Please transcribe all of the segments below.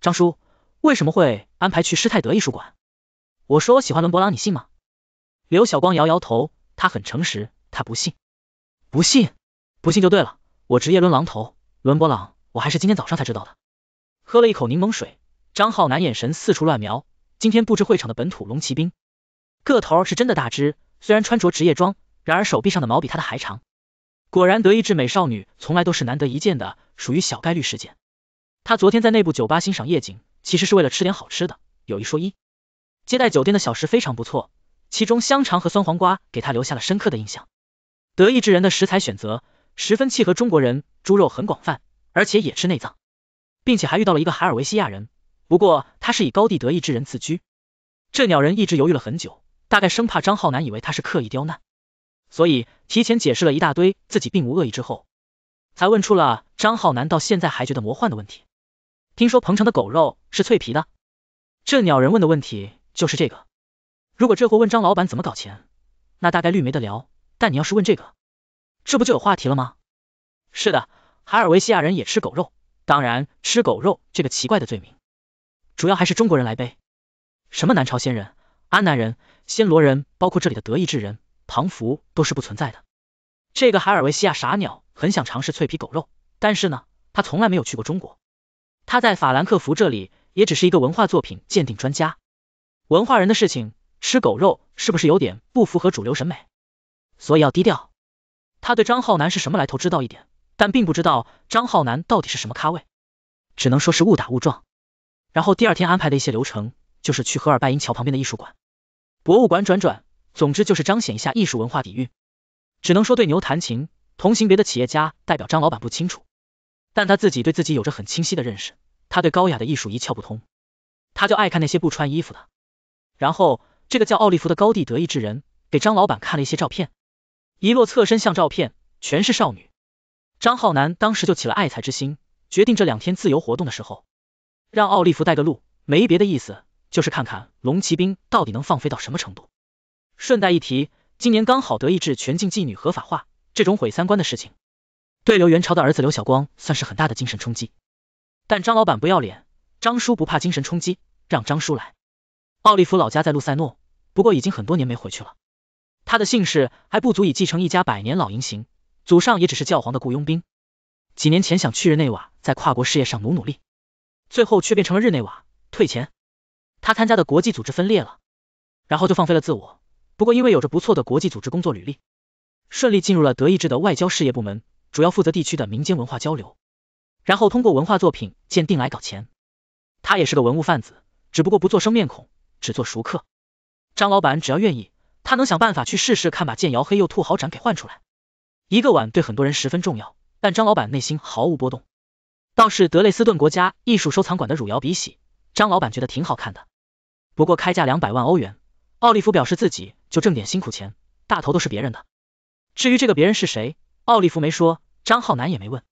张叔为什么会安排去施泰德艺术馆？我说我喜欢伦勃朗，你信吗？刘晓光摇摇头，他很诚实，他不信，不信，不信就对了。我职业伦狼头，伦勃朗我还是今天早上才知道的。喝了一口柠檬水，张浩南眼神四处乱瞄。今天布置会场的本土龙骑兵，个头是真的大只，虽然穿着职业装，然而手臂上的毛比他的还长。果然，德意志美少女从来都是难得一见的，属于小概率事件。他昨天在内部酒吧欣赏夜景，其实是为了吃点好吃的。有一说一，接待酒店的小食非常不错，其中香肠和酸黄瓜给他留下了深刻的印象。得意之人的食材选择十分契合中国人，猪肉很广泛，而且也吃内脏，并且还遇到了一个海尔维西亚人，不过他是以高地得意之人自居。这鸟人一直犹豫了很久，大概生怕张浩南以为他是刻意刁难，所以提前解释了一大堆自己并无恶意之后，才问出了张浩南到现在还觉得魔幻的问题。听说彭城的狗肉是脆皮的，这鸟人问的问题就是这个。如果这货问张老板怎么搞钱，那大概率没得聊。但你要是问这个，这不就有话题了吗？是的，海尔维西亚人也吃狗肉，当然吃狗肉这个奇怪的罪名，主要还是中国人来背。什么南朝鲜人、安南人、暹罗人，包括这里的德意志人、唐福都是不存在的。这个海尔维西亚傻鸟很想尝试脆皮狗肉，但是呢，他从来没有去过中国。他在法兰克福这里也只是一个文化作品鉴定专家，文化人的事情吃狗肉是不是有点不符合主流审美？所以要低调。他对张浩南是什么来头知道一点，但并不知道张浩南到底是什么咖位，只能说是误打误撞。然后第二天安排的一些流程就是去荷尔拜因桥旁边的艺术馆、博物馆转转，总之就是彰显一下艺术文化底蕴，只能说对牛弹琴。同行别的企业家代表张老板不清楚。但他自己对自己有着很清晰的认识，他对高雅的艺术一窍不通，他就爱看那些不穿衣服的。然后这个叫奥利弗的高地德意志人给张老板看了一些照片，一摞侧身像照片，全是少女。张浩南当时就起了爱才之心，决定这两天自由活动的时候，让奥利弗带个路，没别的意思，就是看看龙骑兵到底能放飞到什么程度。顺带一提，今年刚好德意志全境妓女合法化，这种毁三观的事情。对刘元朝的儿子刘晓光算是很大的精神冲击，但张老板不要脸，张叔不怕精神冲击，让张叔来。奥利弗老家在路塞诺，不过已经很多年没回去了。他的姓氏还不足以继承一家百年老银行，祖上也只是教皇的雇佣兵。几年前想去日内瓦在跨国事业上努努力，最后却变成了日内瓦退钱。他参加的国际组织分裂了，然后就放飞了自我。不过因为有着不错的国际组织工作履历，顺利进入了德意志的外交事业部门。主要负责地区的民间文化交流，然后通过文化作品鉴定来搞钱。他也是个文物贩子，只不过不做生面孔，只做熟客。张老板只要愿意，他能想办法去试试看把建窑黑釉兔毫盏给换出来。一个碗对很多人十分重要，但张老板内心毫无波动。倒是德累斯顿国家艺术收藏馆的汝窑笔洗，张老板觉得挺好看的，不过开价两百万欧元，奥利弗表示自己就挣点辛苦钱，大头都是别人的。至于这个别人是谁？奥利弗没说，张浩南也没问，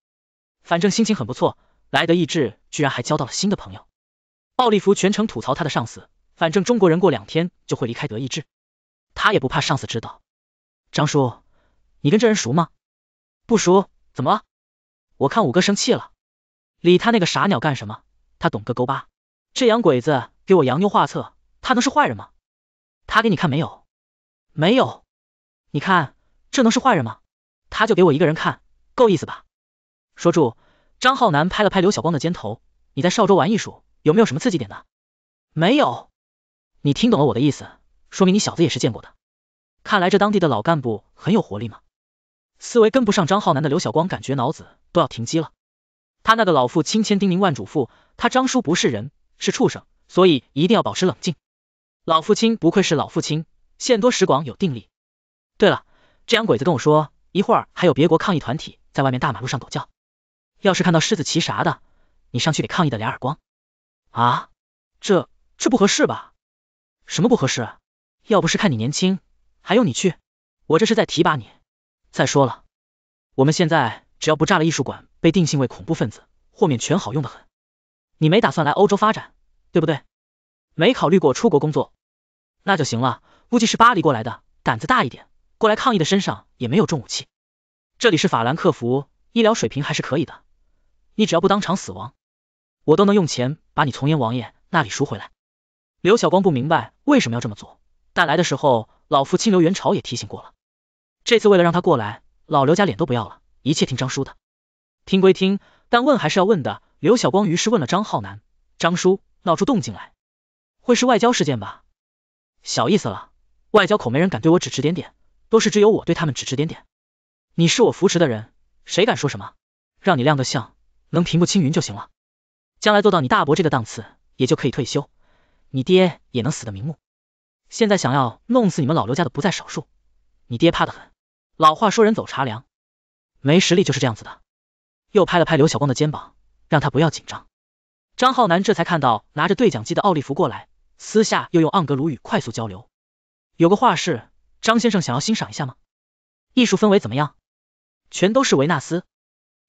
反正心情很不错。来德意志居然还交到了新的朋友。奥利弗全程吐槽他的上司，反正中国人过两天就会离开德意志，他也不怕上司知道。张叔，你跟这人熟吗？不熟，怎么了？我看五哥生气了，理他那个傻鸟干什么？他懂个勾巴？这洋鬼子给我洋妞画册，他能是坏人吗？他给你看没有？没有，你看这能是坏人吗？他就给我一个人看，够意思吧？说住，张浩南拍了拍刘小光的肩头，你在邵州玩艺术有没有什么刺激点的？没有，你听懂了我的意思，说明你小子也是见过的。看来这当地的老干部很有活力嘛，思维跟不上。张浩南的刘小光感觉脑子都要停机了，他那个老父亲千叮咛万嘱咐，他张叔不是人，是畜生，所以一定要保持冷静。老父亲不愧是老父亲，见多识广，有定力。对了，这洋鬼子跟我说。一会儿还有别国抗议团体在外面大马路上狗叫，要是看到狮子旗啥的，你上去给抗议的俩耳光。啊，这这不合适吧？什么不合适？要不是看你年轻，还用你去？我这是在提拔你。再说了，我们现在只要不炸了艺术馆，被定性为恐怖分子，豁免权好用的很。你没打算来欧洲发展，对不对？没考虑过出国工作？那就行了，估计是巴黎过来的，胆子大一点。过来抗议的身上也没有重武器，这里是法兰克福，医疗水平还是可以的，你只要不当场死亡，我都能用钱把你从严王爷那里赎回来。刘小光不明白为什么要这么做，但来的时候老夫亲刘元朝也提醒过了，这次为了让他过来，老刘家脸都不要了，一切听张叔的。听归听，但问还是要问的。刘小光于是问了张浩南，张叔闹出动静来，会是外交事件吧？小意思了，外交口没人敢对我指指点点。都是只有我对他们指指点点，你是我扶持的人，谁敢说什么？让你亮个相，能平步青云就行了。将来做到你大伯这个档次，也就可以退休，你爹也能死得瞑目。现在想要弄死你们老刘家的不在少数，你爹怕得很。老话说人走茶凉，没实力就是这样子的。又拍了拍刘小光的肩膀，让他不要紧张。张浩南这才看到拿着对讲机的奥利弗过来，私下又用盎格鲁语快速交流，有个话是。张先生想要欣赏一下吗？艺术氛围怎么样？全都是维纳斯。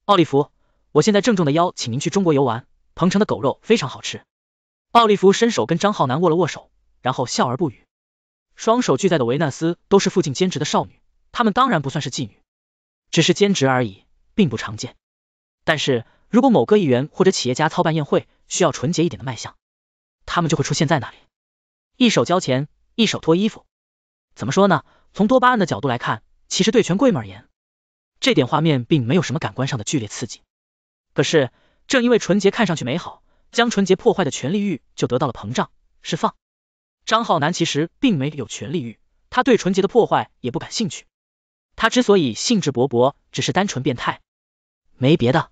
奥利弗，我现在郑重的邀请您去中国游玩，彭城的狗肉非常好吃。奥利弗伸手跟张浩南握了握手，然后笑而不语。双手俱在的维纳斯都是附近兼职的少女，她们当然不算是妓女，只是兼职而已，并不常见。但是如果某个议员或者企业家操办宴会，需要纯洁一点的卖相，他们就会出现在那里，一手交钱，一手脱衣服。怎么说呢？从多巴胺的角度来看，其实对权贵们而言，这点画面并没有什么感官上的剧烈刺激。可是正因为纯洁看上去美好，将纯洁破坏的权利欲就得到了膨胀释放。张浩南其实并没有权力欲，他对纯洁的破坏也不感兴趣。他之所以兴致勃勃，只是单纯变态，没别的。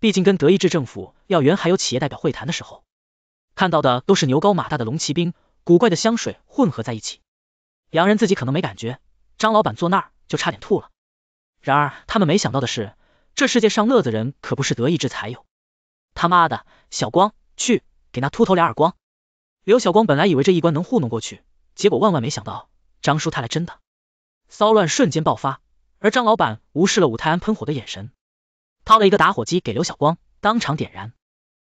毕竟跟德意志政府要员还有企业代表会谈的时候，看到的都是牛高马大的龙骑兵，古怪的香水混合在一起。洋人自己可能没感觉，张老板坐那就差点吐了。然而他们没想到的是，这世界上乐子人可不是得意之才有。他妈的，小光，去给那秃头俩耳光！刘小光本来以为这一关能糊弄过去，结果万万没想到张叔他来真的，骚乱瞬间爆发。而张老板无视了武泰安喷火的眼神，掏了一个打火机给刘小光，当场点燃。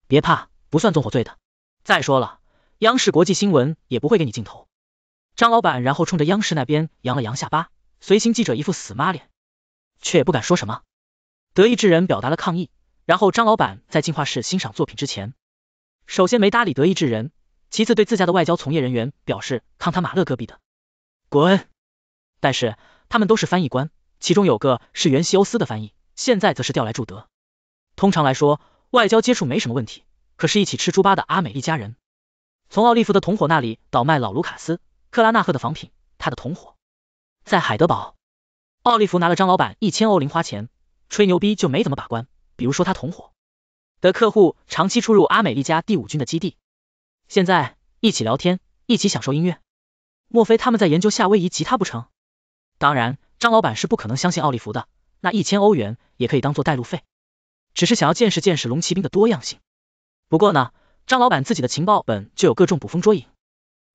别怕，不算纵火罪的。再说了，央视国际新闻也不会给你镜头。张老板然后冲着央视那边扬了扬下巴，随行记者一副死妈脸，却也不敢说什么。德意志人表达了抗议，然后张老板在进化室欣赏作品之前，首先没搭理德意志人，其次对自家的外交从业人员表示康塔马勒戈壁的滚。但是他们都是翻译官，其中有个是原西欧斯的翻译，现在则是调来驻德。通常来说，外交接触没什么问题，可是一起吃猪扒的阿美一家人，从奥利弗的同伙那里倒卖老卢卡斯。克拉纳赫的仿品，他的同伙在海德堡。奥利弗拿了张老板一千欧零花钱，吹牛逼就没怎么把关。比如说他同伙的客户长期出入阿美丽家第五军的基地，现在一起聊天，一起享受音乐。莫非他们在研究夏威夷吉他不成？当然，张老板是不可能相信奥利弗的。那一千欧元也可以当做带路费，只是想要见识见识龙骑兵的多样性。不过呢，张老板自己的情报本就有各种捕风捉影。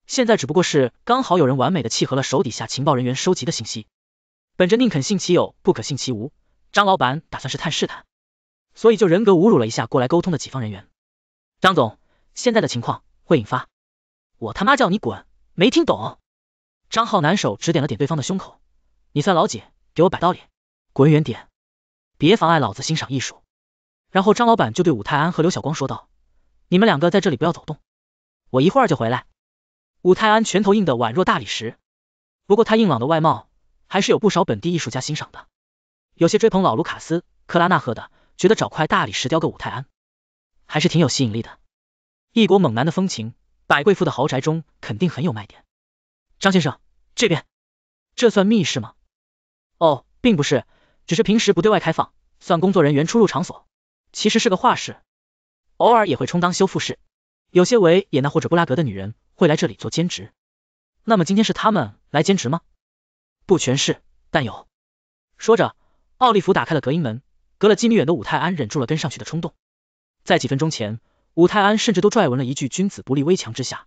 现在只不过是刚好有人完美的契合了手底下情报人员收集的信息，本着宁可信其有，不可信其无，张老板打算试探试探，所以就人格侮辱了一下过来沟通的己方人员。张总，现在的情况会引发，我他妈叫你滚，没听懂？张浩南手指点了点对方的胸口，你算老几？给我摆道理，滚远点，别妨碍老子欣赏艺术。然后张老板就对武泰安和刘晓光说道：“你们两个在这里不要走动，我一会儿就回来。”武泰安拳头硬的宛若大理石，不过他硬朗的外貌还是有不少本地艺术家欣赏的，有些追捧老卢卡斯、克拉纳赫的，觉得找块大理石雕个武泰安，还是挺有吸引力的。异国猛男的风情，百贵妇的豪宅中肯定很有卖点。张先生，这边，这算密室吗？哦，并不是，只是平时不对外开放，算工作人员出入场所。其实是个画室，偶尔也会充当修复室。有些维也纳或者布拉格的女人。会来这里做兼职，那么今天是他们来兼职吗？不全是，但有。说着，奥利弗打开了隔音门，隔了几米远的武泰安忍住了跟上去的冲动。在几分钟前，武泰安甚至都拽文了一句“君子不立危墙之下”，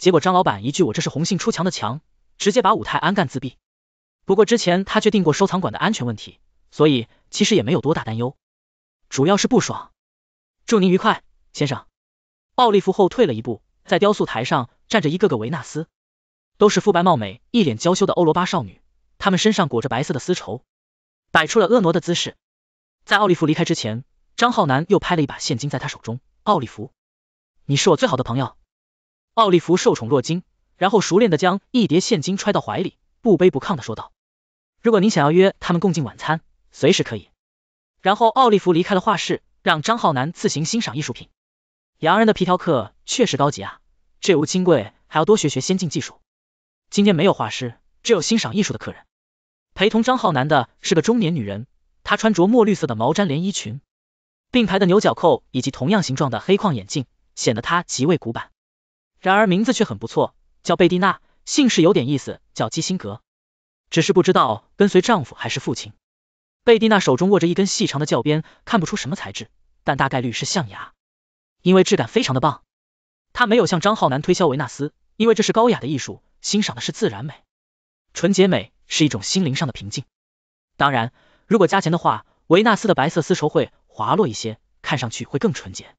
结果张老板一句“我这是红杏出墙的墙”，直接把武泰安干自闭。不过之前他确定过收藏馆的安全问题，所以其实也没有多大担忧，主要是不爽。祝您愉快，先生。奥利弗后退了一步。在雕塑台上站着一个个维纳斯，都是肤白貌美、一脸娇羞的欧罗巴少女，她们身上裹着白色的丝绸，摆出了婀娜的姿势。在奥利弗离开之前，张浩南又拍了一把现金在他手中。奥利弗，你是我最好的朋友。奥利弗受宠若惊，然后熟练的将一叠现金揣到怀里，不卑不亢的说道：“如果您想要约他们共进晚餐，随时可以。”然后奥利弗离开了画室，让张浩南自行欣赏艺术品。洋人的皮条客确实高级，啊，这屋清贵还要多学学先进技术。今天没有画师，只有欣赏艺术的客人。陪同张浩南的是个中年女人，她穿着墨绿色的毛毡连衣裙，并排的牛角扣以及同样形状的黑框眼镜，显得她极为古板。然而名字却很不错，叫贝蒂娜，姓氏有点意思，叫基辛格。只是不知道跟随丈夫还是父亲。贝蒂娜手中握着一根细长的教鞭，看不出什么材质，但大概率是象牙。因为质感非常的棒，他没有向张浩南推销维纳斯，因为这是高雅的艺术，欣赏的是自然美、纯洁美，是一种心灵上的平静。当然，如果加钱的话，维纳斯的白色丝绸会滑落一些，看上去会更纯洁。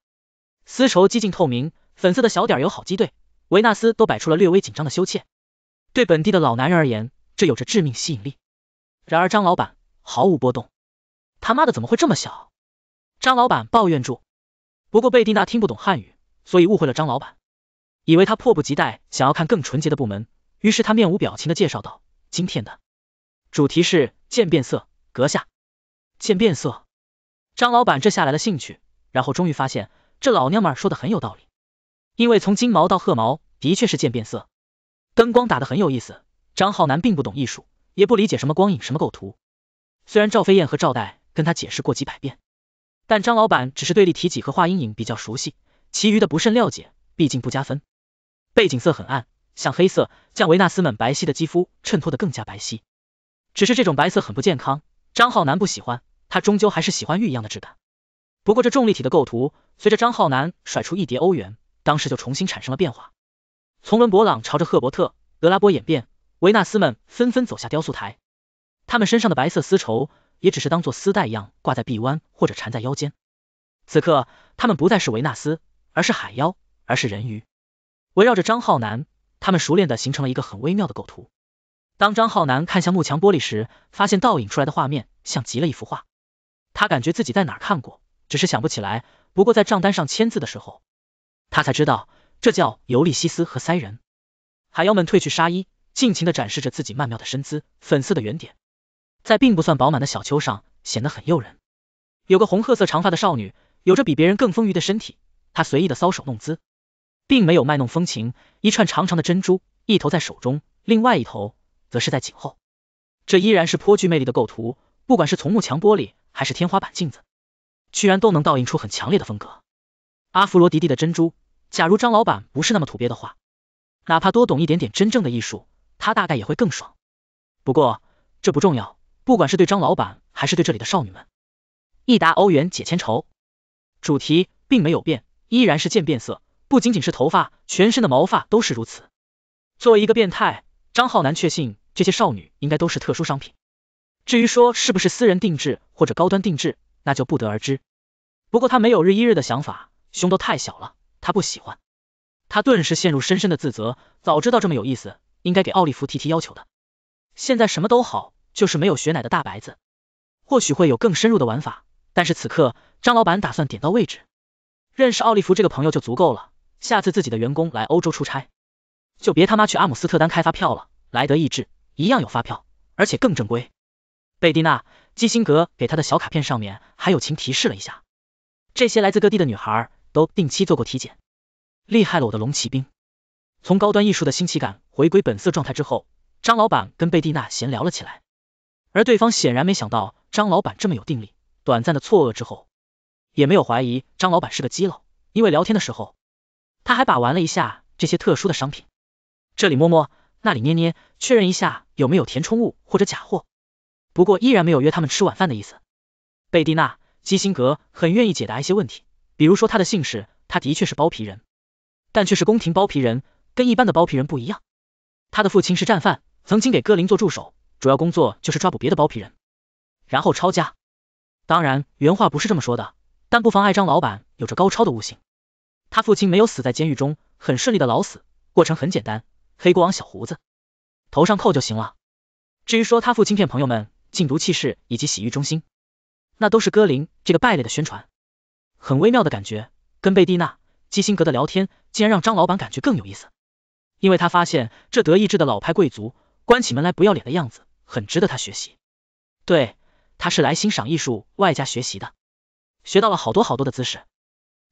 丝绸几近透明，粉色的小点有好几对，维纳斯都摆出了略微紧张的羞怯。对本地的老男人而言，这有着致命吸引力。然而张老板毫无波动，他妈的怎么会这么小？张老板抱怨住。不过贝蒂娜听不懂汉语，所以误会了张老板，以为他迫不及待想要看更纯洁的部门，于是他面无表情的介绍道：“今天的主题是渐变色，阁下。”渐变色，张老板这下来了兴趣，然后终于发现这老娘们说的很有道理，因为从金毛到褐毛的确是渐变色，灯光打的很有意思。张浩南并不懂艺术，也不理解什么光影，什么构图，虽然赵飞燕和赵代跟他解释过几百遍。但张老板只是对立体几何画阴影比较熟悉，其余的不甚了解，毕竟不加分。背景色很暗，像黑色，将维纳斯们白皙的肌肤衬托得更加白皙。只是这种白色很不健康，张浩南不喜欢，他终究还是喜欢玉一样的质感。不过这重立体的构图，随着张浩南甩出一叠欧元，当时就重新产生了变化。从伦勃朗朝着赫伯特、德拉波演变，维纳斯们纷纷走下雕塑台，他们身上的白色丝绸。也只是当做丝带一样挂在臂弯或者缠在腰间。此刻，他们不再是维纳斯，而是海妖，而是人鱼。围绕着张浩南，他们熟练的形成了一个很微妙的构图。当张浩南看向幕墙玻璃时，发现倒影出来的画面像极了一幅画。他感觉自己在哪儿看过，只是想不起来。不过在账单上签字的时候，他才知道这叫《尤利西斯和塞人》。海妖们褪去纱衣，尽情的展示着自己曼妙的身姿。粉色的圆点。在并不算饱满的小丘上，显得很诱人。有个红褐色长发的少女，有着比别人更丰腴的身体，她随意的搔首弄姿，并没有卖弄风情。一串长长的珍珠，一头在手中，另外一头则是在颈后。这依然是颇具魅力的构图，不管是从幕墙玻璃还是天花板镜子，居然都能倒映出很强烈的风格。阿芙罗迪蒂的珍珠，假如张老板不是那么土鳖的话，哪怕多懂一点点真正的艺术，他大概也会更爽。不过这不重要。不管是对张老板，还是对这里的少女们，一达欧元解千愁，主题并没有变，依然是渐变色，不仅仅是头发，全身的毛发都是如此。作为一个变态，张浩南确信这些少女应该都是特殊商品，至于说是不是私人定制或者高端定制，那就不得而知。不过他没有日一日的想法，胸都太小了，他不喜欢。他顿时陷入深深的自责，早知道这么有意思，应该给奥利弗提提要求的。现在什么都好。就是没有血奶的大白子，或许会有更深入的玩法，但是此刻张老板打算点到为止，认识奥利弗这个朋友就足够了。下次自己的员工来欧洲出差，就别他妈去阿姆斯特丹开发票了，莱德意志一样有发票，而且更正规。贝蒂娜基辛格给他的小卡片上面还有情提示了一下，这些来自各地的女孩都定期做过体检，厉害了我的龙骑兵！从高端艺术的新奇感回归本色状态之后，张老板跟贝蒂娜闲聊了起来。而对方显然没想到张老板这么有定力，短暂的错愕之后，也没有怀疑张老板是个基佬，因为聊天的时候他还把玩了一下这些特殊的商品，这里摸摸，那里捏捏，确认一下有没有填充物或者假货。不过依然没有约他们吃晚饭的意思。贝蒂娜·基辛格很愿意解答一些问题，比如说他的姓氏，他的确是包皮人，但却是宫廷包皮人，跟一般的包皮人不一样。他的父亲是战犯，曾经给戈林做助手。主要工作就是抓捕别的包皮人，然后抄家。当然，原话不是这么说的，但不妨碍张老板有着高超的悟性。他父亲没有死在监狱中，很顺利的老死，过程很简单，黑锅王小胡子头上扣就行了。至于说他父亲骗朋友们、禁毒气室以及洗浴中心，那都是格林这个败类的宣传，很微妙的感觉。跟贝蒂娜、基辛格的聊天，竟然让张老板感觉更有意思，因为他发现这德意志的老派贵族关起门来不要脸的样子。很值得他学习，对，他是来欣赏艺术外加学习的，学到了好多好多的姿势。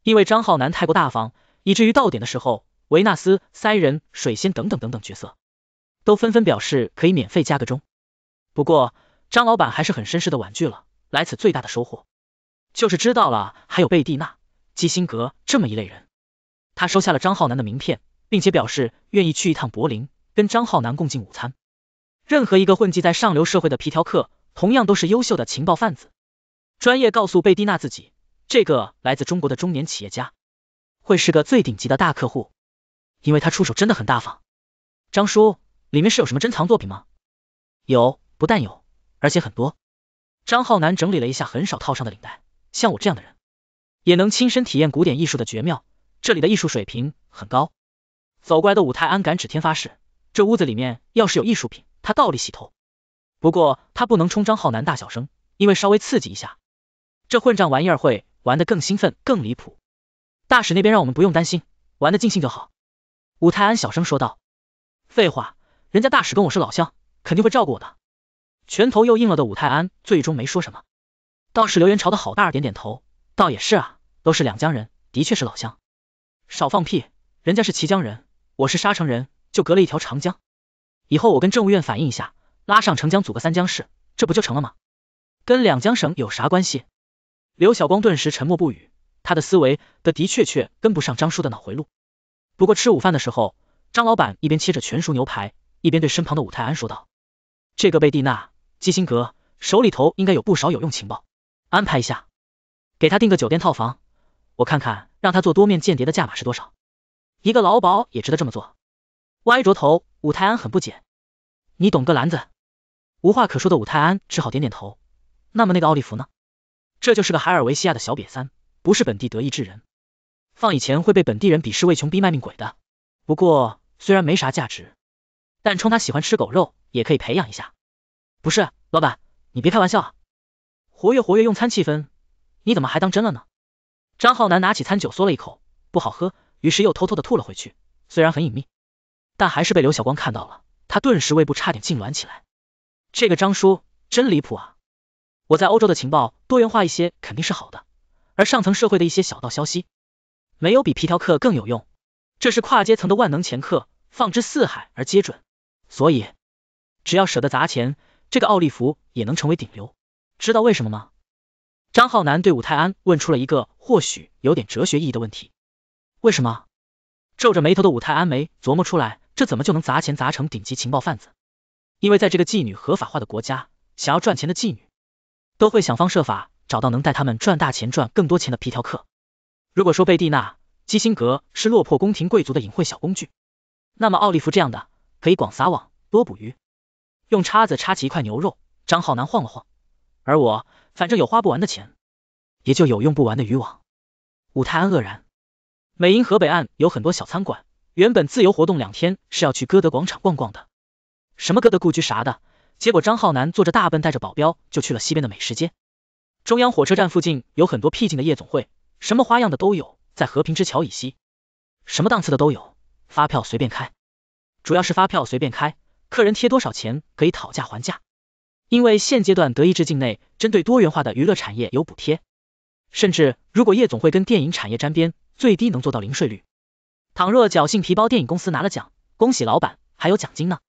因为张浩南太过大方，以至于到点的时候，维纳斯、塞人、水仙等等等等角色，都纷纷表示可以免费加个钟。不过张老板还是很绅士的婉拒了。来此最大的收获，就是知道了还有贝蒂娜、基辛格这么一类人。他收下了张浩南的名片，并且表示愿意去一趟柏林，跟张浩南共进午餐。任何一个混迹在上流社会的皮条客，同样都是优秀的情报贩子。专业告诉贝蒂娜自己，这个来自中国的中年企业家，会是个最顶级的大客户，因为他出手真的很大方。张叔，里面是有什么珍藏作品吗？有，不但有，而且很多。张浩南整理了一下很少套上的领带，像我这样的人，也能亲身体验古典艺术的绝妙。这里的艺术水平很高。走过来的武泰安敢指天发誓，这屋子里面要是有艺术品。他倒立洗头，不过他不能冲张浩南大小声，因为稍微刺激一下，这混账玩意儿会玩得更兴奋、更离谱。大使那边让我们不用担心，玩得尽兴就好。武泰安小声说道。废话，人家大使跟我是老乡，肯定会照顾我的。拳头又硬了的武泰安最终没说什么。倒是刘元朝的好大二点点头，倒也是，啊，都是两江人，的确是老乡。少放屁，人家是綦江人，我是沙城人，就隔了一条长江。以后我跟政务院反映一下，拉上成江组个三江市，这不就成了吗？跟两江省有啥关系？刘晓光顿时沉默不语，他的思维的的确确跟不上张叔的脑回路。不过吃午饭的时候，张老板一边切着全熟牛排，一边对身旁的武泰安说道：“这个贝蒂娜，基辛格手里头应该有不少有用情报，安排一下，给他订个酒店套房，我看看让他做多面间谍的价码是多少，一个劳保也值得这么做。”歪着头，武泰安很不解。你懂个篮子，无话可说的武泰安只好点点头。那么那个奥利弗呢？这就是个海尔维西亚的小瘪三，不是本地德意志人，放以前会被本地人鄙视为穷逼卖命鬼的。不过虽然没啥价值，但冲他喜欢吃狗肉，也可以培养一下。不是，老板，你别开玩笑啊，活跃活跃用餐气氛，你怎么还当真了呢？张浩南拿起餐酒嗦了一口，不好喝，于是又偷偷的吐了回去，虽然很隐秘，但还是被刘晓光看到了。他顿时胃部差点痉挛起来，这个张叔真离谱啊！我在欧洲的情报多元化一些肯定是好的，而上层社会的一些小道消息，没有比皮条客更有用，这是跨阶层的万能掮客，放之四海而皆准。所以，只要舍得砸钱，这个奥利弗也能成为顶流。知道为什么吗？张浩南对武泰安问出了一个或许有点哲学意义的问题。为什么？皱着眉头的武泰安没琢磨出来。这怎么就能砸钱砸成顶级情报贩子？因为在这个妓女合法化的国家，想要赚钱的妓女都会想方设法找到能带他们赚大钱、赚更多钱的皮条客。如果说贝蒂娜、基辛格是落魄宫廷贵族的隐晦小工具，那么奥利弗这样的可以广撒网、多捕鱼。用叉子叉起一块牛肉，张浩南晃了晃，而我反正有花不完的钱，也就有用不完的渔网。武泰安愕然，美英河北岸有很多小餐馆。原本自由活动两天是要去歌德广场逛逛的，什么歌德故居啥的，结果张浩南坐着大奔带着保镖就去了西边的美食街。中央火车站附近有很多僻静的夜总会，什么花样的都有，在和平之桥以西，什么档次的都有，发票随便开，主要是发票随便开，客人贴多少钱可以讨价还价。因为现阶段德意志境内针对多元化的娱乐产业有补贴，甚至如果夜总会跟电影产业沾边，最低能做到零税率。倘若侥幸皮包电影公司拿了奖，恭喜老板，还有奖金呢。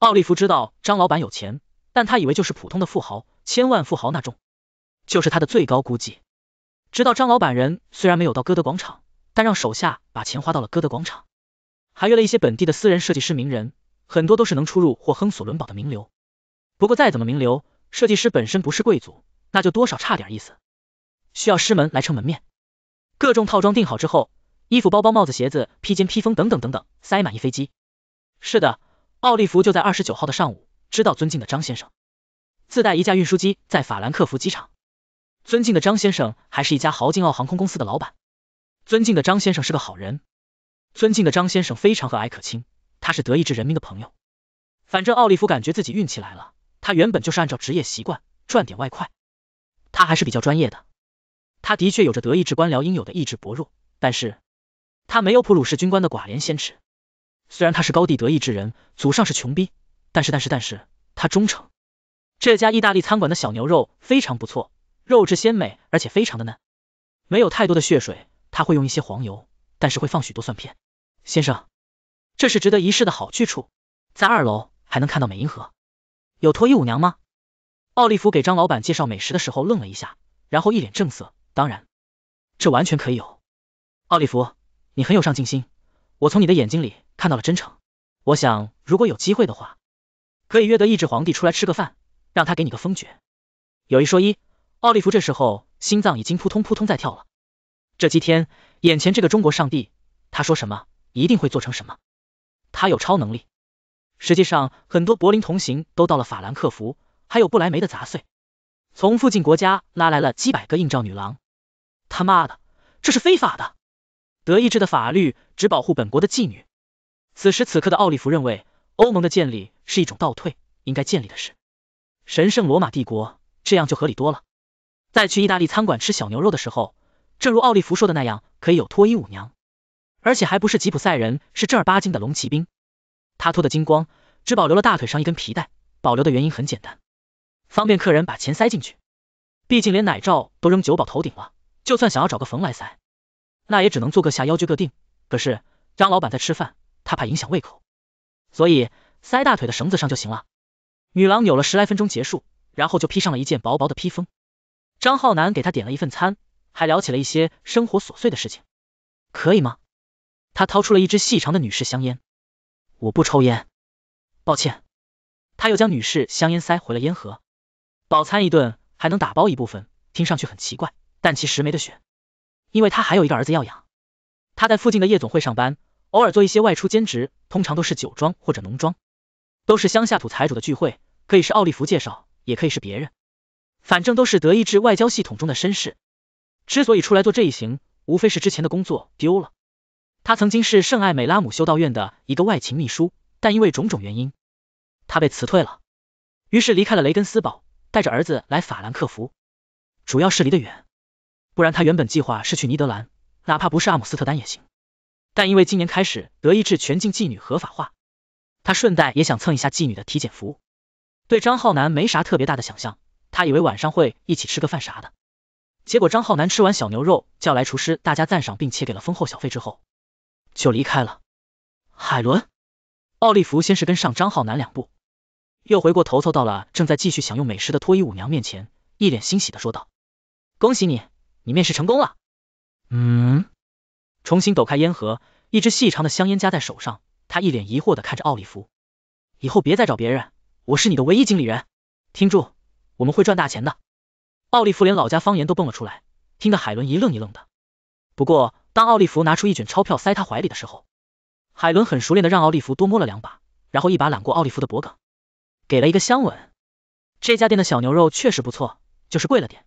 奥利弗知道张老板有钱，但他以为就是普通的富豪，千万富豪那种，就是他的最高估计。直到张老板人虽然没有到歌德广场，但让手下把钱花到了歌德广场，还约了一些本地的私人设计师名人，很多都是能出入或亨索伦堡的名流。不过再怎么名流，设计师本身不是贵族，那就多少差点意思，需要师门来撑门面。各种套装定好之后。衣服、包包、帽子、鞋子、披肩、披风等等等等，塞满一飞机。是的，奥利弗就在二十九号的上午。知道，尊敬的张先生自带一架运输机在法兰克福机场。尊敬的张先生还是一家豪金奥航空公司的老板。尊敬的张先生是个好人。尊敬的张先生非常和蔼可亲，他是德意志人民的朋友。反正奥利弗感觉自己运气来了。他原本就是按照职业习惯赚点外快。他还是比较专业的。他的确有着德意志官僚应有的意志薄弱，但是。他没有普鲁士军官的寡廉鲜耻，虽然他是高地得意之人，祖上是穷逼，但是但是但是他忠诚。这家意大利餐馆的小牛肉非常不错，肉质鲜美，而且非常的嫩，没有太多的血水。他会用一些黄油，但是会放许多蒜片。先生，这是值得一试的好去处，在二楼还能看到美银河。有脱衣舞娘吗？奥利弗给张老板介绍美食的时候愣了一下，然后一脸正色：“当然，这完全可以有。”奥利弗。你很有上进心，我从你的眼睛里看到了真诚。我想，如果有机会的话，可以约得意志皇帝出来吃个饭，让他给你个封爵。有一说一，奥利弗这时候心脏已经扑通扑通在跳了。这几天，眼前这个中国上帝，他说什么一定会做成什么，他有超能力。实际上，很多柏林同行都到了法兰克福，还有不来梅的杂碎，从附近国家拉来了几百个应召女郎。他妈的，这是非法的！德意志的法律只保护本国的妓女。此时此刻的奥利弗认为，欧盟的建立是一种倒退，应该建立的是神圣罗马帝国，这样就合理多了。在去意大利餐馆吃小牛肉的时候，正如奥利弗说的那样，可以有脱衣舞娘，而且还不是吉普赛人，是正儿八经的龙骑兵。他脱的精光，只保留了大腿上一根皮带，保留的原因很简单，方便客人把钱塞进去。毕竟连奶罩都扔酒保头顶了，就算想要找个缝来塞。那也只能做个下腰撅个腚，可是张老板在吃饭，他怕影响胃口，所以塞大腿的绳子上就行了。女郎扭了十来分钟结束，然后就披上了一件薄薄的披风。张浩南给他点了一份餐，还聊起了一些生活琐碎的事情。可以吗？他掏出了一支细长的女士香烟，我不抽烟，抱歉。他又将女士香烟塞回了烟盒。饱餐一顿还能打包一部分，听上去很奇怪，但其实没得选。因为他还有一个儿子要养，他在附近的夜总会上班，偶尔做一些外出兼职，通常都是酒庄或者农庄，都是乡下土财主的聚会，可以是奥利弗介绍，也可以是别人，反正都是德意志外交系统中的绅士。之所以出来做这一行，无非是之前的工作丢了。他曾经是圣艾美拉姆修道院的一个外勤秘书，但因为种种原因，他被辞退了，于是离开了雷根斯堡，带着儿子来法兰克福，主要是离得远。不然他原本计划是去尼德兰，哪怕不是阿姆斯特丹也行。但因为今年开始德意志全境妓女合法化，他顺带也想蹭一下妓女的体检服务。对张浩南没啥特别大的想象，他以为晚上会一起吃个饭啥的。结果张浩南吃完小牛肉，叫来厨师大家赞赏，并且给了丰厚小费之后，就离开了。海伦，奥利弗先是跟上张浩南两步，又回过头凑到了正在继续享用美食的脱衣舞娘面前，一脸欣喜的说道：“恭喜你。”你面试成功了。嗯，重新抖开烟盒，一支细长的香烟夹在手上，他一脸疑惑的看着奥利弗。以后别再找别人，我是你的唯一经理人。听住，我们会赚大钱的。奥利弗连老家方言都蹦了出来，听得海伦一愣一愣的。不过当奥利弗拿出一卷钞票塞他怀里的时候，海伦很熟练的让奥利弗多摸了两把，然后一把揽过奥利弗的脖颈，给了一个香吻。这家店的小牛肉确实不错，就是贵了点。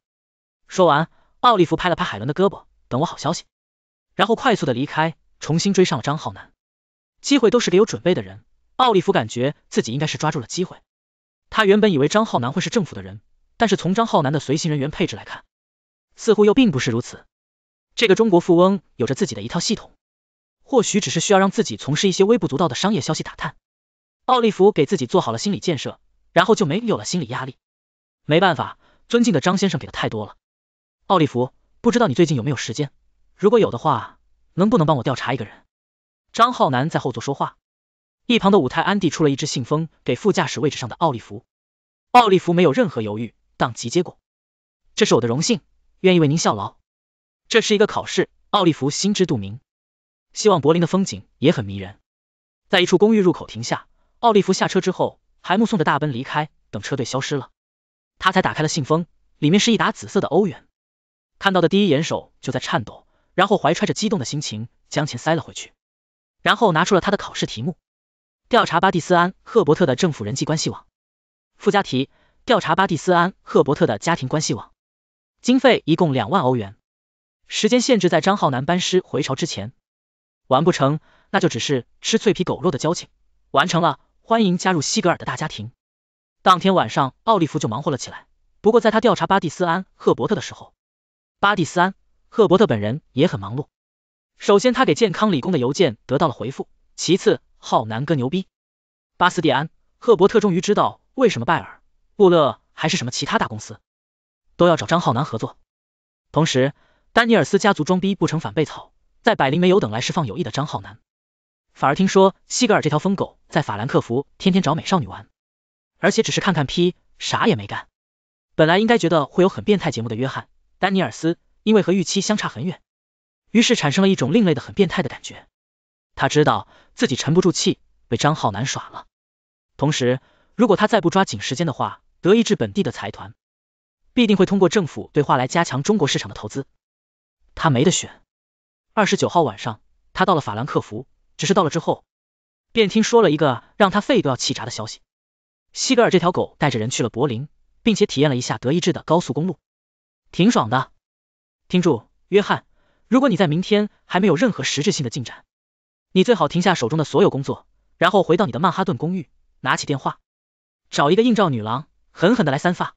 说完。奥利弗拍了拍海伦的胳膊，等我好消息，然后快速的离开，重新追上了张浩南。机会都是给有准备的人，奥利弗感觉自己应该是抓住了机会。他原本以为张浩南会是政府的人，但是从张浩南的随行人员配置来看，似乎又并不是如此。这个中国富翁有着自己的一套系统，或许只是需要让自己从事一些微不足道的商业消息打探。奥利弗给自己做好了心理建设，然后就没有了心理压力。没办法，尊敬的张先生给的太多了。奥利弗，不知道你最近有没有时间？如果有的话，能不能帮我调查一个人？张浩南在后座说话，一旁的舞台安递出了一只信封给副驾驶位置上的奥利弗。奥利弗没有任何犹豫，当即接过。这是我的荣幸，愿意为您效劳。这是一个考试，奥利弗心知肚明。希望柏林的风景也很迷人。在一处公寓入口停下，奥利弗下车之后还目送着大奔离开，等车队消失了，他才打开了信封，里面是一沓紫色的欧元。看到的第一眼手就在颤抖，然后怀揣着激动的心情将钱塞了回去，然后拿出了他的考试题目：调查巴蒂斯安·赫伯特的政府人际关系网，附加题：调查巴蒂斯安·赫伯特的家庭关系网，经费一共两万欧元，时间限制在张浩南班师回朝之前，完不成那就只是吃脆皮狗肉的交情，完成了欢迎加入西格尔的大家庭。当天晚上，奥利弗就忙活了起来。不过在他调查巴蒂斯安·赫伯特的时候。巴蒂斯安·赫伯特本人也很忙碌。首先，他给健康理工的邮件得到了回复。其次，浩南哥牛逼。巴斯蒂安·赫伯特终于知道为什么拜尔、布勒还是什么其他大公司都要找张浩南合作。同时，丹尼尔斯家族装逼不成反被草，在百灵没有等来释放友谊的张浩南，反而听说西格尔这条疯狗在法兰克福天天找美少女玩，而且只是看看 P，啥也没干。本来应该觉得会有很变态节目的约翰。丹尼尔斯因为和预期相差很远，于是产生了一种另类的很变态的感觉。他知道自己沉不住气，被张浩南耍了。同时，如果他再不抓紧时间的话，德意志本地的财团必定会通过政府对话来加强中国市场的投资。他没得选。二十九号晚上，他到了法兰克福，只是到了之后，便听说了一个让他肺都要气炸的消息：西格尔这条狗带着人去了柏林，并且体验了一下德意志的高速公路。挺爽的。听住，约翰，如果你在明天还没有任何实质性的进展，你最好停下手中的所有工作，然后回到你的曼哈顿公寓，拿起电话，找一个应召女郎，狠狠的来三发。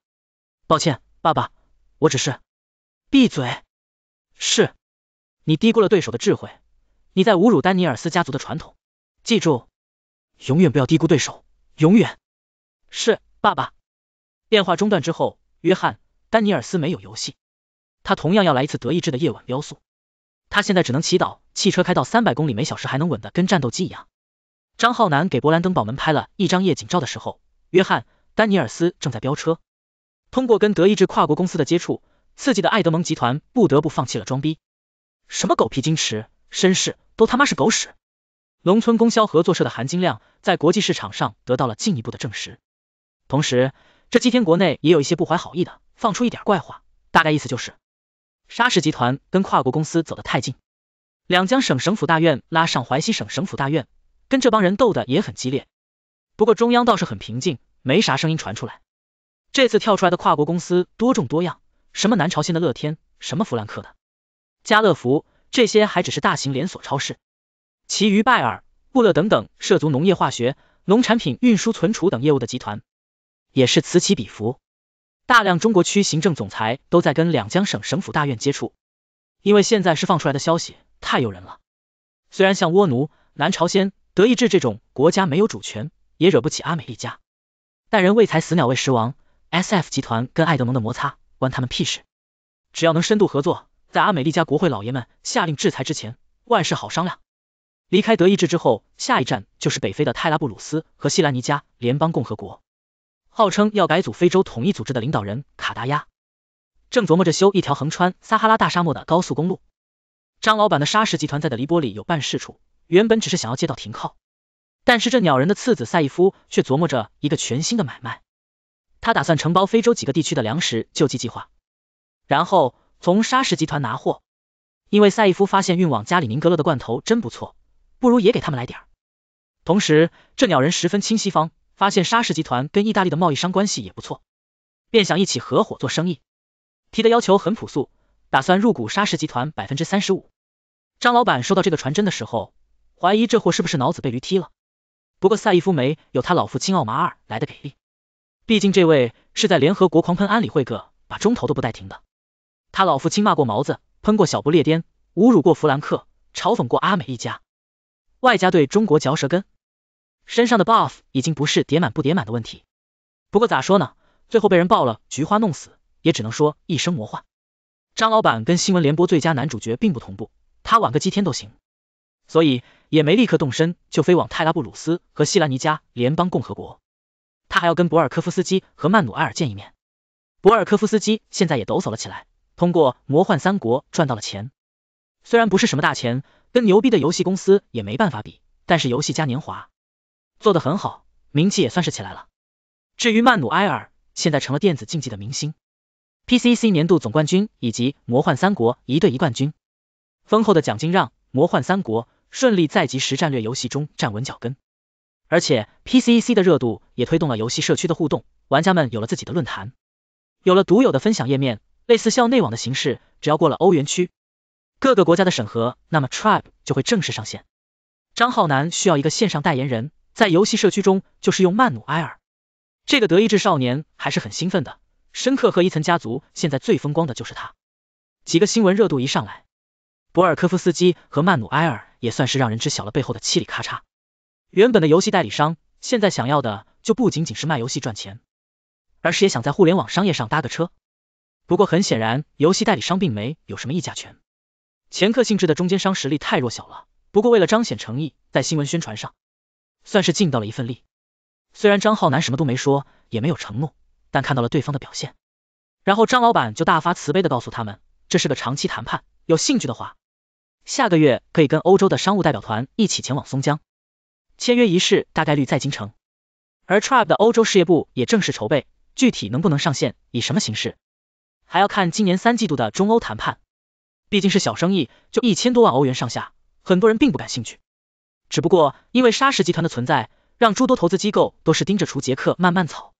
抱歉，爸爸，我只是。闭嘴。是。你低估了对手的智慧，你在侮辱丹尼尔斯家族的传统。记住，永远不要低估对手，永远。是，爸爸。电话中断之后，约翰。丹尼尔斯没有游戏，他同样要来一次德意志的夜晚飙速。他现在只能祈祷汽车开到三百公里每小时还能稳的跟战斗机一样。张浩南给勃兰登堡门拍了一张夜景照的时候，约翰·丹尼尔斯正在飙车。通过跟德意志跨国公司的接触，刺激的爱德蒙集团不得不放弃了装逼。什么狗屁矜持、绅士，都他妈是狗屎！农村供销合作社的含金量在国际市场上得到了进一步的证实。同时，这几天国内也有一些不怀好意的。放出一点怪话，大概意思就是沙氏集团跟跨国公司走得太近。两江省省府大院拉上淮西省省府大院，跟这帮人斗得也很激烈。不过中央倒是很平静，没啥声音传出来。这次跳出来的跨国公司多种多样，什么南朝鲜的乐天，什么弗兰克的家乐福，这些还只是大型连锁超市。其余拜尔、布勒等等涉足农业化学、农产品运输、存储等业务的集团，也是此起彼伏。大量中国区行政总裁都在跟两江省省府大院接触，因为现在释放出来的消息太诱人了。虽然像倭奴、南朝鲜、德意志这种国家没有主权，也惹不起阿美利加，但人为财死，鸟为食亡。S F 集团跟艾德蒙的摩擦关他们屁事，只要能深度合作，在阿美利加国会老爷们下令制裁之前，万事好商量。离开德意志之后，下一站就是北非的泰拉布鲁斯和西兰尼加联邦共和国。号称要改组非洲统一组织的领导人卡达亚，正琢磨着修一条横穿撒哈拉大沙漠的高速公路。张老板的沙石集团在的黎波里有办事处，原本只是想要借道停靠，但是这鸟人的次子赛义夫却琢磨着一个全新的买卖。他打算承包非洲几个地区的粮食救济计划，然后从沙石集团拿货。因为赛义夫发现运往加里宁格勒的罐头真不错，不如也给他们来点儿。同时，这鸟人十分亲西方。发现沙氏集团跟意大利的贸易商关系也不错，便想一起合伙做生意。提的要求很朴素，打算入股沙氏集团百分之三十五。张老板收到这个传真的时候，怀疑这货是不是脑子被驴踢了。不过赛义夫梅有他老父亲奥马尔来的给力，毕竟这位是在联合国狂喷安理会个，把钟头都不带停的。他老父亲骂过毛子，喷过小不列颠，侮辱过弗兰克，嘲讽过阿美一家，外加对中国嚼舌根。身上的 buff 已经不是叠满不叠满的问题，不过咋说呢，最后被人爆了菊花弄死，也只能说一生魔幻。张老板跟新闻联播最佳男主角并不同步，他晚个几天都行，所以也没立刻动身，就飞往泰拉布鲁斯和西兰尼加联邦共和国，他还要跟博尔科夫斯基和曼努埃尔见一面。博尔科夫斯基现在也抖擞了起来，通过魔幻三国赚到了钱，虽然不是什么大钱，跟牛逼的游戏公司也没办法比，但是游戏嘉年华。做得很好，名气也算是起来了。至于曼努埃尔，现在成了电子竞技的明星，PCC 年度总冠军以及魔幻三国一对一冠军，丰厚的奖金让魔幻三国顺利在即时战略游戏中站稳脚跟。而且 PCC 的热度也推动了游戏社区的互动，玩家们有了自己的论坛，有了独有的分享页面，类似校内网的形式。只要过了欧元区各个国家的审核，那么 Tribe 就会正式上线。张浩南需要一个线上代言人。在游戏社区中，就是用曼努埃尔，这个德意志少年还是很兴奋的。申克和伊岑家族现在最风光的就是他，几个新闻热度一上来，博尔科夫斯基和曼努埃尔也算是让人知晓了背后的七里咔嚓。原本的游戏代理商，现在想要的就不仅仅是卖游戏赚钱，而是也想在互联网商业上搭个车。不过很显然，游戏代理商并没有什么议价权，前客性质的中间商实力太弱小了。不过为了彰显诚意，在新闻宣传上。算是尽到了一份力，虽然张浩南什么都没说，也没有承诺，但看到了对方的表现，然后张老板就大发慈悲的告诉他们，这是个长期谈判，有兴趣的话，下个月可以跟欧洲的商务代表团一起前往松江，签约仪式大概率在京城，而 TRAB 的欧洲事业部也正式筹备，具体能不能上线，以什么形式，还要看今年三季度的中欧谈判，毕竟是小生意，就一千多万欧元上下，很多人并不感兴趣。只不过因为沙氏集团的存在，让诸多投资机构都是盯着除杰克、慢慢草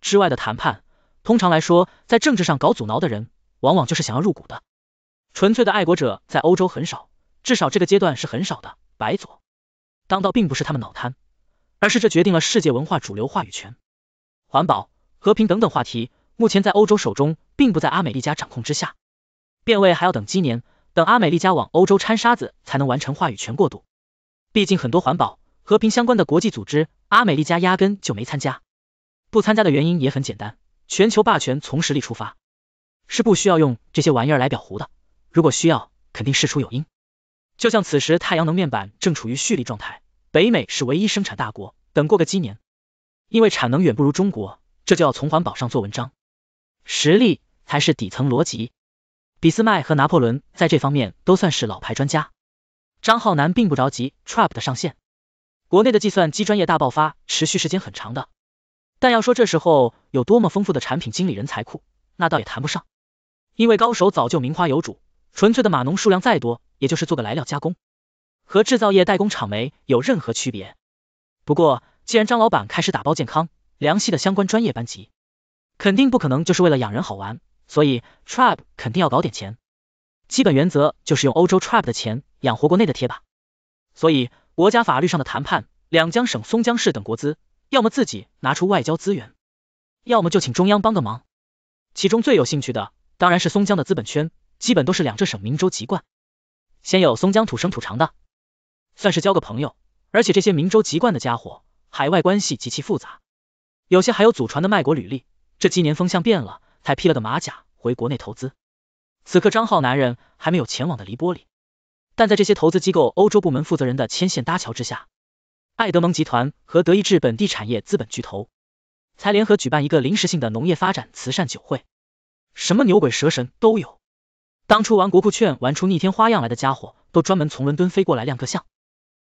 之外的谈判。通常来说，在政治上搞阻挠的人，往往就是想要入股的。纯粹的爱国者在欧洲很少，至少这个阶段是很少的。白左当道并不是他们脑瘫，而是这决定了世界文化主流话语权。环保、和平等等话题，目前在欧洲手中并不在阿美利加掌控之下。变位还要等今年，等阿美利加往欧洲掺沙子，才能完成话语权过渡。毕竟很多环保、和平相关的国际组织，阿美利加压根就没参加。不参加的原因也很简单，全球霸权从实力出发，是不需要用这些玩意儿来表糊的。如果需要，肯定事出有因。就像此时太阳能面板正处于蓄力状态，北美是唯一生产大国。等过个鸡年，因为产能远不如中国，这就要从环保上做文章。实力才是底层逻辑。俾斯麦和拿破仑在这方面都算是老牌专家。张浩南并不着急，trap 的上线，国内的计算机专业大爆发持续时间很长的，但要说这时候有多么丰富的产品经理人才库，那倒也谈不上，因为高手早就名花有主，纯粹的码农数量再多，也就是做个来料加工，和制造业代工厂没有任何区别。不过，既然张老板开始打包健康，良系的相关专业班级，肯定不可能就是为了养人好玩，所以 trap 肯定要搞点钱。基本原则就是用欧洲 trap 的钱养活国内的贴吧，所以国家法律上的谈判，两江省松江市等国资，要么自己拿出外交资源，要么就请中央帮个忙。其中最有兴趣的当然是松江的资本圈，基本都是两浙省明州籍贯，先有松江土生土长的，算是交个朋友。而且这些明州籍贯的家伙，海外关系极其复杂，有些还有祖传的卖国履历，这几年风向变了，才披了个马甲回国内投资。此刻，张浩男人还没有前往的黎波里，但在这些投资机构欧洲部门负责人的牵线搭桥之下，艾德蒙集团和德意志本地产业资本巨头才联合举办一个临时性的农业发展慈善酒会，什么牛鬼蛇神都有。当初玩国库券玩出逆天花样来的家伙，都专门从伦敦飞过来亮个相。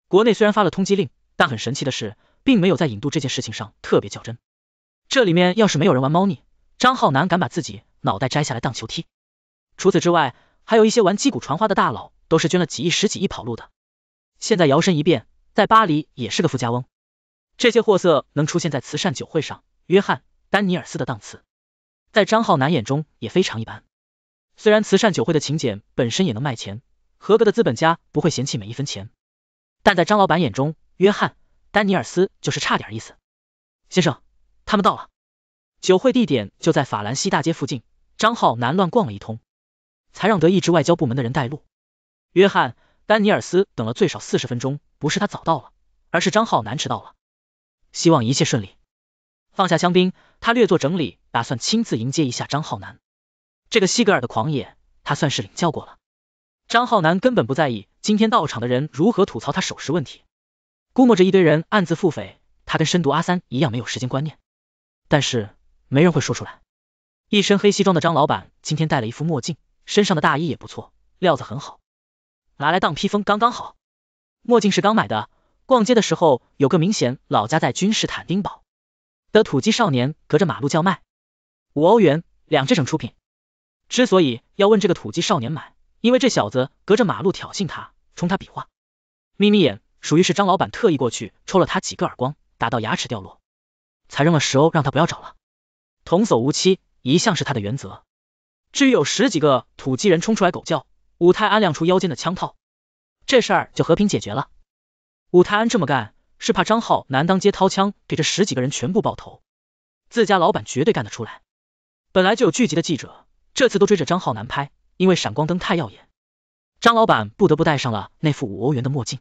国内虽然发了通缉令，但很神奇的是，并没有在引渡这件事情上特别较真。这里面要是没有人玩猫腻，张浩南敢把自己脑袋摘下来当球踢？除此之外，还有一些玩击鼓传花的大佬，都是捐了几亿、十几亿跑路的。现在摇身一变，在巴黎也是个富家翁。这些货色能出现在慈善酒会上，约翰·丹尼尔斯的档次，在张浩南眼中也非常一般。虽然慈善酒会的请柬本身也能卖钱，合格的资本家不会嫌弃每一分钱，但在张老板眼中，约翰·丹尼尔斯就是差点意思。先生，他们到了。酒会地点就在法兰西大街附近。张浩南乱逛了一通。才让德意志外交部门的人带路。约翰·丹尼尔斯等了最少四十分钟，不是他早到了，而是张浩南迟到了。希望一切顺利。放下香槟，他略作整理，打算亲自迎接一下张浩南。这个西格尔的狂野，他算是领教过了。张浩南根本不在意今天到场的人如何吐槽他守时问题，估摸着一堆人暗自腹诽他跟深读阿三一样没有时间观念，但是没人会说出来。一身黑西装的张老板今天戴了一副墨镜。身上的大衣也不错，料子很好，拿来当披风刚刚好。墨镜是刚买的，逛街的时候有个明显老家在君士坦丁堡的土鸡少年隔着马路叫卖，五欧元，两只省出品。之所以要问这个土鸡少年买，因为这小子隔着马路挑衅他，冲他比划，眯眯眼，属于是张老板特意过去抽了他几个耳光，打到牙齿掉落，才扔了十欧让他不要找了。童叟无欺，一向是他的原则。至于有十几个土鸡人冲出来狗叫，武泰安亮出腰间的枪套，这事就和平解决了。武泰安这么干是怕张浩南当街掏枪给这十几个人全部爆头，自家老板绝对干得出来。本来就有聚集的记者，这次都追着张浩南拍，因为闪光灯太耀眼，张老板不得不戴上了那副五欧元的墨镜。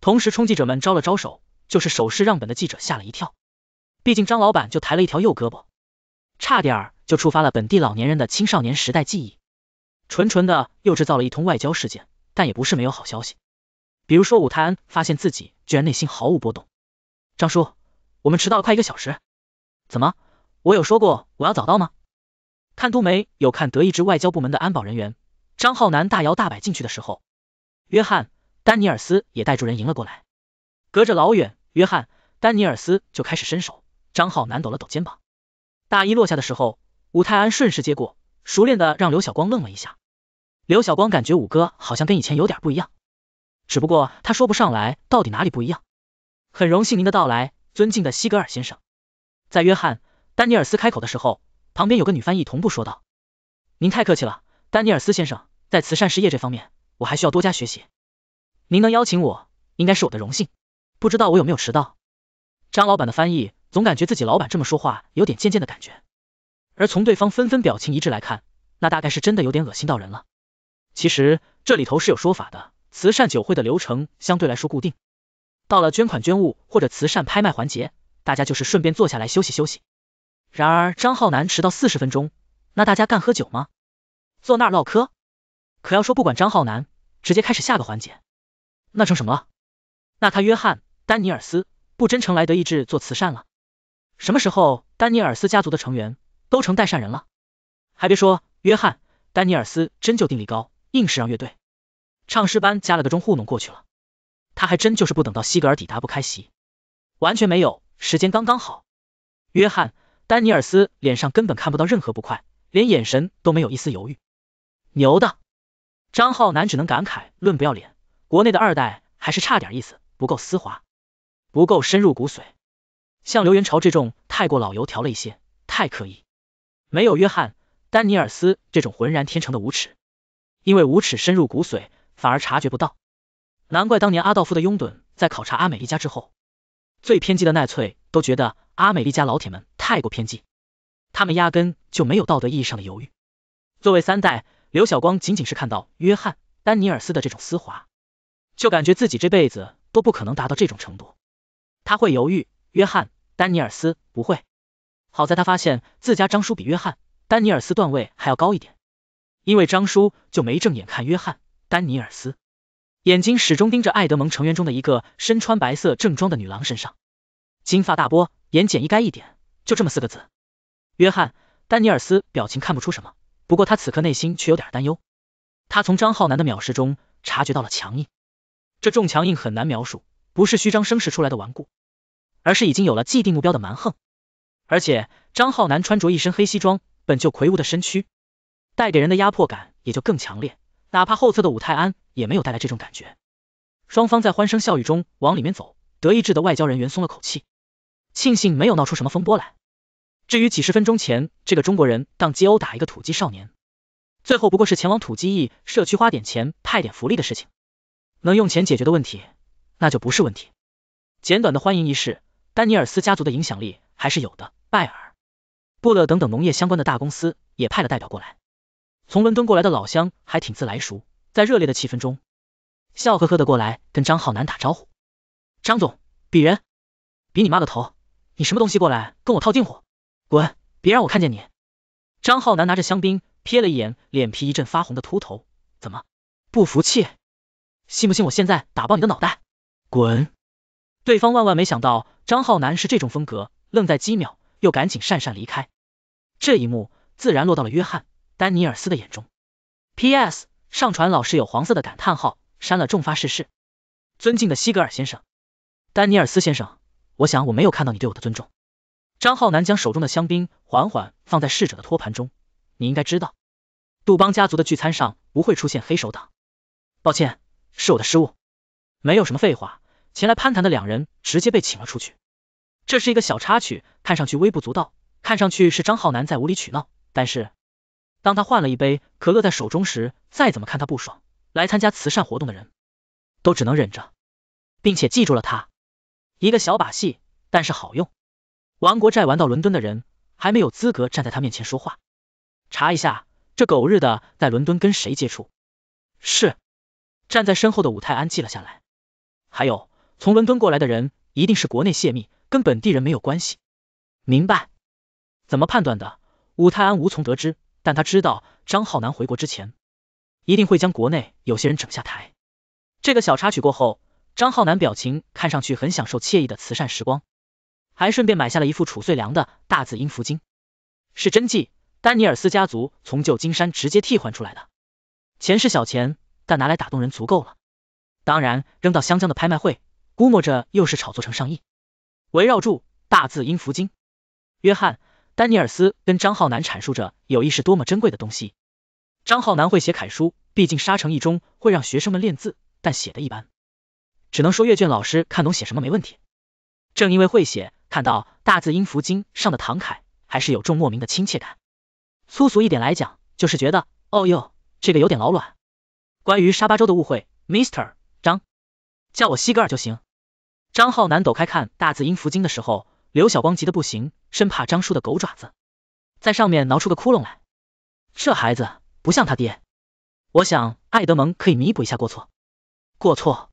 同时冲记者们招了招手，就是手势让本的记者吓了一跳，毕竟张老板就抬了一条右胳膊，差点儿。就触发了本地老年人的青少年时代记忆，纯纯的又制造了一通外交事件。但也不是没有好消息，比如说武泰安发现自己居然内心毫无波动。张叔，我们迟到了快一个小时，怎么？我有说过我要早到吗？看都没有看德意志外交部门的安保人员，张浩南大摇大摆进去的时候，约翰·丹尼尔斯也带住人迎了过来。隔着老远，约翰·丹尼尔斯就开始伸手，张浩南抖了抖肩膀，大衣落下的时候。武泰安顺势接过，熟练的让刘晓光愣了一下。刘晓光感觉五哥好像跟以前有点不一样，只不过他说不上来到底哪里不一样。很荣幸您的到来，尊敬的西格尔先生。在约翰·丹尼尔斯开口的时候，旁边有个女翻译同步说道：“您太客气了，丹尼尔斯先生，在慈善事业这方面，我还需要多加学习。您能邀请我，应该是我的荣幸。不知道我有没有迟到？”张老板的翻译总感觉自己老板这么说话有点贱贱的感觉。而从对方纷纷表情一致来看，那大概是真的有点恶心到人了。其实这里头是有说法的，慈善酒会的流程相对来说固定，到了捐款捐物或者慈善拍卖环节，大家就是顺便坐下来休息休息。然而张浩南迟到四十分钟，那大家干喝酒吗？坐那儿唠嗑？可要说不管张浩南，直接开始下个环节，那成什么了？那他约翰丹尼尔斯不真诚来德意志做慈善了？什么时候丹尼尔斯家族的成员？都成代善人了，还别说，约翰·丹尼尔斯真就定力高，硬是让乐队唱诗班加了个钟糊弄过去了。他还真就是不等到西格尔抵达不开席，完全没有时间，刚刚好。约翰·丹尼尔斯脸上根本看不到任何不快，连眼神都没有一丝犹豫。牛的，张浩南只能感慨：论不要脸，国内的二代还是差点意思，不够丝滑，不够深入骨髓。像刘元朝这种太过老油条了一些，太刻意。没有约翰·丹尼尔斯这种浑然天成的无耻，因为无耻深入骨髓，反而察觉不到。难怪当年阿道夫的拥趸在考察阿美丽家之后，最偏激的纳粹都觉得阿美丽家老铁们太过偏激，他们压根就没有道德意义上的犹豫。作为三代刘晓光，仅仅是看到约翰·丹尼尔斯的这种丝滑，就感觉自己这辈子都不可能达到这种程度。他会犹豫，约翰·丹尼尔斯不会。好在他发现自家张叔比约翰·丹尼尔斯段位还要高一点，因为张叔就没正眼看约翰·丹尼尔斯，眼睛始终盯着艾德蒙成员中的一个身穿白色正装的女郎身上。金发大波，言简意赅一点，就这么四个字。约翰·丹尼尔斯表情看不出什么，不过他此刻内心却有点担忧。他从张浩南的藐视中察觉到了强硬，这种强硬很难描述，不是虚张声势出来的顽固，而是已经有了既定目标的蛮横。而且张浩南穿着一身黑西装，本就魁梧的身躯，带给人的压迫感也就更强烈。哪怕后侧的武泰安也没有带来这种感觉。双方在欢声笑语中往里面走，德意志的外交人员松了口气，庆幸没有闹出什么风波来。至于几十分钟前这个中国人当街殴打一个土鸡少年，最后不过是前往土鸡翼社区花点钱派点福利的事情，能用钱解决的问题，那就不是问题。简短的欢迎仪式，丹尼尔斯家族的影响力还是有的。拜尔、布勒等等农业相关的大公司也派了代表过来，从伦敦过来的老乡还挺自来熟，在热烈的气氛中，笑呵呵的过来跟张浩南打招呼。张总，鄙人，鄙你妈个头，你什么东西过来跟我套近乎？滚，别让我看见你！张浩南拿着香槟，瞥了一眼脸皮一阵发红的秃头，怎么不服气？信不信我现在打爆你的脑袋？滚！对方万万没想到张浩南是这种风格，愣在几秒。又赶紧讪讪离开，这一幕自然落到了约翰·丹尼尔斯的眼中。P.S. 上传老师有黄色的感叹号，删了重发试试。尊敬的西格尔先生，丹尼尔斯先生，我想我没有看到你对我的尊重。张浩南将手中的香槟缓缓放在逝者的托盘中，你应该知道，杜邦家族的聚餐上不会出现黑手党。抱歉，是我的失误。没有什么废话，前来攀谈的两人直接被请了出去。这是一个小插曲，看上去微不足道，看上去是张浩南在无理取闹。但是当他换了一杯可乐在手中时，再怎么看他不爽，来参加慈善活动的人，都只能忍着，并且记住了他一个小把戏。但是好用，玩国债玩到伦敦的人还没有资格站在他面前说话。查一下这狗日的在伦敦跟谁接触？是站在身后的武泰安记了下来。还有从伦敦过来的人，一定是国内泄密。跟本地人没有关系，明白？怎么判断的？武泰安无从得知，但他知道张浩南回国之前，一定会将国内有些人整下台。这个小插曲过后，张浩南表情看上去很享受惬意的慈善时光，还顺便买下了一副褚遂良的大字音符经，是真迹，丹尼尔斯家族从旧金山直接替换出来的，钱是小钱，但拿来打动人足够了。当然，扔到湘江的拍卖会，估摸着又是炒作成上亿。围绕住大字音符经，约翰丹尼尔斯跟张浩南阐述着友谊是多么珍贵的东西。张浩南会写楷书，毕竟沙城一中会让学生们练字，但写的一般，只能说阅卷老师看懂写什么没问题。正因为会写，看到大字音符经上的唐楷，还是有种莫名的亲切感。粗俗一点来讲，就是觉得哦哟，这个有点老卵。关于沙巴州的误会，Mister 张，叫我西格尔就行。张浩南抖开看大字音符经的时候，刘晓光急得不行，生怕张叔的狗爪子在上面挠出个窟窿来。这孩子不像他爹，我想艾德蒙可以弥补一下过错。过错？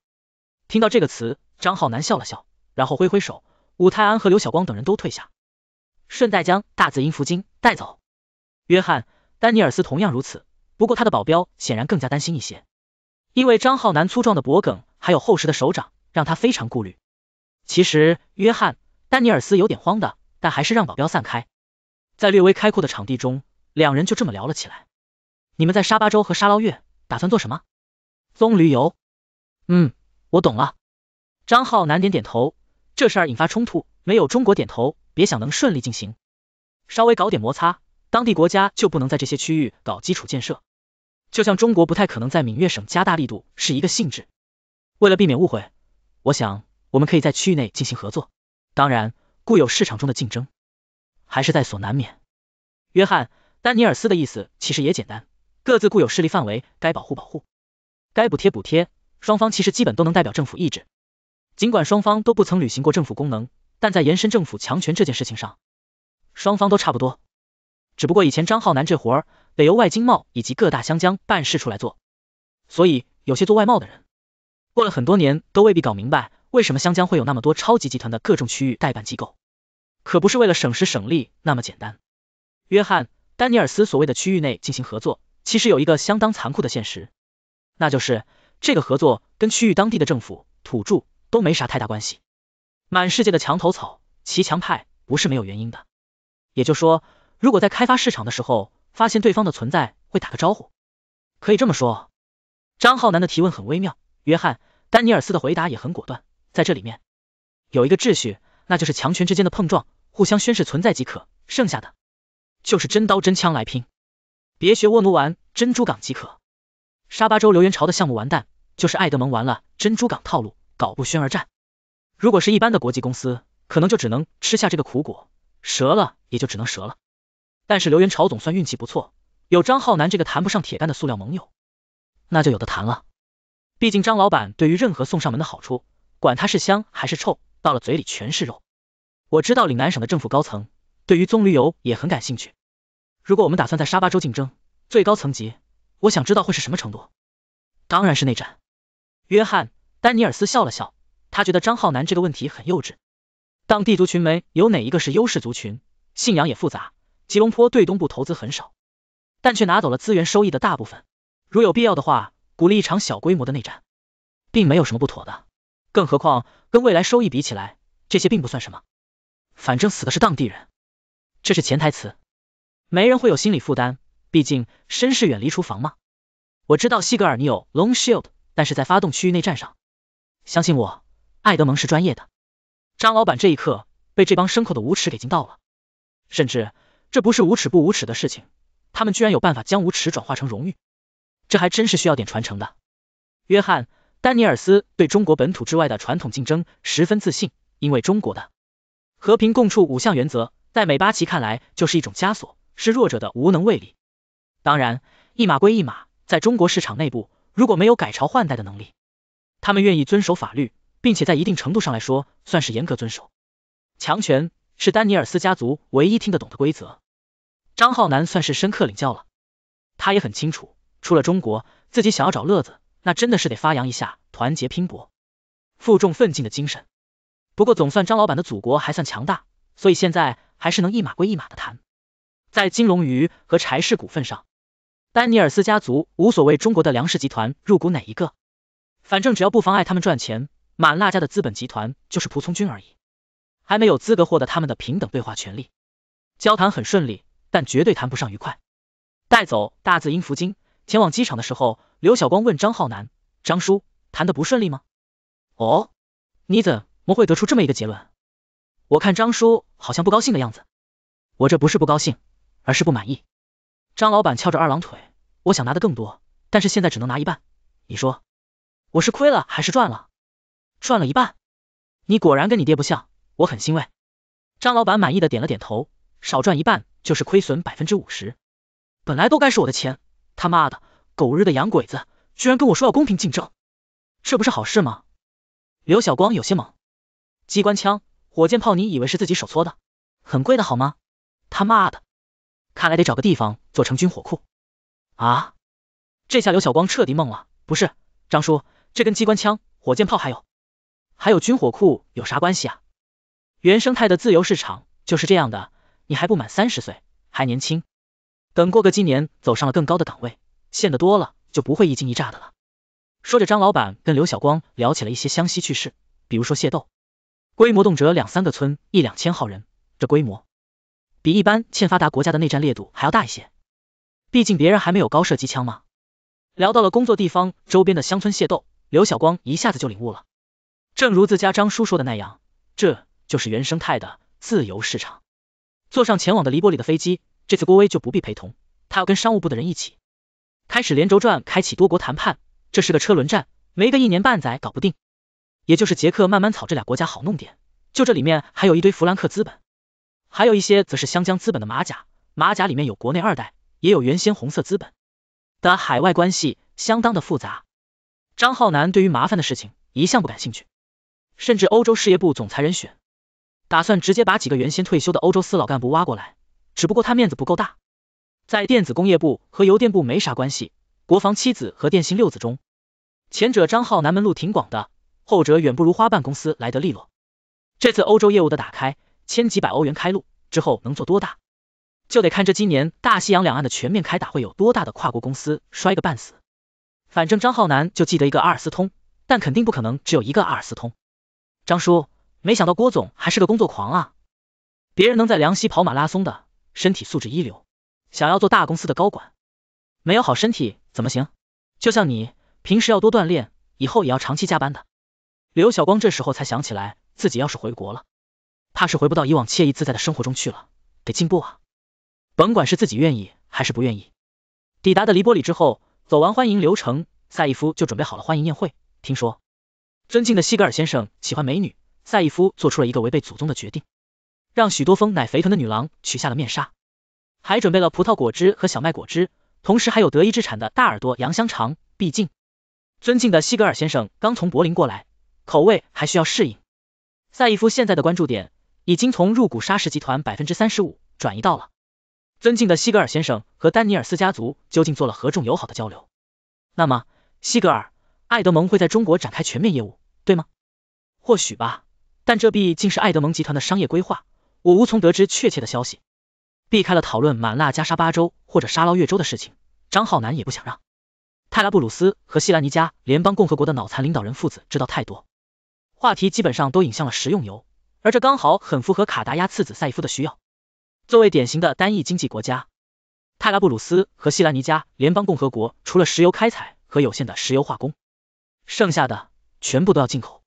听到这个词，张浩南笑了笑，然后挥挥手，武泰安和刘晓光等人都退下，顺带将大字音符经带走。约翰·丹尼尔斯同样如此，不过他的保镖显然更加担心一些，因为张浩南粗壮的脖梗还有厚实的手掌让他非常顾虑。其实，约翰·丹尼尔斯有点慌的，但还是让保镖散开。在略微开阔的场地中，两人就这么聊了起来。你们在沙巴州和沙捞越打算做什么？棕榈油。嗯，我懂了。张浩难点点头。这事引发冲突，没有中国点头，别想能顺利进行。稍微搞点摩擦，当地国家就不能在这些区域搞基础建设。就像中国不太可能在闽粤省加大力度是一个性质。为了避免误会，我想。我们可以在区域内进行合作，当然，固有市场中的竞争还是在所难免。约翰·丹尼尔斯的意思其实也简单，各自固有势力范围该保护保护，该补贴补贴，双方其实基本都能代表政府意志。尽管双方都不曾履行过政府功能，但在延伸政府强权这件事情上，双方都差不多。只不过以前张浩南这活儿得由外经贸以及各大湘江办事处来做，所以有些做外贸的人过了很多年都未必搞明白。为什么湘江会有那么多超级集团的各种区域代办机构？可不是为了省时省力那么简单。约翰·丹尼尔斯所谓的区域内进行合作，其实有一个相当残酷的现实，那就是这个合作跟区域当地的政府、土著都没啥太大关系。满世界的墙头草、骑墙派不是没有原因的。也就说，如果在开发市场的时候发现对方的存在，会打个招呼。可以这么说，张浩南的提问很微妙，约翰·丹尼尔斯的回答也很果断。在这里面，有一个秩序，那就是强权之间的碰撞，互相宣誓存在即可，剩下的就是真刀真枪来拼，别学沃奴玩珍珠港即可。沙巴州刘元朝的项目完蛋，就是艾德蒙玩了珍珠港套路，搞不宣而战。如果是一般的国际公司，可能就只能吃下这个苦果，折了也就只能折了。但是刘元朝总算运气不错，有张浩南这个谈不上铁杆的塑料盟友，那就有的谈了。毕竟张老板对于任何送上门的好处。管它是香还是臭，到了嘴里全是肉。我知道岭南省的政府高层对于棕榈油也很感兴趣。如果我们打算在沙巴州竞争最高层级，我想知道会是什么程度？当然是内战。约翰·丹尼尔斯笑了笑，他觉得张浩南这个问题很幼稚。当地族群没有哪一个是优势族群，信仰也复杂。吉隆坡对东部投资很少，但却拿走了资源收益的大部分。如有必要的话，鼓励一场小规模的内战，并没有什么不妥的。更何况，跟未来收益比起来，这些并不算什么。反正死的是当地人，这是潜台词，没人会有心理负担。毕竟绅士远离厨房嘛。我知道西格尔，你有 Long Shield，但是在发动区域内战上，相信我，艾德蒙是专业的。张老板这一刻被这帮牲口的无耻给惊到了，甚至这不是无耻不无耻的事情，他们居然有办法将无耻转化成荣誉，这还真是需要点传承的。约翰。丹尼尔斯对中国本土之外的传统竞争十分自信，因为中国的和平共处五项原则在美巴奇看来就是一种枷锁，是弱者的无能为力。当然，一码归一码，在中国市场内部，如果没有改朝换代的能力，他们愿意遵守法律，并且在一定程度上来说算是严格遵守。强权是丹尼尔斯家族唯一听得懂的规则。张浩南算是深刻领教了，他也很清楚，出了中国，自己想要找乐子。那真的是得发扬一下团结拼搏、负重奋进的精神。不过总算张老板的祖国还算强大，所以现在还是能一码归一码的谈。在金龙鱼和柴氏股份上，丹尼尔斯家族无所谓中国的粮食集团入股哪一个，反正只要不妨碍他们赚钱，满辣家的资本集团就是蒲从军而已，还没有资格获得他们的平等对话权利。交谈很顺利，但绝对谈不上愉快。带走大字音福金。前往机场的时候，刘晓光问张浩南：“张叔，谈的不顺利吗？”“哦，你怎么会得出这么一个结论？”“我看张叔好像不高兴的样子。”“我这不是不高兴，而是不满意。”张老板翘着二郎腿，“我想拿的更多，但是现在只能拿一半。你说，我是亏了还是赚了？”“赚了一半。”“你果然跟你爹不像，我很欣慰。”张老板满意的点了点头，“少赚一半就是亏损百分之五十，本来都该是我的钱。”他妈的，狗日的洋鬼子，居然跟我说要公平竞争，这不是好事吗？刘小光有些懵，机关枪、火箭炮，你以为是自己手搓的？很贵的好吗？他妈的，看来得找个地方做成军火库啊！这下刘小光彻底懵了。不是，张叔，这跟机关枪、火箭炮还有还有军火库有啥关系啊？原生态的自由市场就是这样的，你还不满三十岁，还年轻。等过个今年，走上了更高的岗位，见的多了，就不会一惊一乍的了。说着，张老板跟刘晓光聊起了一些湘西趣事，比如说械斗，规模动辄两三个村，一两千号人，这规模比一般欠发达国家的内战烈度还要大一些，毕竟别人还没有高射机枪吗？聊到了工作地方周边的乡村械斗，刘晓光一下子就领悟了，正如自家张叔说的那样，这就是原生态的自由市场。坐上前往的黎波里的飞机。这次郭威就不必陪同，他要跟商务部的人一起开始连轴转，开启多国谈判，这是个车轮战，没个一年半载搞不定。也就是捷克、慢慢草这俩国家好弄点，就这里面还有一堆弗兰克资本，还有一些则是湘江资本的马甲，马甲里面有国内二代，也有原先红色资本的海外关系，相当的复杂。张浩南对于麻烦的事情一向不感兴趣，甚至欧洲事业部总裁人选打算直接把几个原先退休的欧洲司老干部挖过来。只不过他面子不够大，在电子工业部和邮电部没啥关系，国防七子和电信六子中，前者张浩南门路挺广的，后者远不如花瓣公司来得利落。这次欧洲业务的打开，千几百欧元开路之后，能做多大，就得看这今年大西洋两岸的全面开打会有多大的跨国公司摔个半死。反正张浩南就记得一个阿尔斯通，但肯定不可能只有一个阿尔斯通。张叔，没想到郭总还是个工作狂啊，别人能在凉溪跑马拉松的。身体素质一流，想要做大公司的高管，没有好身体怎么行？就像你，平时要多锻炼，以后也要长期加班的。刘晓光这时候才想起来，自己要是回国了，怕是回不到以往惬意自在的生活中去了，得进步啊！甭管是自己愿意还是不愿意。抵达的黎波里之后，走完欢迎流程，赛义夫就准备好了欢迎宴会。听说，尊敬的西格尔先生喜欢美女，赛义夫做出了一个违背祖宗的决定。让许多丰奶肥臀的女郎取下了面纱，还准备了葡萄果汁和小麦果汁，同时还有德意志产的大耳朵羊香肠。毕竟，尊敬的西格尔先生刚从柏林过来，口味还需要适应。赛义夫现在的关注点已经从入股沙石集团百分之三十五，转移到了尊敬的西格尔先生和丹尼尔斯家族究竟做了何种友好的交流。那么，西格尔、爱德蒙会在中国展开全面业务，对吗？或许吧，但这毕竟是爱德蒙集团的商业规划。我无从得知确切的消息，避开了讨论满纳加沙巴州或者沙捞越州的事情。张浩南也不想让泰拉布鲁斯和西兰尼加联邦共和国的脑残领导人父子知道太多。话题基本上都引向了食用油，而这刚好很符合卡达亚次子赛夫的需要。作为典型的单一经济国家，泰拉布鲁斯和西兰尼加联邦共和国除了石油开采和有限的石油化工，剩下的全部都要进口。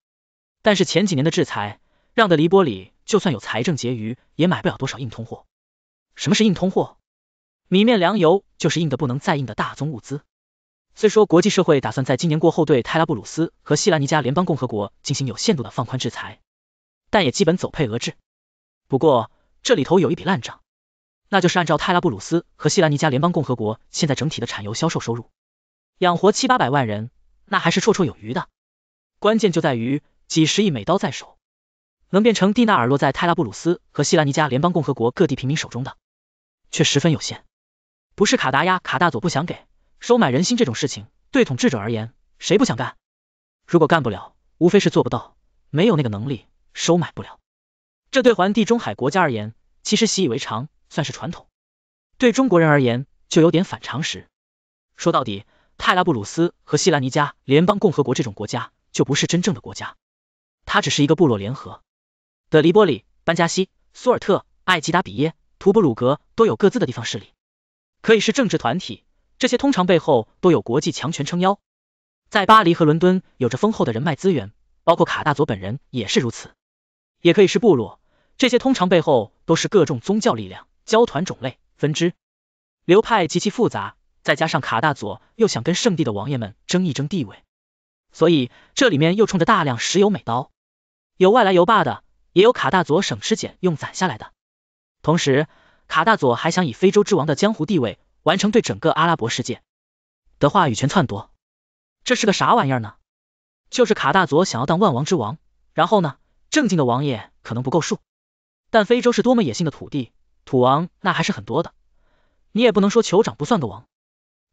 但是前几年的制裁，让的黎波里。就算有财政结余，也买不了多少硬通货。什么是硬通货？米面粮油就是硬的不能再硬的大宗物资。虽说国际社会打算在今年过后对泰拉布鲁斯和西兰尼加联邦共和国进行有限度的放宽制裁，但也基本走配额制。不过这里头有一笔烂账，那就是按照泰拉布鲁斯和西兰尼加联邦共和国现在整体的产油销售收入，养活七八百万人，那还是绰绰有余的。关键就在于几十亿美刀在手。能变成蒂娜尔落在泰拉布鲁斯和西兰尼加联邦共和国各地平民手中的，却十分有限。不是卡达亚卡大佐不想给，收买人心这种事情，对统治者而言，谁不想干？如果干不了，无非是做不到，没有那个能力，收买不了。这对环地中海国家而言，其实习以为常，算是传统。对中国人而言，就有点反常识。说到底，泰拉布鲁斯和西兰尼加联邦共和国这种国家，就不是真正的国家，它只是一个部落联合。的黎波里、班加西、苏尔特、埃及达比耶、图布鲁格都有各自的地方势力，可以是政治团体，这些通常背后都有国际强权撑腰，在巴黎和伦敦有着丰厚的人脉资源，包括卡大佐本人也是如此；也可以是部落，这些通常背后都是各种宗教力量、教团种类、分支、流派极其复杂，再加上卡大佐又想跟圣地的王爷们争一争地位，所以这里面又冲着大量石油美刀，有外来油霸的。也有卡大佐省吃俭用攒下来的，同时卡大佐还想以非洲之王的江湖地位，完成对整个阿拉伯世界的话语权篡夺。这是个啥玩意儿呢？就是卡大佐想要当万王之王，然后呢，正经的王爷可能不够数，但非洲是多么野性的土地，土王那还是很多的，你也不能说酋长不算个王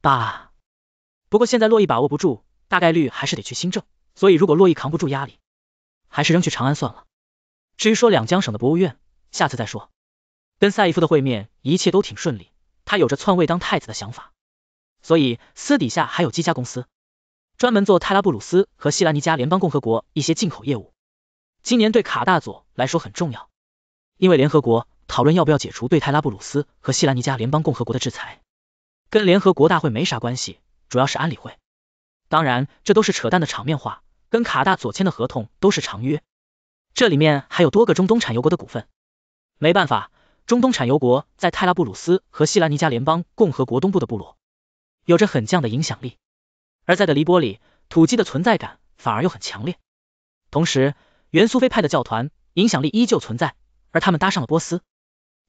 吧。不过现在洛邑把握不住，大概率还是得去新政，所以如果洛邑扛不住压力，还是扔去长安算了。至于说两江省的博物院，下次再说。跟赛义夫的会面一切都挺顺利，他有着篡位当太子的想法，所以私底下还有几家公司专门做泰拉布鲁斯和西兰尼加联邦共和国一些进口业务。今年对卡大佐来说很重要，因为联合国讨论要不要解除对泰拉布鲁斯和西兰尼加联邦共和国的制裁，跟联合国大会没啥关系，主要是安理会。当然，这都是扯淡的场面话，跟卡大佐签的合同都是长约。这里面还有多个中东产油国的股份，没办法，中东产油国在泰拉布鲁斯和西兰尼加联邦共和国东部的部落有着很强的影响力，而在的黎波里，土鸡的存在感反而又很强烈。同时，原苏菲派的教团影响力依旧存在，而他们搭上了波斯。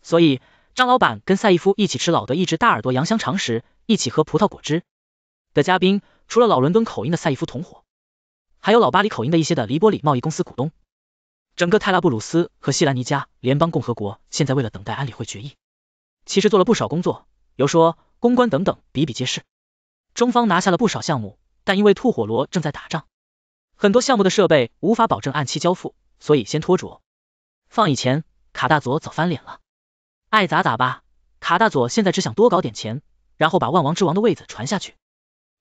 所以，张老板跟赛义夫一起吃老德一只大耳朵羊香肠时，一起喝葡萄果汁的嘉宾，除了老伦敦口音的赛义夫同伙，还有老巴黎口音的一些的黎波里贸易公司股东。整个泰拉布鲁斯和西兰尼加联邦共和国现在为了等待安理会决议，其实做了不少工作，有说公关等等，比比皆是。中方拿下了不少项目，但因为兔火罗正在打仗，很多项目的设备无法保证按期交付，所以先拖着。放以前，卡大佐早翻脸了，爱咋咋吧。卡大佐现在只想多搞点钱，然后把万王之王的位子传下去。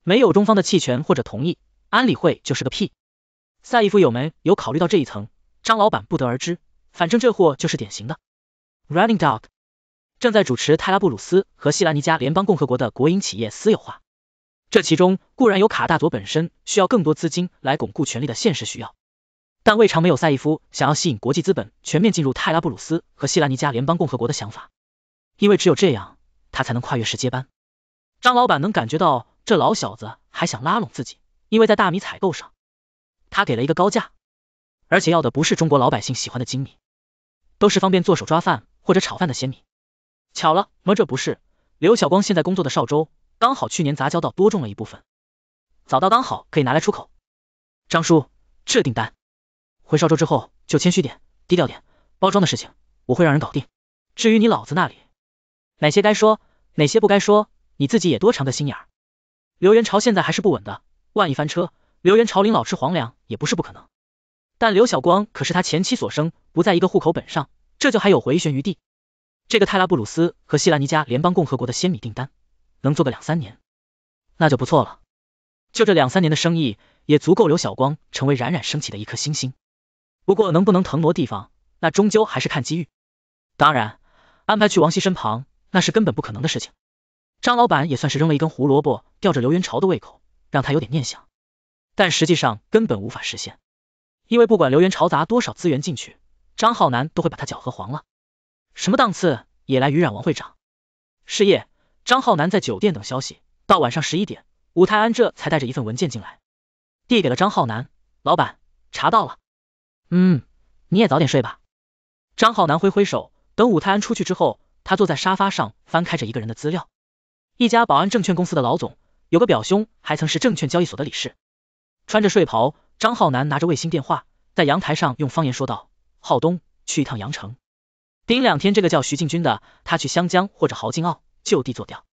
没有中方的弃权或者同意，安理会就是个屁。赛义夫有没有考虑到这一层？张老板不得而知，反正这货就是典型的 running dog，正在主持泰拉布鲁斯和西兰尼加联邦共和国的国营企业私有化。这其中固然有卡大佐本身需要更多资金来巩固权力的现实需要，但未尝没有赛义夫想要吸引国际资本全面进入泰拉布鲁斯和西兰尼加联邦共和国的想法。因为只有这样，他才能跨越式接班。张老板能感觉到这老小子还想拉拢自己，因为在大米采购上，他给了一个高价。而且要的不是中国老百姓喜欢的精米，都是方便做手抓饭或者炒饭的鲜米。巧了，么这不是刘晓光现在工作的邵州，刚好去年杂交稻多种了一部分，早稻刚好可以拿来出口。张叔，这订单，回邵州之后就谦虚点，低调点，包装的事情我会让人搞定。至于你老子那里，哪些该说，哪些不该说，你自己也多长个心眼。刘元朝现在还是不稳的，万一翻车，刘元朝领老吃皇粮也不是不可能。但刘晓光可是他前妻所生，不在一个户口本上，这就还有回旋余地。这个泰拉布鲁斯和西兰尼加联邦共和国的鲜米订单，能做个两三年，那就不错了。就这两三年的生意，也足够刘晓光成为冉冉升起的一颗星星。不过能不能腾挪地方，那终究还是看机遇。当然，安排去王希身旁，那是根本不可能的事情。张老板也算是扔了一根胡萝卜，吊着刘元朝的胃口，让他有点念想，但实际上根本无法实现。因为不管流言嘈杂多少资源进去，张浩南都会把他搅和黄了。什么档次也来于染王会长？是夜，张浩南在酒店等消息，到晚上十一点，武泰安这才带着一份文件进来，递给了张浩南。老板查到了，嗯，你也早点睡吧。张浩南挥挥手，等武泰安出去之后，他坐在沙发上翻开着一个人的资料。一家保安证券公司的老总，有个表兄还曾是证券交易所的理事，穿着睡袍。张浩南拿着卫星电话，在阳台上用方言说道：“浩东，去一趟阳城，盯两天这个叫徐进军的，他去湘江或者豪金澳就地做掉。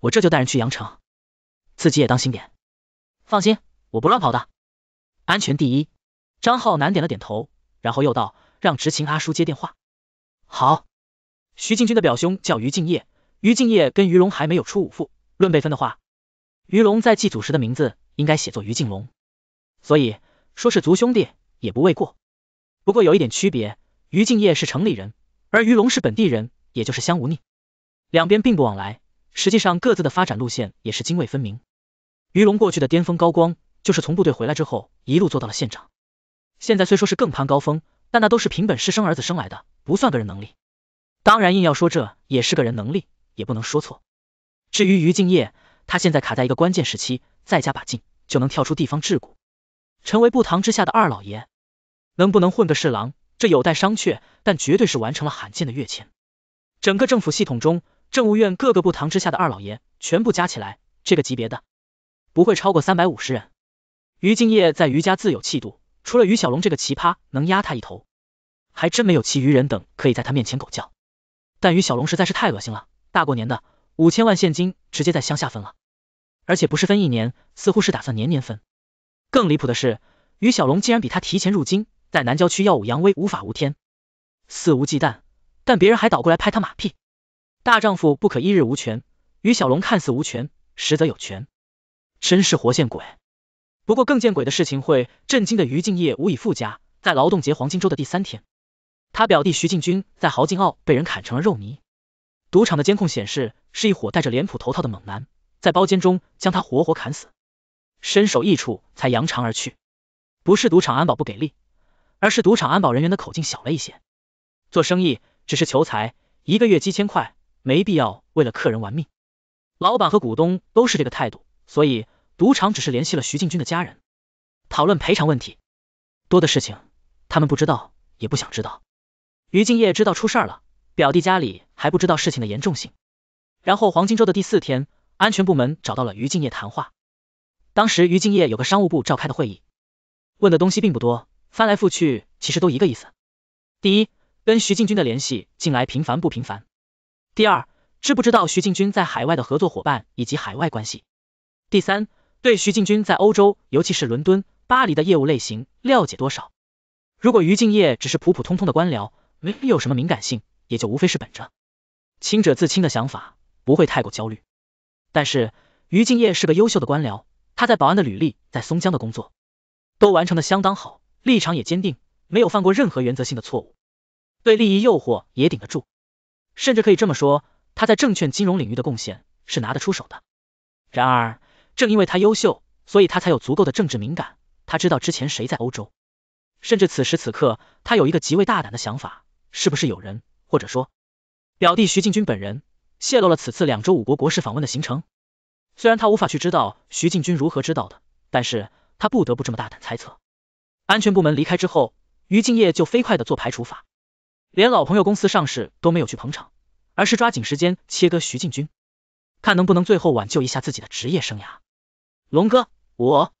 我这就带人去阳城，自己也当心点。放心，我不乱跑的，安全第一。”张浩南点了点头，然后又道：“让执勤阿叔接电话。”“好。”徐进军的表兄叫于敬业，于敬业跟于龙还没有出五副，论辈分的话，于龙在祭祖时的名字应该写作于敬龙。所以说是族兄弟也不为过，不过有一点区别，于敬业是城里人，而于龙是本地人，也就是乡无逆，两边并不往来。实际上各自的发展路线也是泾渭分明。于龙过去的巅峰高光就是从部队回来之后，一路做到了县长。现在虽说是更攀高峰，但那都是凭本事生儿子生来的，不算个人能力。当然硬要说这也是个人能力，也不能说错。至于于敬业，他现在卡在一个关键时期，再加把劲就能跳出地方桎梏。成为部堂之下的二老爷，能不能混个侍郎，这有待商榷，但绝对是完成了罕见的跃迁。整个政府系统中，政务院各个部堂之下的二老爷全部加起来，这个级别的不会超过三百五十人。于敬业在于家自有气度，除了于小龙这个奇葩能压他一头，还真没有其余人等可以在他面前狗叫。但于小龙实在是太恶心了，大过年的，五千万现金直接在乡下分了，而且不是分一年，似乎是打算年年分。更离谱的是，于小龙竟然比他提前入京，在南郊区耀武扬威、无法无天、肆无忌惮，但别人还倒过来拍他马屁。大丈夫不可一日无权，于小龙看似无权，实则有权，真是活见鬼！不过更见鬼的事情会震惊的于敬业无以复加，在劳动节黄金周的第三天，他表弟徐建军在豪进澳被人砍成了肉泥。赌场的监控显示，是一伙戴着脸谱头套的猛男，在包间中将他活活砍死。身首异处才扬长而去，不是赌场安保不给力，而是赌场安保人员的口径小了一些。做生意只是求财，一个月几千块，没必要为了客人玩命。老板和股东都是这个态度，所以赌场只是联系了徐进军的家人，讨论赔偿问题。多的事情他们不知道，也不想知道。于敬业知道出事了，表弟家里还不知道事情的严重性。然后黄金周的第四天，安全部门找到了于敬业谈话。当时于敬业有个商务部召开的会议，问的东西并不多，翻来覆去其实都一个意思：第一，跟徐敬军的联系近来频繁不频繁；第二，知不知道徐敬军在海外的合作伙伴以及海外关系；第三，对徐敬军在欧洲，尤其是伦敦、巴黎的业务类型了解多少。如果于敬业只是普普通通的官僚，没有什么敏感性，也就无非是本着清者自清的想法，不会太过焦虑。但是于敬业是个优秀的官僚。他在保安的履历，在松江的工作，都完成的相当好，立场也坚定，没有犯过任何原则性的错误，对利益诱惑也顶得住，甚至可以这么说，他在证券金融领域的贡献是拿得出手的。然而，正因为他优秀，所以他才有足够的政治敏感，他知道之前谁在欧洲，甚至此时此刻，他有一个极为大胆的想法，是不是有人，或者说，表弟徐进军本人泄露了此次两周五国国事访问的行程？虽然他无法去知道徐进军如何知道的，但是他不得不这么大胆猜测。安全部门离开之后，于敬业就飞快的做排除法，连老朋友公司上市都没有去捧场，而是抓紧时间切割徐进军，看能不能最后挽救一下自己的职业生涯。龙哥，我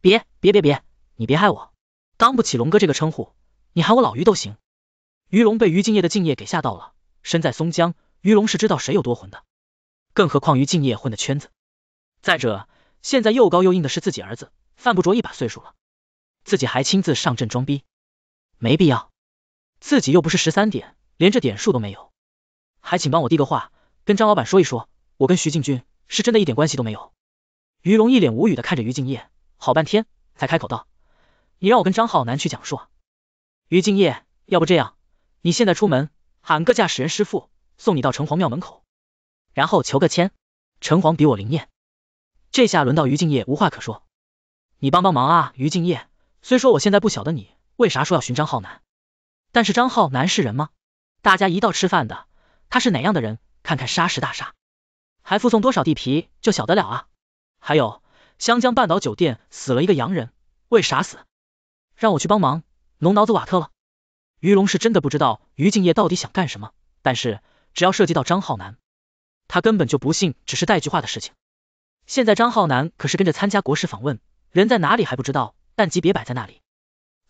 别别别别，你别害我，当不起龙哥这个称呼，你喊我老于都行。于龙被于敬业的敬业给吓到了，身在松江，于龙是知道谁有多混的，更何况于敬业混的圈子。再者，现在又高又硬的是自己儿子，犯不着一把岁数了，自己还亲自上阵装逼，没必要。自己又不是十三点，连这点数都没有，还请帮我递个话，跟张老板说一说，我跟徐静军是真的一点关系都没有。于龙一脸无语的看着于敬业，好半天才开口道：“你让我跟张浩南去讲述。”于敬业，要不这样，你现在出门喊个驾驶员师傅送你到城隍庙门口，然后求个签，城隍比我灵验。这下轮到于敬业无话可说，你帮帮忙啊！于敬业，虽说我现在不晓得你为啥说要寻张浩南，但是张浩南是人吗？大家一道吃饭的，他是哪样的人？看看沙石大厦，还附送多少地皮就晓得了。啊。还有香江半岛酒店死了一个洋人，为啥死？让我去帮忙，龙脑子瓦特了。于龙是真的不知道于敬业到底想干什么，但是只要涉及到张浩南，他根本就不信只是带句话的事情。现在张浩南可是跟着参加国事访问，人在哪里还不知道，但级别摆在那里，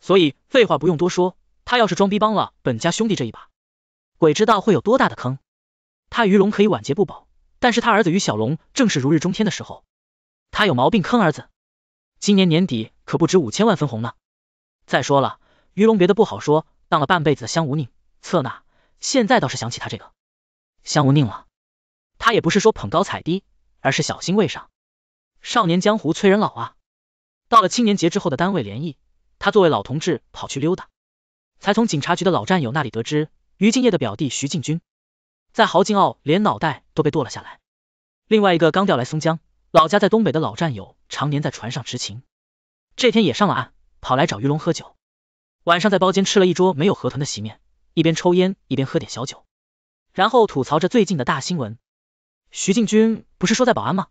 所以废话不用多说，他要是装逼帮了本家兄弟这一把，鬼知道会有多大的坑。他于龙可以晚节不保，但是他儿子于小龙正是如日中天的时候，他有毛病坑儿子，今年年底可不止五千万分红呢。再说了，于龙别的不好说，当了半辈子的香无宁策那，现在倒是想起他这个香无宁了，他也不是说捧高踩低。而是小心为上，少年江湖催人老啊。到了青年节之后的单位联谊，他作为老同志跑去溜达，才从警察局的老战友那里得知，于敬业的表弟徐敬军，在豪金澳连脑袋都被剁了下来。另外一个刚调来松江，老家在东北的老战友，常年在船上执勤，这天也上了岸，跑来找于龙喝酒。晚上在包间吃了一桌没有河豚的席面，一边抽烟一边喝点小酒，然后吐槽着最近的大新闻。徐静军不是说在保安吗？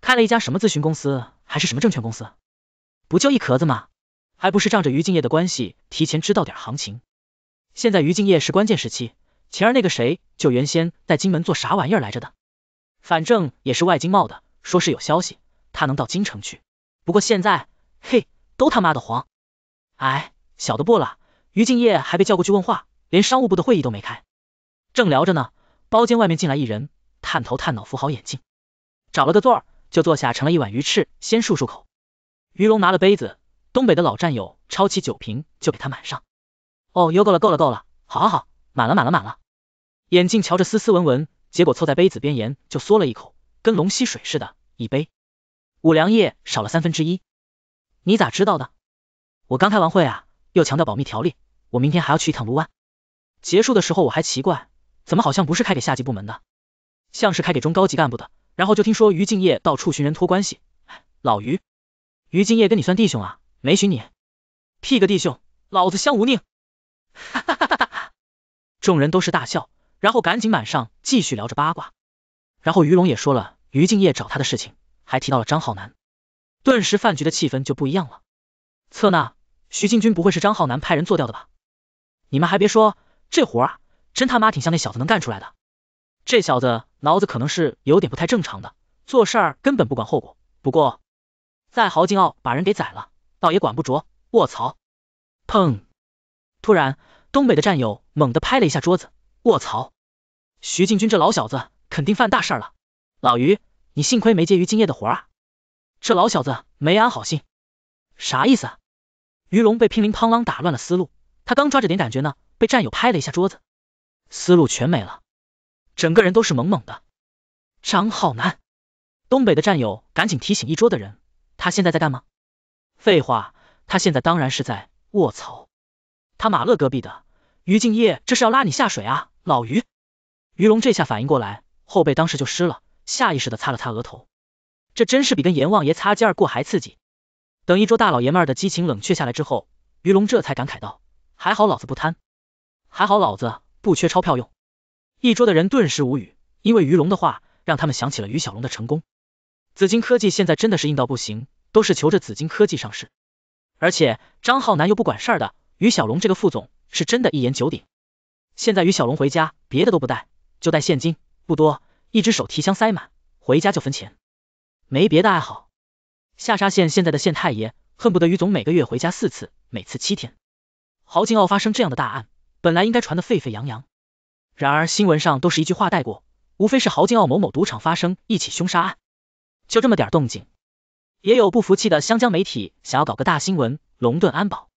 开了一家什么咨询公司，还是什么证券公司？不就一壳子吗？还不是仗着于敬业的关系，提前知道点行情。现在于敬业是关键时期，前儿那个谁，就原先在金门做啥玩意儿来着的？反正也是外经贸的，说是有消息，他能到京城去。不过现在，嘿，都他妈的慌。哎，小的不了，于敬业还被叫过去问话，连商务部的会议都没开。正聊着呢，包间外面进来一人。探头探脑扶好眼镜，找了个座就坐下，盛了一碗鱼翅先漱漱口。鱼龙拿了杯子，东北的老战友抄起酒瓶就给他满上。哦，又够了，够了，够了，好，好，好，满了，满了，满了。眼镜瞧着斯斯文文，结果凑在杯子边沿就缩了一口，跟龙吸水似的，一杯五粮液少了三分之一。你咋知道的？我刚开完会啊，又强调保密条例，我明天还要去一趟卢湾。结束的时候我还奇怪，怎么好像不是开给下级部门的？像是开给中高级干部的，然后就听说于敬业到处寻人托关系，老于，于敬业跟你算弟兄啊？没寻你？屁个弟兄，老子香无宁。哈哈哈哈哈哈！众人都是大笑，然后赶紧满上，继续聊着八卦。然后于龙也说了于敬业找他的事情，还提到了张浩南，顿时饭局的气氛就不一样了。策那，徐进军不会是张浩南派人做掉的吧？你们还别说，这活啊，真他妈挺像那小子能干出来的。这小子脑子可能是有点不太正常的，做事根本不管后果。不过，再豪金奥把人给宰了，倒也管不着。卧槽！砰！突然，东北的战友猛地拍了一下桌子，卧槽！徐进军这老小子肯定犯大事了。老于，你幸亏没接于敬业的活啊，这老小子没安好心，啥意思？于龙被乒铃乓啷打乱了思路，他刚抓着点感觉呢，被战友拍了一下桌子，思路全没了。整个人都是懵懵的。张浩南，东北的战友赶紧提醒一桌的人，他现在在干嘛？废话，他现在当然是在。卧槽！他马勒隔壁的于敬业，这是要拉你下水啊，老于！于龙这下反应过来，后背当时就湿了，下意识的擦了擦额头。这真是比跟阎王爷擦肩过还刺激。等一桌大老爷们的激情冷却下来之后，于龙这才感慨道：“还好老子不贪，还好老子不缺钞票用。”一桌的人顿时无语，因为于龙的话让他们想起了于小龙的成功。紫金科技现在真的是硬到不行，都是求着紫金科技上市。而且张浩南又不管事儿的，于小龙这个副总是真的一言九鼎。现在于小龙回家，别的都不带，就带现金，不多，一只手提箱塞满，回家就分钱，没别的爱好。下沙县现在的县太爷恨不得于总每个月回家四次，每次七天。豪金澳发生这样的大案，本来应该传得沸沸扬扬。然而新闻上都是一句话带过，无非是豪金澳某某赌场发生一起凶杀案，就这么点动静。也有不服气的湘江媒体想要搞个大新闻。龙盾安保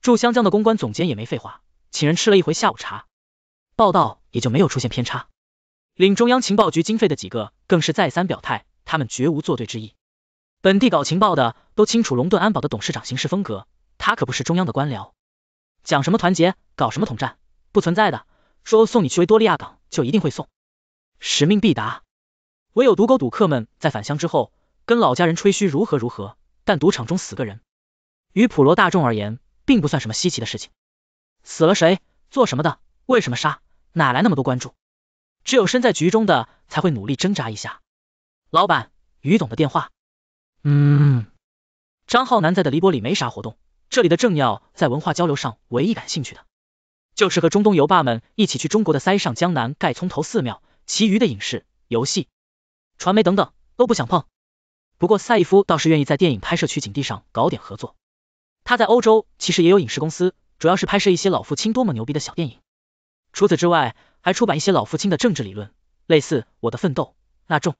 驻湘江的公关总监也没废话，请人吃了一回下午茶，报道也就没有出现偏差。领中央情报局经费的几个更是再三表态，他们绝无作对之意。本地搞情报的都清楚龙盾安保的董事长行事风格，他可不是中央的官僚，讲什么团结，搞什么统战，不存在的。说送你去维多利亚港就一定会送，使命必达。唯有赌狗赌客们在返乡之后跟老家人吹嘘如何如何，但赌场中死个人，于普罗大众而言并不算什么稀奇的事情。死了谁，做什么的，为什么杀，哪来那么多关注？只有身在局中的才会努力挣扎一下。老板，于总的电话。嗯，张浩南在的黎波里没啥活动，这里的政要在文化交流上唯一感兴趣的。就是和中东油霸们一起去中国的塞上江南盖葱头寺庙，其余的影视、游戏、传媒等等都不想碰。不过赛义夫倒是愿意在电影拍摄取景地上搞点合作。他在欧洲其实也有影视公司，主要是拍摄一些老父亲多么牛逼的小电影。除此之外，还出版一些老父亲的政治理论，类似《我的奋斗》那种。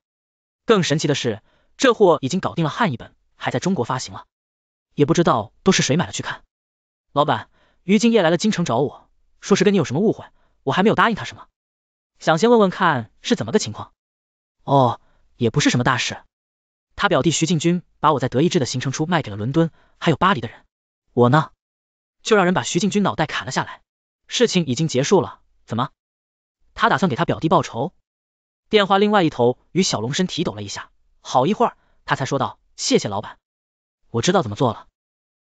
更神奇的是，这货已经搞定了汉译本，还在中国发行了，也不知道都是谁买了去看。老板于敬业来了京城找我。说是跟你有什么误会，我还没有答应他什么，想先问问看是怎么个情况。哦，也不是什么大事，他表弟徐进军把我在德意志的行程书卖给了伦敦还有巴黎的人，我呢就让人把徐进军脑袋砍了下来。事情已经结束了，怎么？他打算给他表弟报仇？电话另外一头与小龙身体抖了一下，好一会儿他才说道：“谢谢老板，我知道怎么做了。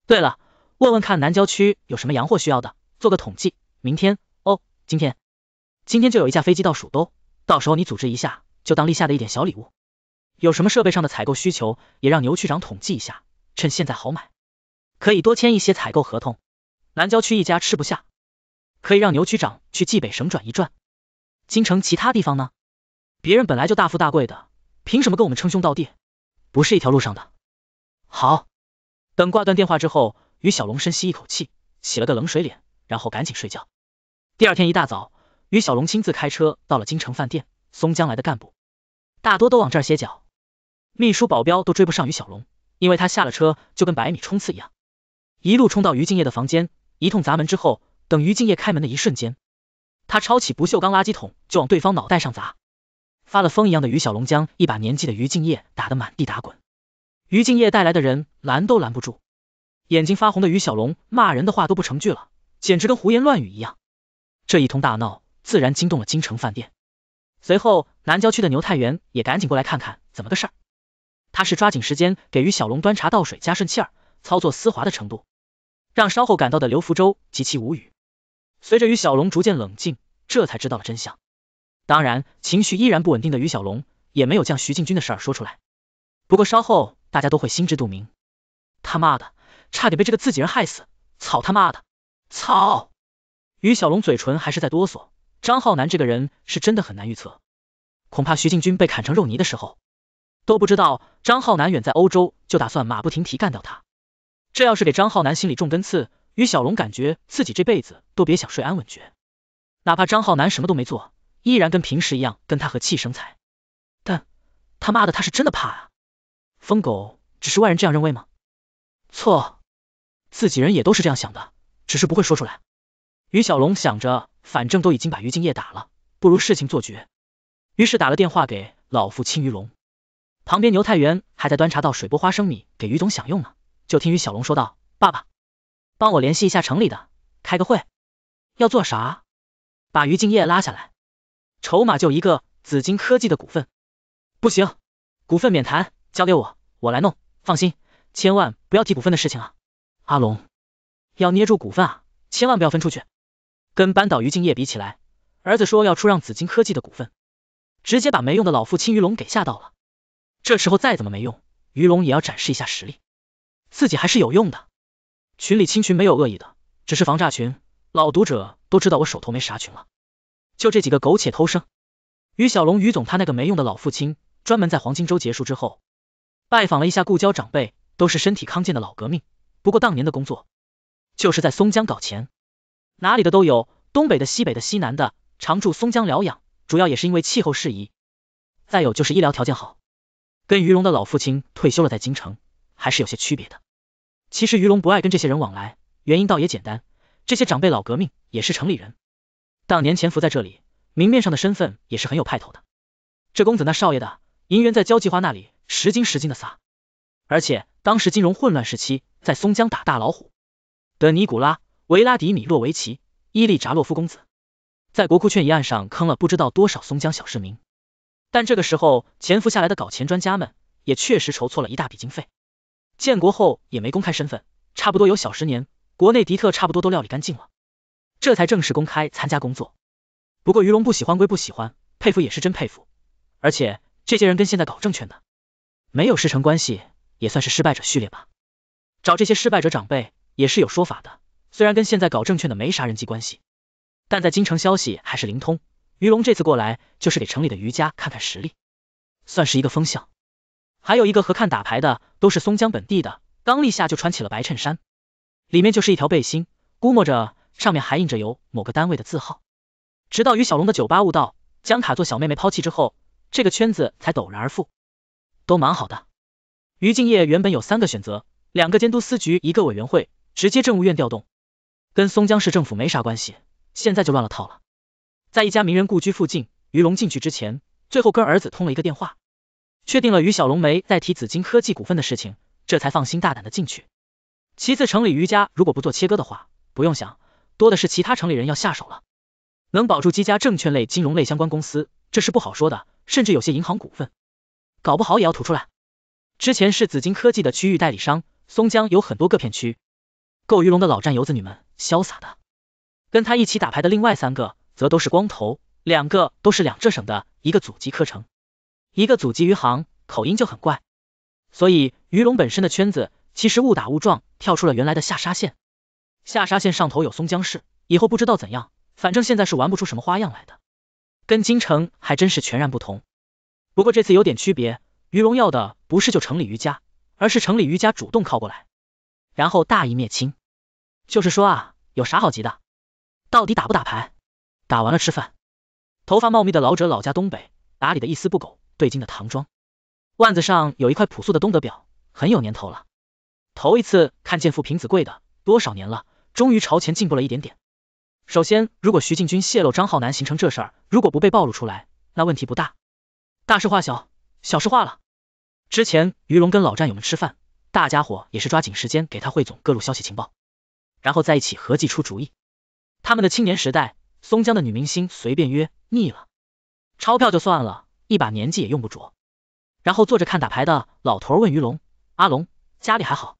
对了，问问看南郊区有什么洋货需要的，做个统计。”明天，哦，今天，今天就有一架飞机到蜀都，到时候你组织一下，就当立夏的一点小礼物。有什么设备上的采购需求，也让牛区长统计一下，趁现在好买，可以多签一些采购合同。南郊区一家吃不下，可以让牛区长去冀北省转一转。京城其他地方呢？别人本来就大富大贵的，凭什么跟我们称兄道弟？不是一条路上的。好，等挂断电话之后，于小龙深吸一口气，洗了个冷水脸，然后赶紧睡觉。第二天一大早，于小龙亲自开车到了京城饭店。松江来的干部大多都往这儿歇脚，秘书保镖都追不上于小龙，因为他下了车就跟百米冲刺一样，一路冲到于敬业的房间，一通砸门之后，等于敬业开门的一瞬间，他抄起不锈钢垃圾桶就往对方脑袋上砸。发了疯一样的于小龙将一把年纪的于敬业打得满地打滚，于敬业带来的人拦都拦不住。眼睛发红的于小龙骂人的话都不成句了，简直跟胡言乱语一样。这一通大闹，自然惊动了京城饭店。随后，南郊区的牛太原也赶紧过来看看怎么个事儿。他是抓紧时间给于小龙端茶倒水、加顺气儿，操作丝滑的程度，让稍后赶到的刘福州极其无语。随着于小龙逐渐冷静，这才知道了真相。当然，情绪依然不稳定的于小龙也没有将徐进军的事儿说出来。不过稍后大家都会心知肚明。他妈的，差点被这个自己人害死！操他妈的，操！于小龙嘴唇还是在哆嗦，张浩南这个人是真的很难预测，恐怕徐建军被砍成肉泥的时候，都不知道张浩南远在欧洲就打算马不停蹄干掉他。这要是给张浩南心里种根刺，于小龙感觉自己这辈子都别想睡安稳觉。哪怕张浩南什么都没做，依然跟平时一样跟他和气生财，但他妈的他是真的怕啊！疯狗只是外人这样认为吗？错，自己人也都是这样想的，只是不会说出来。于小龙想着，反正都已经把于敬业打了，不如事情做绝。于是打了电话给老父亲于龙。旁边牛太原还在端茶倒水剥花生米给于总享用呢，就听于小龙说道：“爸爸，帮我联系一下城里的，开个会，要做啥？把于敬业拉下来，筹码就一个紫金科技的股份。不行，股份免谈，交给我，我来弄。放心，千万不要提股份的事情啊。阿龙，要捏住股份啊，千万不要分出去。”跟扳倒于敬业比起来，儿子说要出让紫金科技的股份，直接把没用的老父亲于龙给吓到了。这时候再怎么没用，于龙也要展示一下实力，自己还是有用的。群里亲群没有恶意的，只是防诈群，老读者都知道我手头没啥群了，就这几个苟且偷生。于小龙，于总他那个没用的老父亲，专门在黄金周结束之后，拜访了一下故交长辈，都是身体康健的老革命，不过当年的工作就是在松江搞钱。哪里的都有，东北的、西北的、西南的，常驻松江疗养，主要也是因为气候适宜，再有就是医疗条件好，跟于龙的老父亲退休了在京城，还是有些区别的。其实于龙不爱跟这些人往来，原因倒也简单，这些长辈老革命也是城里人，当年潜伏在这里，明面上的身份也是很有派头的，这公子那少爷的，银元在交际花那里十斤十斤的撒，而且当时金融混乱时期，在松江打大老虎的尼古拉。维拉迪米洛维奇·伊利扎洛夫公子，在国库券一案上坑了不知道多少松江小市民，但这个时候潜伏下来的搞钱专家们，也确实筹措了一大笔经费。建国后也没公开身份，差不多有小十年，国内敌特差不多都料理干净了，这才正式公开参加工作。不过于龙不喜欢归不喜欢，佩服也是真佩服，而且这些人跟现在搞证券的没有师承关系，也算是失败者序列吧。找这些失败者长辈也是有说法的。虽然跟现在搞证券的没啥人际关系，但在京城消息还是灵通。于龙这次过来就是给城里的于家看看实力，算是一个风向。还有一个和看打牌的都是松江本地的，刚立夏就穿起了白衬衫，里面就是一条背心，估摸着上面还印着有某个单位的字号。直到于小龙的酒吧悟道将卡座小妹妹抛弃之后，这个圈子才陡然而富，都蛮好的。于敬业原本有三个选择：两个监督司局，一个委员会，直接政务院调动。跟松江市政府没啥关系，现在就乱了套了。在一家名人故居附近，于龙进去之前，最后跟儿子通了一个电话，确定了于小龙没再提紫金科技股份的事情，这才放心大胆的进去。其次，城里于家如果不做切割的话，不用想，多的是其他城里人要下手了。能保住几家证券类、金融类相关公司，这是不好说的，甚至有些银行股份，搞不好也要吐出来。之前是紫金科技的区域代理商，松江有很多个片区。够鱼龙的老战友子女们，潇洒的跟他一起打牌的另外三个，则都是光头，两个都是两浙省的，一个祖籍柯城，一个祖籍余杭，口音就很怪。所以鱼龙本身的圈子，其实误打误撞跳出了原来的下沙县。下沙县上头有松江市，以后不知道怎样，反正现在是玩不出什么花样来的，跟京城还真是全然不同。不过这次有点区别，鱼龙要的不是就城里余家，而是城里余家主动靠过来。然后大义灭亲，就是说，啊，有啥好急的？到底打不打牌？打完了吃饭。头发茂密的老者，老家东北，打理的一丝不苟，对襟的唐装，腕子上有一块朴素的东德表，很有年头了。头一次看见富平子贵的，多少年了，终于朝前进步了一点点。首先，如果徐进军泄露张浩南形成这事，如果不被暴露出来，那问题不大，大事化小，小事化了。之前于龙跟老战友们吃饭。大家伙也是抓紧时间给他汇总各路消息情报，然后在一起合计出主意。他们的青年时代，松江的女明星随便约，腻了，钞票就算了，一把年纪也用不着。然后坐着看打牌的老头问于龙：“阿龙，家里还好？”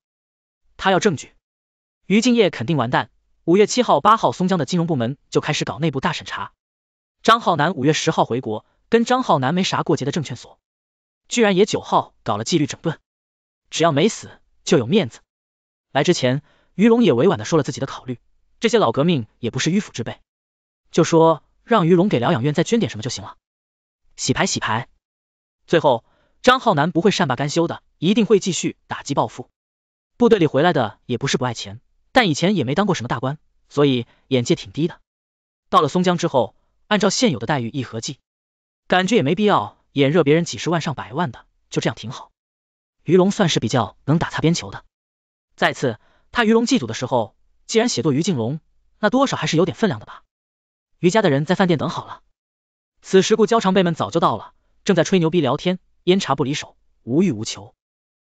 他要证据，于敬业肯定完蛋。五月七号、八号，松江的金融部门就开始搞内部大审查。张浩南五月十号回国，跟张浩南没啥过节的证券所，居然也九号搞了纪律整顿。只要没死，就有面子。来之前，于龙也委婉的说了自己的考虑，这些老革命也不是迂腐之辈，就说让于龙给疗养院再捐点什么就行了。洗牌洗牌，最后张浩南不会善罢甘休的，一定会继续打击报复。部队里回来的也不是不爱钱，但以前也没当过什么大官，所以眼界挺低的。到了松江之后，按照现有的待遇一合计，感觉也没必要眼热别人几十万上百万的，就这样挺好。于龙算是比较能打擦边球的。再次，他于龙祭祖的时候，既然写作于敬龙，那多少还是有点分量的吧。于家的人在饭店等好了。此时顾交长辈们早就到了，正在吹牛逼聊天，烟茶不离手，无欲无求。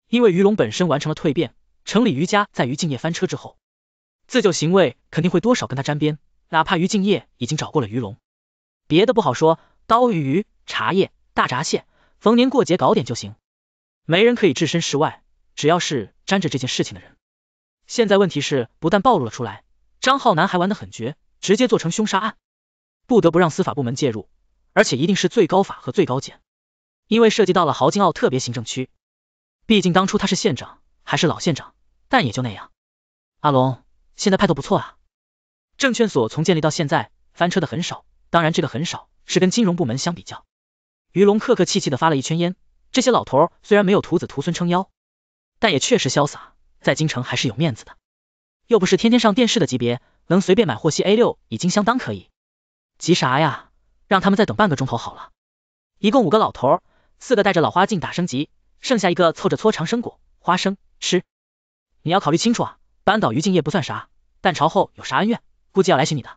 因为于龙本身完成了蜕变，城里于家在于敬业翻车之后，自救行为肯定会多少跟他沾边，哪怕于敬业已经找过了于龙。别的不好说，刀鱼、茶叶、大闸蟹，逢年过节搞点就行。没人可以置身事外，只要是沾着这件事情的人。现在问题是，不但暴露了出来，张浩南还玩的很绝，直接做成凶杀案，不得不让司法部门介入，而且一定是最高法和最高检，因为涉及到了豪金澳特别行政区。毕竟当初他是县长，还是老县长，但也就那样。阿龙，现在派头不错啊。证券所从建立到现在，翻车的很少，当然这个很少是跟金融部门相比较。于龙客客气气的发了一圈烟。这些老头虽然没有徒子徒孙撑腰，但也确实潇洒，在京城还是有面子的。又不是天天上电视的级别，能随便买霍希 A 六已经相当可以。急啥呀？让他们再等半个钟头好了。一共五个老头，四个戴着老花镜打升级，剩下一个凑着搓长生果、花生吃。你要考虑清楚啊！扳倒于敬业不算啥，但朝后有啥恩怨，估计要来寻你的。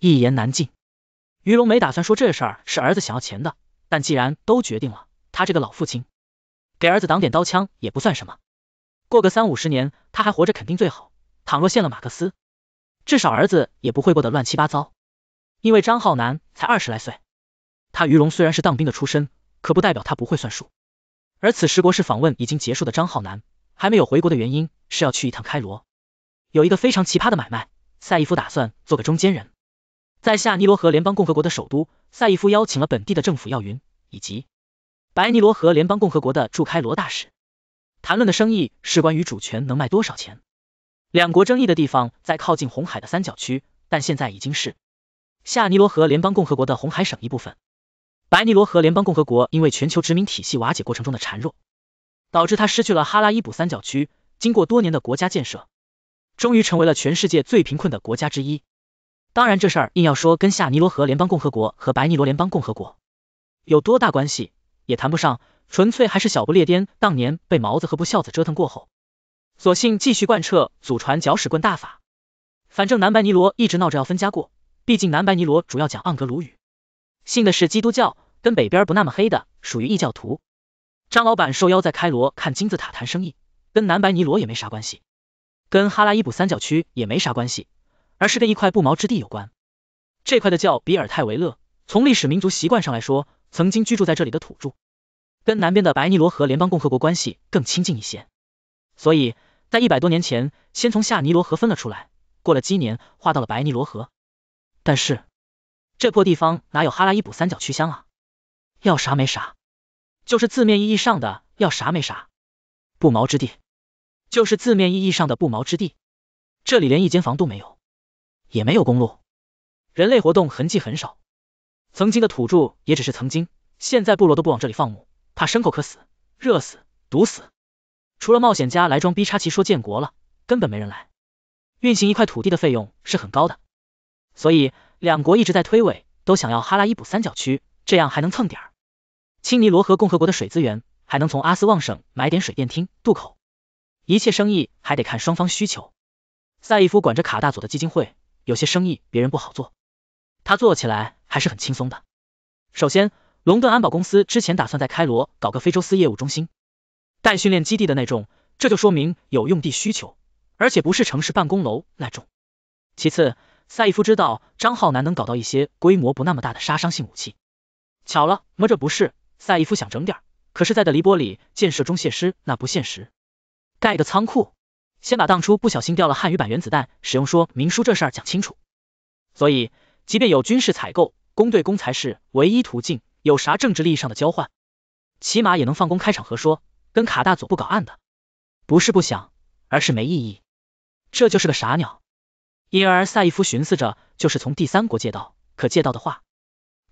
一言难尽。于龙没打算说这事是儿子想要钱的，但既然都决定了。他这个老父亲给儿子挡点刀枪也不算什么，过个三五十年他还活着肯定最好。倘若现了马克思，至少儿子也不会过得乱七八糟。因为张浩南才二十来岁，他于荣虽然是当兵的出身，可不代表他不会算数。而此时国事访问已经结束的张浩南还没有回国的原因，是要去一趟开罗，有一个非常奇葩的买卖，赛义夫打算做个中间人，在下尼罗河联邦共和国的首都，赛义夫邀请了本地的政府要员以及。白尼罗河联邦共和国的驻开罗大使谈论的生意是关于主权能卖多少钱。两国争议的地方在靠近红海的三角区，但现在已经是下尼罗河联邦共和国的红海省一部分。白尼罗河联邦共和国因为全球殖民体系瓦解过程中的孱弱，导致他失去了哈拉伊卜三角区。经过多年的国家建设，终于成为了全世界最贫困的国家之一。当然，这事硬要说跟下尼罗河联邦共和国和白尼罗联邦共和国有多大关系？也谈不上，纯粹还是小不列颠当年被毛子和不孝子折腾过后，索性继续贯彻祖传搅屎棍大法。反正南白尼罗一直闹着要分家过，毕竟南白尼罗主要讲盎格鲁语，信的是基督教，跟北边不那么黑的属于异教徒。张老板受邀在开罗看金字塔谈生意，跟南白尼罗也没啥关系，跟哈拉伊普三角区也没啥关系，而是跟一块不毛之地有关，这块的叫比尔泰维勒。从历史民族习惯上来说，曾经居住在这里的土著，跟南边的白尼罗河联邦共和国关系更亲近一些，所以在一百多年前，先从下尼罗河分了出来，过了几年划到了白尼罗河。但是这破地方哪有哈拉伊普三角区乡啊？要啥没啥，就是字面意义上的要啥没啥，不毛之地，就是字面意义上的不毛之地。这里连一间房都没有，也没有公路，人类活动痕迹很少。曾经的土著也只是曾经，现在部落都不往这里放牧，怕牲口渴死、热死、毒死。除了冒险家来装逼插旗说建国了，根本没人来。运行一块土地的费用是很高的，所以两国一直在推诿，都想要哈拉伊普三角区，这样还能蹭点儿。青尼罗河共和国的水资源，还能从阿斯旺省买点水电厅、渡口。一切生意还得看双方需求。赛义夫管着卡大佐的基金会，有些生意别人不好做。他做起来还是很轻松的。首先，龙顿安保公司之前打算在开罗搞个非洲斯业务中心，带训练基地的那种，这就说明有用地需求，而且不是城市办公楼那种。其次，赛义夫知道张浩南能搞到一些规模不那么大的杀伤性武器。巧了么？这不是，赛义夫想整点，可是在的黎波里建设中谢师那不现实，盖个仓库，先把当初不小心掉了汉语版原子弹使用说明书这事儿讲清楚，所以。即便有军事采购，公对公才是唯一途径。有啥政治利益上的交换，起码也能放公开场合说，跟卡大佐不搞暗的。不是不想，而是没意义。这就是个傻鸟。因而，赛义夫寻思着，就是从第三国借到，可借到的话，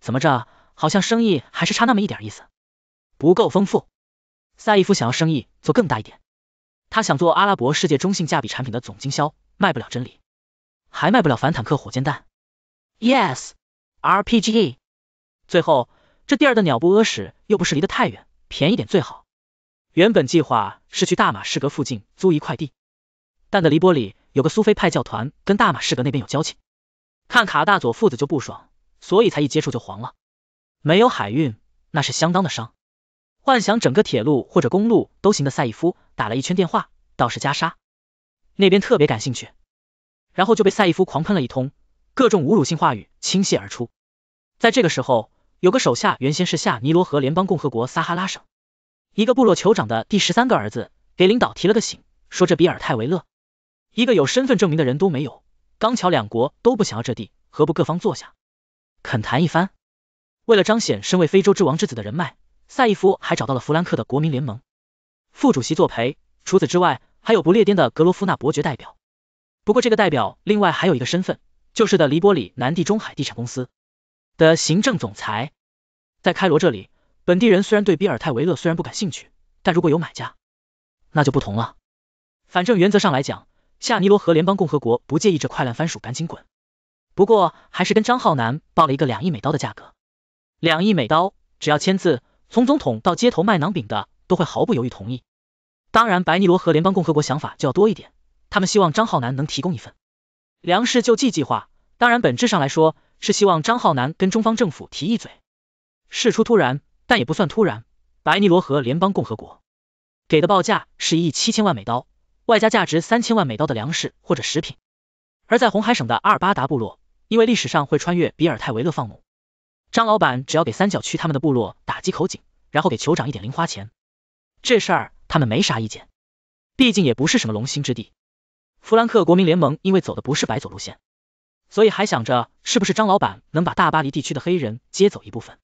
怎么着，好像生意还是差那么一点意思，不够丰富。赛义夫想要生意做更大一点，他想做阿拉伯世界中性价比产品的总经销，卖不了真理，还卖不了反坦克火箭弹。Yes，RPG。最后，这地儿的鸟不屙屎，又不是离得太远，便宜点最好。原本计划是去大马士革附近租一块地，但的黎波里有个苏菲派教团跟大马士革那边有交情，看卡大佐父子就不爽，所以才一接触就黄了。没有海运，那是相当的伤。幻想整个铁路或者公路都行的赛义夫打了一圈电话，倒是加沙那边特别感兴趣，然后就被赛义夫狂喷了一通。各种侮辱性话语倾泻而出。在这个时候，有个手下原先是下尼罗河联邦共和国撒哈拉省一个部落酋长的第十三个儿子，给领导提了个醒，说这比尔泰维勒一个有身份证明的人都没有。刚巧两国都不想要这地，何不各方坐下，恳谈一番？为了彰显身为非洲之王之子的人脉，赛义夫还找到了弗兰克的国民联盟副主席作陪。除此之外，还有不列颠的格罗夫纳伯爵代表。不过这个代表另外还有一个身份。就是的，黎波里南地中海地产公司的行政总裁，在开罗这里，本地人虽然对比尔泰维勒虽然不感兴趣，但如果有买家，那就不同了。反正原则上来讲，夏尼罗河联邦共和国不介意这块烂番薯赶紧滚，不过还是跟张浩南报了一个两亿美刀的价格。两亿美刀，只要签字，从总统到街头卖馕饼的都会毫不犹豫同意。当然，白尼罗河联邦共和国想法就要多一点，他们希望张浩南能提供一份。粮食救济计划，当然本质上来说是希望张浩南跟中方政府提一嘴。事出突然，但也不算突然。白尼罗河联邦共和国给的报价是一亿七千万美刀，外加价值三千万美刀的粮食或者食品。而在红海省的阿尔巴达部落，因为历史上会穿越比尔泰维勒放牧，张老板只要给三角区他们的部落打几口井，然后给酋长一点零花钱，这事他们没啥意见，毕竟也不是什么龙兴之地。弗兰克国民联盟因为走的不是白走路线，所以还想着是不是张老板能把大巴黎地区的黑人接走一部分，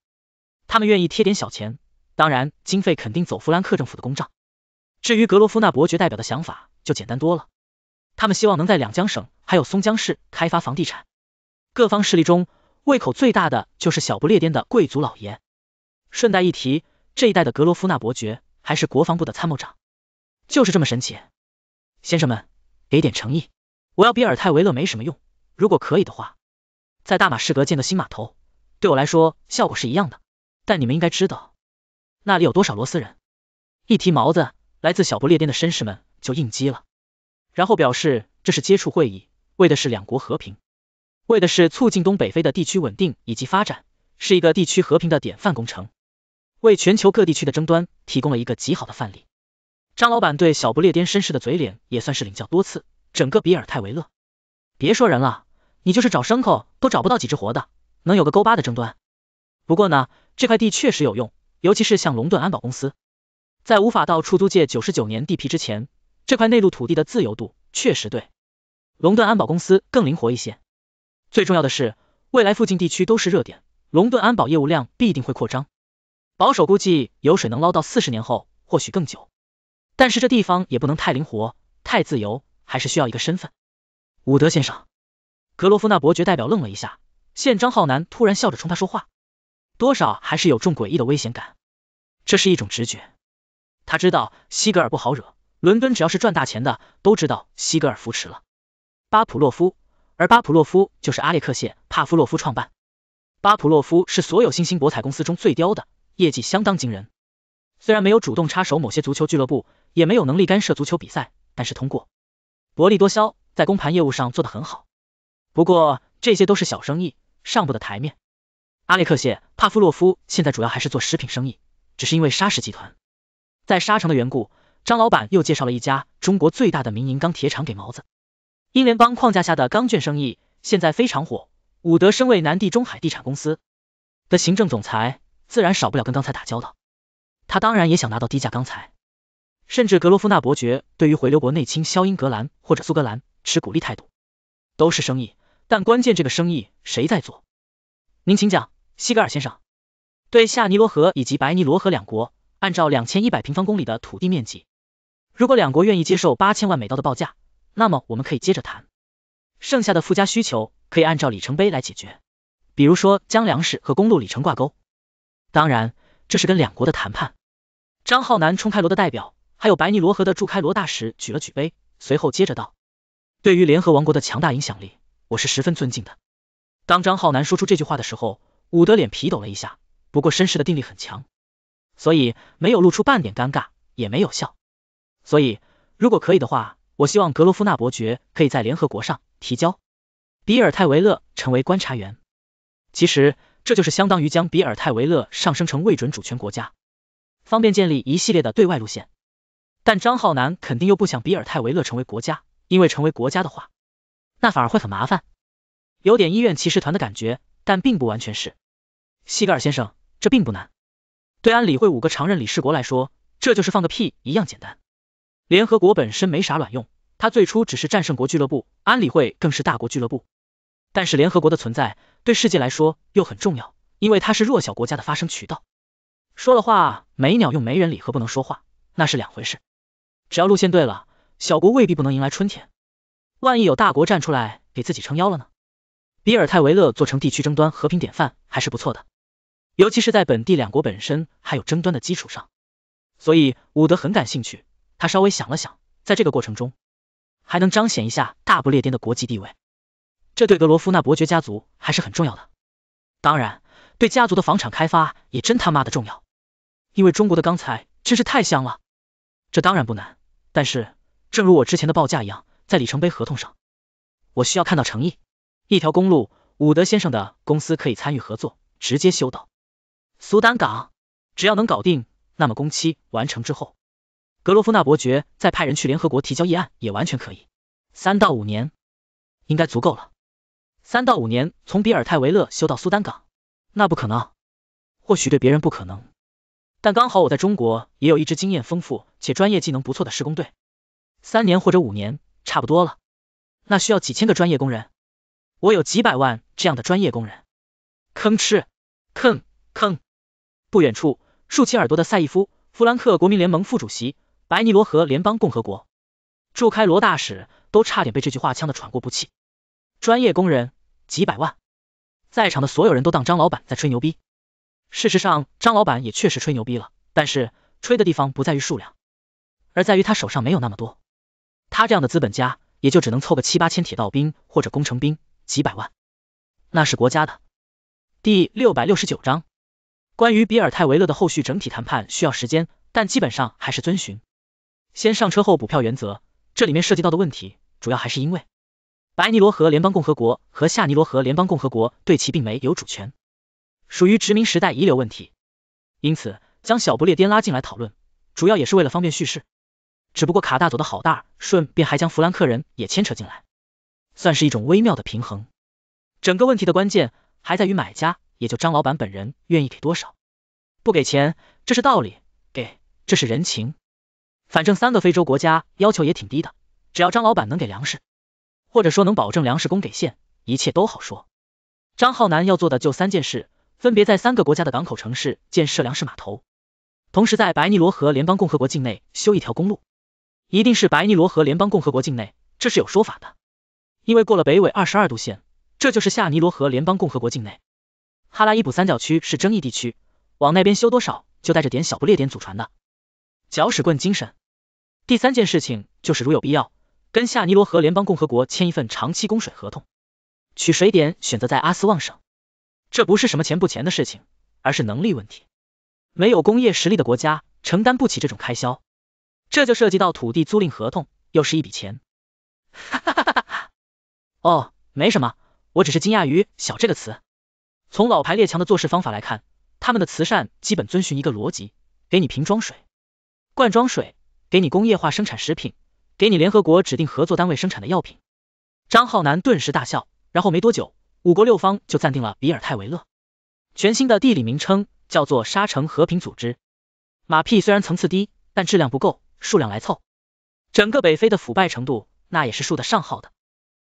他们愿意贴点小钱，当然经费肯定走弗兰克政府的公账。至于格罗夫纳伯爵代表的想法就简单多了，他们希望能在两江省还有松江市开发房地产。各方势力中胃口最大的就是小不列颠的贵族老爷。顺带一提，这一代的格罗夫纳伯爵还是国防部的参谋长，就是这么神奇，先生们。给点诚意，我要比尔泰维勒没什么用。如果可以的话，在大马士革建个新码头，对我来说效果是一样的。但你们应该知道，那里有多少罗斯人。一提毛子，来自小不列颠的绅士们就应激了，然后表示这是接触会议，为的是两国和平，为的是促进东北非的地区稳定以及发展，是一个地区和平的典范工程，为全球各地区的争端提供了一个极好的范例。张老板对小不列颠绅士的嘴脸也算是领教多次，整个比尔泰维勒，别说人了，你就是找牲口都找不到几只活的，能有个勾八的争端。不过呢，这块地确实有用，尤其是像龙盾安保公司，在无法到出租界九十九年地皮之前，这块内陆土地的自由度确实对龙盾安保公司更灵活一些。最重要的是，未来附近地区都是热点，龙盾安保业务量必定会扩张，保守估计油水能捞到四十年后，或许更久。但是这地方也不能太灵活，太自由，还是需要一个身份。伍德先生，格罗夫纳伯爵代表愣了一下，现张浩南突然笑着冲他说话，多少还是有种诡异的危险感，这是一种直觉。他知道西格尔不好惹，伦敦只要是赚大钱的都知道西格尔扶持了巴普洛夫，而巴普洛夫就是阿列克谢帕夫洛夫创办，巴普洛夫是所有新兴博彩公司中最刁的，业绩相当惊人。虽然没有主动插手某些足球俱乐部，也没有能力干涉足球比赛，但是通过薄利多销，在公盘业务上做得很好。不过这些都是小生意，上不得台面。阿列克谢·帕夫洛夫现在主要还是做食品生意，只是因为沙石集团在沙城的缘故，张老板又介绍了一家中国最大的民营钢铁厂给毛子。英联邦框架下的钢卷生意现在非常火，伍德身为南地中海地产公司的行政总裁，自然少不了跟钢材打交道。他当然也想拿到低价钢材，甚至格罗夫纳伯爵对于回流国内倾销英格兰或者苏格兰持鼓励态度，都是生意，但关键这个生意谁在做？您请讲，西格尔先生。对夏尼罗河以及白尼罗河两国，按照两千一百平方公里的土地面积，如果两国愿意接受八千万美刀的报价，那么我们可以接着谈，剩下的附加需求可以按照里程碑来解决，比如说将粮食和公路里程挂钩，当然这是跟两国的谈判。张浩南冲开罗的代表，还有白尼罗河的驻开罗大使举了举杯，随后接着道：“对于联合王国的强大影响力，我是十分尊敬的。”当张浩南说出这句话的时候，伍德脸皮抖了一下，不过绅士的定力很强，所以没有露出半点尴尬，也没有笑。所以如果可以的话，我希望格罗夫纳伯爵可以在联合国上提交比尔泰维勒成为观察员。其实这就是相当于将比尔泰维勒上升成未准主权国家。方便建立一系列的对外路线，但张浩南肯定又不想比尔泰维勒成为国家，因为成为国家的话，那反而会很麻烦，有点医院骑士团的感觉，但并不完全是。西格尔先生，这并不难，对安理会五个常任理事国来说，这就是放个屁一样简单。联合国本身没啥卵用，它最初只是战胜国俱乐部，安理会更是大国俱乐部。但是联合国的存在对世界来说又很重要，因为它是弱小国家的发声渠道。说了话没鸟用没人理和不能说话那是两回事，只要路线对了，小国未必不能迎来春天。万一有大国站出来给自己撑腰了呢？比尔泰维勒做成地区争端和平典范还是不错的，尤其是在本地两国本身还有争端的基础上，所以伍德很感兴趣。他稍微想了想，在这个过程中还能彰显一下大不列颠的国际地位，这对格罗夫纳伯爵家族还是很重要的。当然，对家族的房产开发也真他妈的重要。因为中国的钢材真是太香了，这当然不难，但是正如我之前的报价一样，在里程碑合同上，我需要看到诚意。一条公路，伍德先生的公司可以参与合作，直接修道。苏丹港，只要能搞定，那么工期完成之后，格罗夫纳伯爵再派人去联合国提交议案也完全可以。三到五年应该足够了。三到五年从比尔泰维勒修到苏丹港，那不可能，或许对别人不可能。但刚好我在中国也有一支经验丰富且专业技能不错的施工队，三年或者五年差不多了。那需要几千个专业工人，我有几百万这样的专业工人。吭哧吭吭，不远处竖起耳朵的赛义夫·弗兰克国民联盟副主席、白尼罗河联邦共和国驻开罗大使，都差点被这句话呛得喘过不气。专业工人几百万，在场的所有人都当张老板在吹牛逼。事实上，张老板也确实吹牛逼了，但是吹的地方不在于数量，而在于他手上没有那么多。他这样的资本家也就只能凑个七八千铁道兵或者工程兵，几百万，那是国家的。第六百六十九章，关于比尔泰维勒的后续整体谈判需要时间，但基本上还是遵循先上车后补票原则。这里面涉及到的问题，主要还是因为白尼罗河联邦共和国和夏尼罗河联邦共和国对其并没有主权。属于殖民时代遗留问题，因此将小不列颠拉进来讨论，主要也是为了方便叙事。只不过卡大佐的好大，顺便还将弗兰克人也牵扯进来，算是一种微妙的平衡。整个问题的关键还在于买家，也就张老板本人愿意给多少，不给钱这是道理，给这是人情。反正三个非洲国家要求也挺低的，只要张老板能给粮食，或者说能保证粮食供给线，一切都好说。张浩南要做的就三件事。分别在三个国家的港口城市建设粮食码头，同时在白尼罗河联邦共和国境内修一条公路，一定是白尼罗河联邦共和国境内，这是有说法的，因为过了北纬二十二度线，这就是下尼罗河联邦共和国境内。哈拉伊普三角区是争议地区，往那边修多少就带着点小不列颠祖传的搅屎棍精神。第三件事情就是如有必要，跟下尼罗河联邦共和国签一份长期供水合同，取水点选择在阿斯旺省。这不是什么钱不钱的事情，而是能力问题。没有工业实力的国家承担不起这种开销，这就涉及到土地租赁合同，又是一笔钱。哈哈哈哈哈！哦，没什么，我只是惊讶于“小”这个词。从老牌列强的做事方法来看，他们的慈善基本遵循一个逻辑：给你瓶装水、罐装水，给你工业化生产食品，给你联合国指定合作单位生产的药品。张浩南顿时大笑，然后没多久。五国六方就暂定了比尔泰维勒，全新的地理名称叫做沙城和平组织。马屁虽然层次低，但质量不够，数量来凑。整个北非的腐败程度，那也是数得上号的。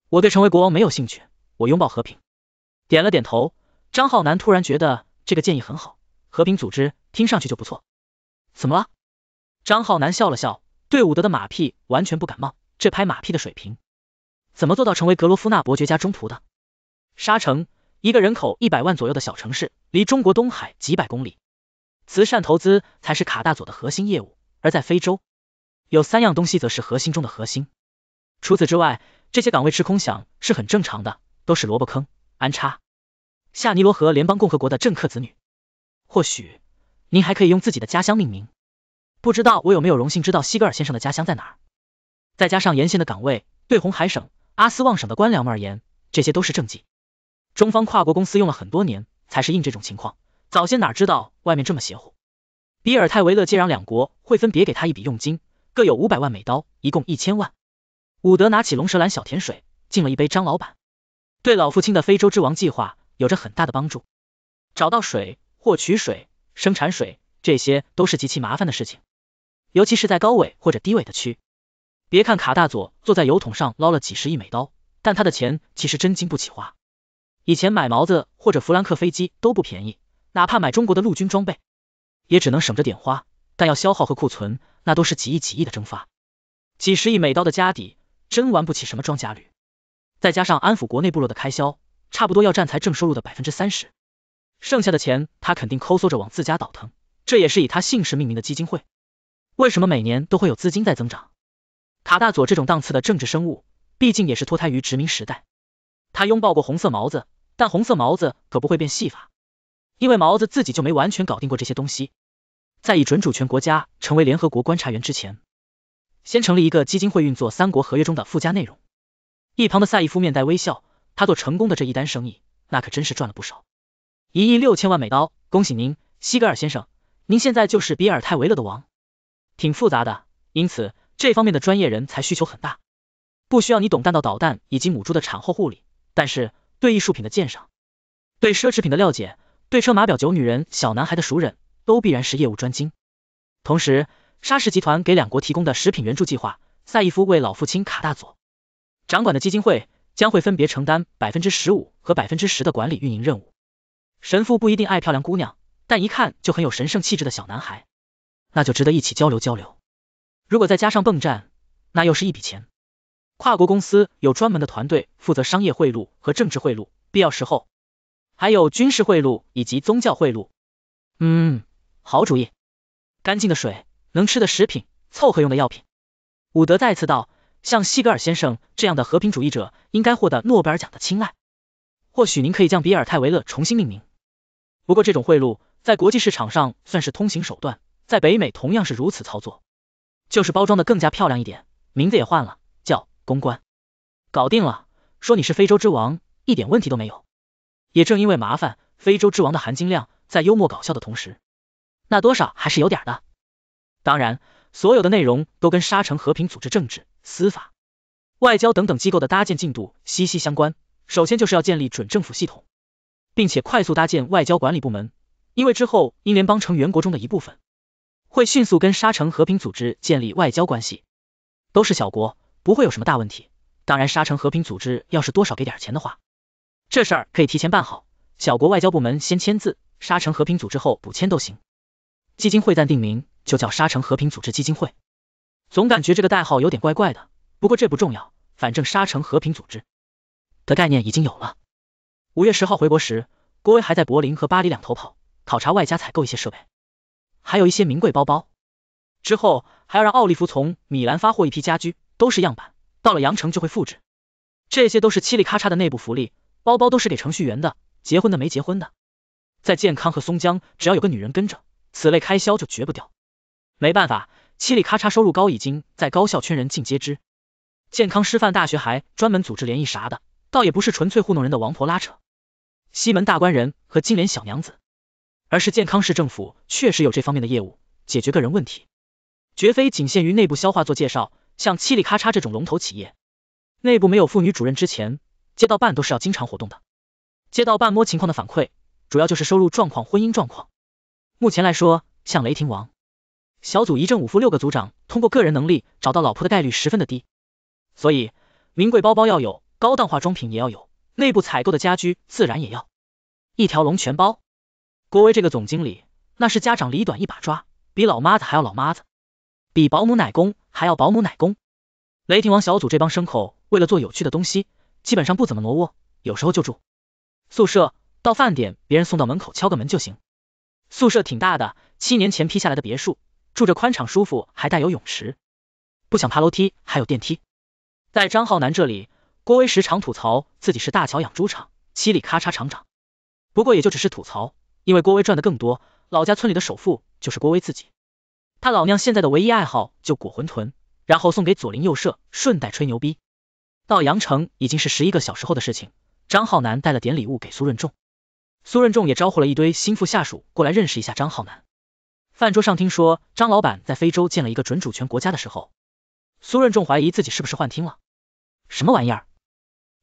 我对成为国王没有兴趣，我拥抱和平。点了点头，张浩南突然觉得这个建议很好，和平组织听上去就不错。怎么了？张浩南笑了笑，对伍德的马屁完全不感冒，这拍马屁的水平，怎么做到成为格罗夫纳伯爵家中仆的？沙城，一个人口一百万左右的小城市，离中国东海几百公里。慈善投资才是卡大佐的核心业务，而在非洲，有三样东西则是核心中的核心。除此之外，这些岗位吃空饷是很正常的，都是萝卜坑。安插夏尼罗河联邦共和国的政客子女，或许您还可以用自己的家乡命名。不知道我有没有荣幸知道西格尔先生的家乡在哪？再加上沿线的岗位，对红海省、阿斯旺省的官僚们而言，这些都是政绩。中方跨国公司用了很多年才适应这种情况，早先哪知道外面这么邪乎？比尔泰维勒接壤两国会分别给他一笔佣金，各有五百万美刀，一共一千万。伍德拿起龙舌兰小甜水，敬了一杯。张老板对老父亲的非洲之王计划有着很大的帮助。找到水、获取水、生产水，这些都是极其麻烦的事情，尤其是在高纬或者低纬的区。别看卡大佐坐在油桶上捞了几十亿美刀，但他的钱其实真经不起花。以前买毛子或者弗兰克飞机都不便宜，哪怕买中国的陆军装备，也只能省着点花。但要消耗和库存，那都是几亿几亿的蒸发，几十亿美刀的家底真玩不起什么装甲旅。再加上安抚国内部落的开销，差不多要占财政收入的百分之三十，剩下的钱他肯定抠搜着往自家倒腾。这也是以他姓氏命名的基金会，为什么每年都会有资金在增长？卡大佐这种档次的政治生物，毕竟也是脱胎于殖民时代，他拥抱过红色毛子。但红色毛子可不会变戏法，因为毛子自己就没完全搞定过这些东西。在以准主权国家成为联合国观察员之前，先成立一个基金会运作三国合约中的附加内容。一旁的赛义夫面带微笑，他做成功的这一单生意，那可真是赚了不少，一亿六千万美刀。恭喜您，西格尔先生，您现在就是比尔泰维勒的王。挺复杂的，因此这方面的专业人才需求很大。不需要你懂弹道导弹以及母猪的产后护理，但是。对艺术品的鉴赏，对奢侈品的了解，对车马表酒女人小男孩的熟人都必然是业务专精。同时，沙石集团给两国提供的食品援助计划，赛义夫为老父亲卡大佐掌管的基金会将会分别承担百分之十五和百分之十的管理运营任务。神父不一定爱漂亮姑娘，但一看就很有神圣气质的小男孩，那就值得一起交流交流。如果再加上泵站，那又是一笔钱。跨国公司有专门的团队负责商业贿赂和政治贿赂，必要时候还有军事贿赂以及宗教贿赂。嗯，好主意，干净的水，能吃的食品，凑合用的药品。伍德再次道，像西格尔先生这样的和平主义者应该获得诺贝尔奖的青睐。或许您可以将比尔泰维勒重新命名。不过这种贿赂在国际市场上算是通行手段，在北美同样是如此操作，就是包装的更加漂亮一点，名字也换了。公关搞定了，说你是非洲之王，一点问题都没有。也正因为麻烦，非洲之王的含金量在幽默搞笑的同时，那多少还是有点的。当然，所有的内容都跟沙城和平组织政治、司法、外交等等机构的搭建进度息息相关。首先就是要建立准政府系统，并且快速搭建外交管理部门，因为之后英联邦成员国中的一部分会迅速跟沙城和平组织建立外交关系，都是小国。不会有什么大问题，当然沙城和平组织要是多少给点钱的话，这事可以提前办好，小国外交部门先签字，沙城和平组织后补签都行。基金会暂定名就叫沙城和平组织基金会，总感觉这个代号有点怪怪的，不过这不重要，反正沙城和平组织的概念已经有了。五月十号回国时，郭威还在柏林和巴黎两头跑，考察外加采购一些设备，还有一些名贵包包，之后还要让奥利弗从米兰发货一批家居。都是样板，到了阳城就会复制。这些都是嘁里咔嚓的内部福利，包包都是给程序员的，结婚的没结婚的，在健康和松江，只要有个女人跟着，此类开销就绝不掉。没办法，嘁里咔嚓收入高已经在高校圈人尽皆知。健康师范大学还专门组织联谊啥的，倒也不是纯粹糊弄人的王婆拉扯，西门大官人和金莲小娘子，而是健康市政府确实有这方面的业务，解决个人问题，绝非仅限于内部消化做介绍。像七里咔嚓这种龙头企业，内部没有妇女主任之前，街道办都是要经常活动的。街道办摸情况的反馈，主要就是收入状况、婚姻状况。目前来说，像雷霆王小组一正五副六个组长，通过个人能力找到老婆的概率十分的低。所以，名贵包包要有，高档化妆品也要有，内部采购的家居自然也要，一条龙全包。郭威这个总经理，那是家长里短一把抓，比老妈子还要老妈子。比保姆奶工还要保姆奶工，雷霆王小组这帮牲口为了做有趣的东西，基本上不怎么挪窝，有时候就住宿舍。到饭点，别人送到门口敲个门就行。宿舍挺大的，七年前批下来的别墅，住着宽敞舒服，还带有泳池，不想爬楼梯，还有电梯。在张浩南这里，郭威时常吐槽自己是大桥养猪场七里咔嚓厂长，不过也就只是吐槽，因为郭威赚的更多，老家村里的首富就是郭威自己。他老娘现在的唯一爱好就裹馄饨，然后送给左邻右舍，顺带吹牛逼。到羊城已经是十一个小时后的事情。张浩南带了点礼物给苏润仲，苏润仲也招呼了一堆心腹下属过来认识一下张浩南。饭桌上听说张老板在非洲建了一个准主权国家的时候，苏润仲怀疑自己是不是幻听了，什么玩意儿？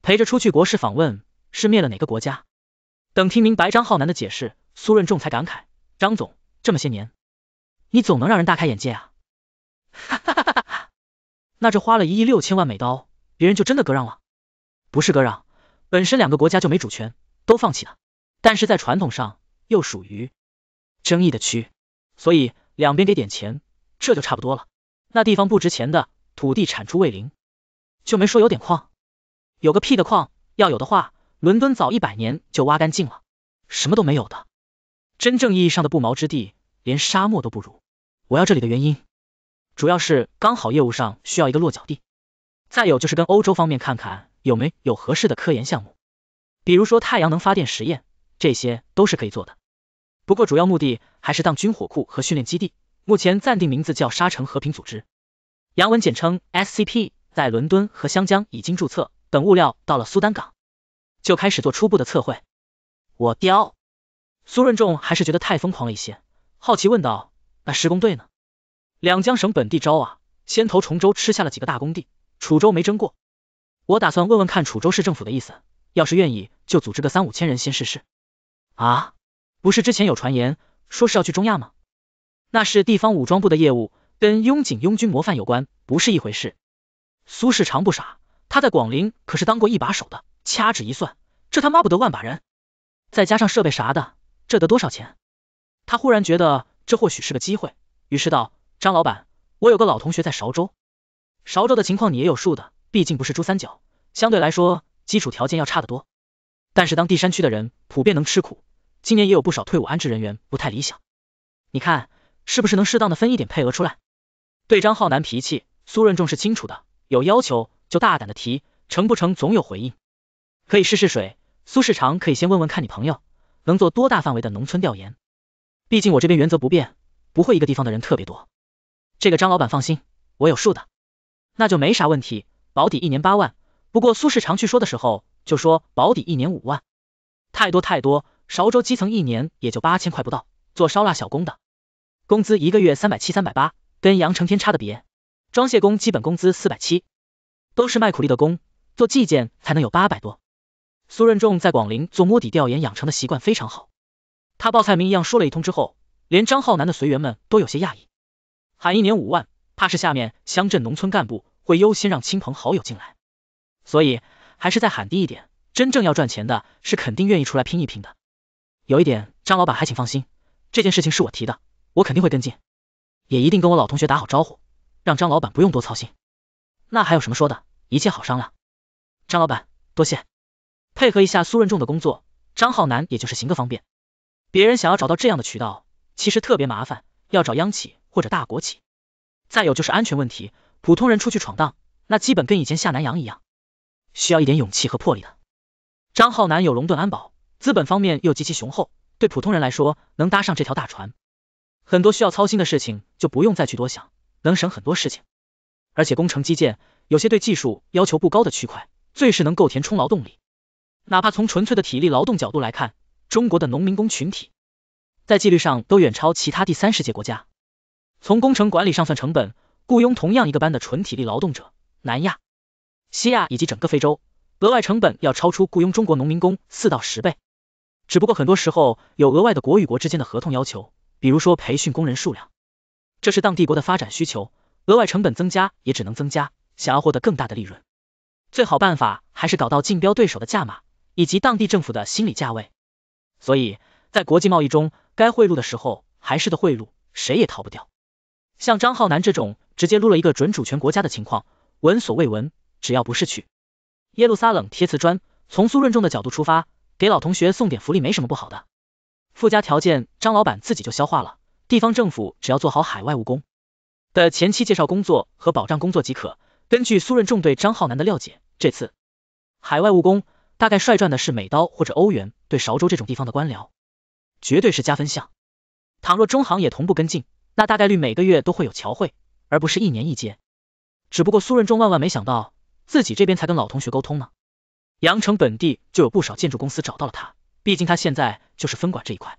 陪着出去国事访问，是灭了哪个国家？等听明白张浩南的解释，苏润仲才感慨，张总这么些年。你总能让人大开眼界啊！哈哈哈哈！那这花了一亿六千万美刀，别人就真的割让了？不是割让，本身两个国家就没主权，都放弃了。但是在传统上又属于争议的区，所以两边给点钱，这就差不多了。那地方不值钱的，土地产出为零，就没说有点矿，有个屁的矿！要有的话，伦敦早一百年就挖干净了，什么都没有的。真正意义上的不毛之地，连沙漠都不如。我要这里的原因，主要是刚好业务上需要一个落脚地，再有就是跟欧洲方面看看有没有合适的科研项目，比如说太阳能发电实验，这些都是可以做的。不过主要目的还是当军火库和训练基地，目前暂定名字叫沙城和平组织，杨文简称 S C P，在伦敦和湘江已经注册，等物料到了苏丹港，就开始做初步的测绘。我叼，苏润仲还是觉得太疯狂了一些，好奇问道。那施工队呢？两江省本地招啊，先头崇州吃下了几个大工地，楚州没争过。我打算问问看楚州市政府的意思，要是愿意，就组织个三五千人先试试。啊，不是之前有传言说是要去中亚吗？那是地方武装部的业务，跟拥警拥军模范有关，不是一回事。苏世长不傻，他在广陵可是当过一把手的，掐指一算，这他妈不得万把人？再加上设备啥的，这得多少钱？他忽然觉得。这或许是个机会，于是道：“张老板，我有个老同学在韶州，韶州的情况你也有数的，毕竟不是珠三角，相对来说基础条件要差得多。但是当地山区的人普遍能吃苦，今年也有不少退伍安置人员不太理想，你看是不是能适当的分一点配额出来？”对张浩南脾气，苏润仲是清楚的，有要求就大胆的提，成不成总有回应，可以试试水。苏世长可以先问问看你朋友，能做多大范围的农村调研。毕竟我这边原则不变，不会一个地方的人特别多。这个张老板放心，我有数的，那就没啥问题，保底一年八万。不过苏世长去说的时候，就说保底一年五万，太多太多。韶州基层一年也就八千块不到，做烧腊小工的工资一个月三百七、三百八，跟杨成天差的别。装卸工基本工资四百七，都是卖苦力的工，做计件才能有八百多。苏润仲在广陵做摸底调研养成的习惯非常好。他报菜名一样说了一通之后，连张浩南的随员们都有些讶异。喊一年五万，怕是下面乡镇农村干部会优先让亲朋好友进来，所以还是再喊低一点。真正要赚钱的，是肯定愿意出来拼一拼的。有一点，张老板还请放心，这件事情是我提的，我肯定会跟进，也一定跟我老同学打好招呼，让张老板不用多操心。那还有什么说的？一切好商量。张老板，多谢配合一下苏润仲的工作，张浩南也就是行个方便。别人想要找到这样的渠道，其实特别麻烦，要找央企或者大国企。再有就是安全问题，普通人出去闯荡，那基本跟以前下南洋一样，需要一点勇气和魄力的。张浩南有龙盾安保，资本方面又极其雄厚，对普通人来说能搭上这条大船，很多需要操心的事情就不用再去多想，能省很多事情。而且工程基建，有些对技术要求不高的区块，最是能够填充劳动力，哪怕从纯粹的体力劳动角度来看。中国的农民工群体在纪律上都远超其他第三世界国家。从工程管理上算成本，雇佣同样一个班的纯体力劳动者，南亚、西亚以及整个非洲，额外成本要超出雇佣中国农民工四到十倍。只不过很多时候有额外的国与国之间的合同要求，比如说培训工人数量，这是当地国的发展需求，额外成本增加也只能增加。想要获得更大的利润，最好办法还是搞到竞标对手的价码以及当地政府的心理价位。所以在国际贸易中，该贿赂的时候还是的贿赂，谁也逃不掉。像张浩南这种直接撸了一个准主权国家的情况，闻所未闻。只要不是去耶路撒冷贴瓷砖，从苏润众的角度出发，给老同学送点福利没什么不好的。附加条件，张老板自己就消化了，地方政府只要做好海外务工的前期介绍工作和保障工作即可。根据苏润众对张浩南的了解，这次海外务工。大概率赚的是美刀或者欧元，对韶州这种地方的官僚，绝对是加分项。倘若中行也同步跟进，那大概率每个月都会有侨汇，而不是一年一结。只不过苏润中万万没想到，自己这边才跟老同学沟通呢，阳城本地就有不少建筑公司找到了他，毕竟他现在就是分管这一块。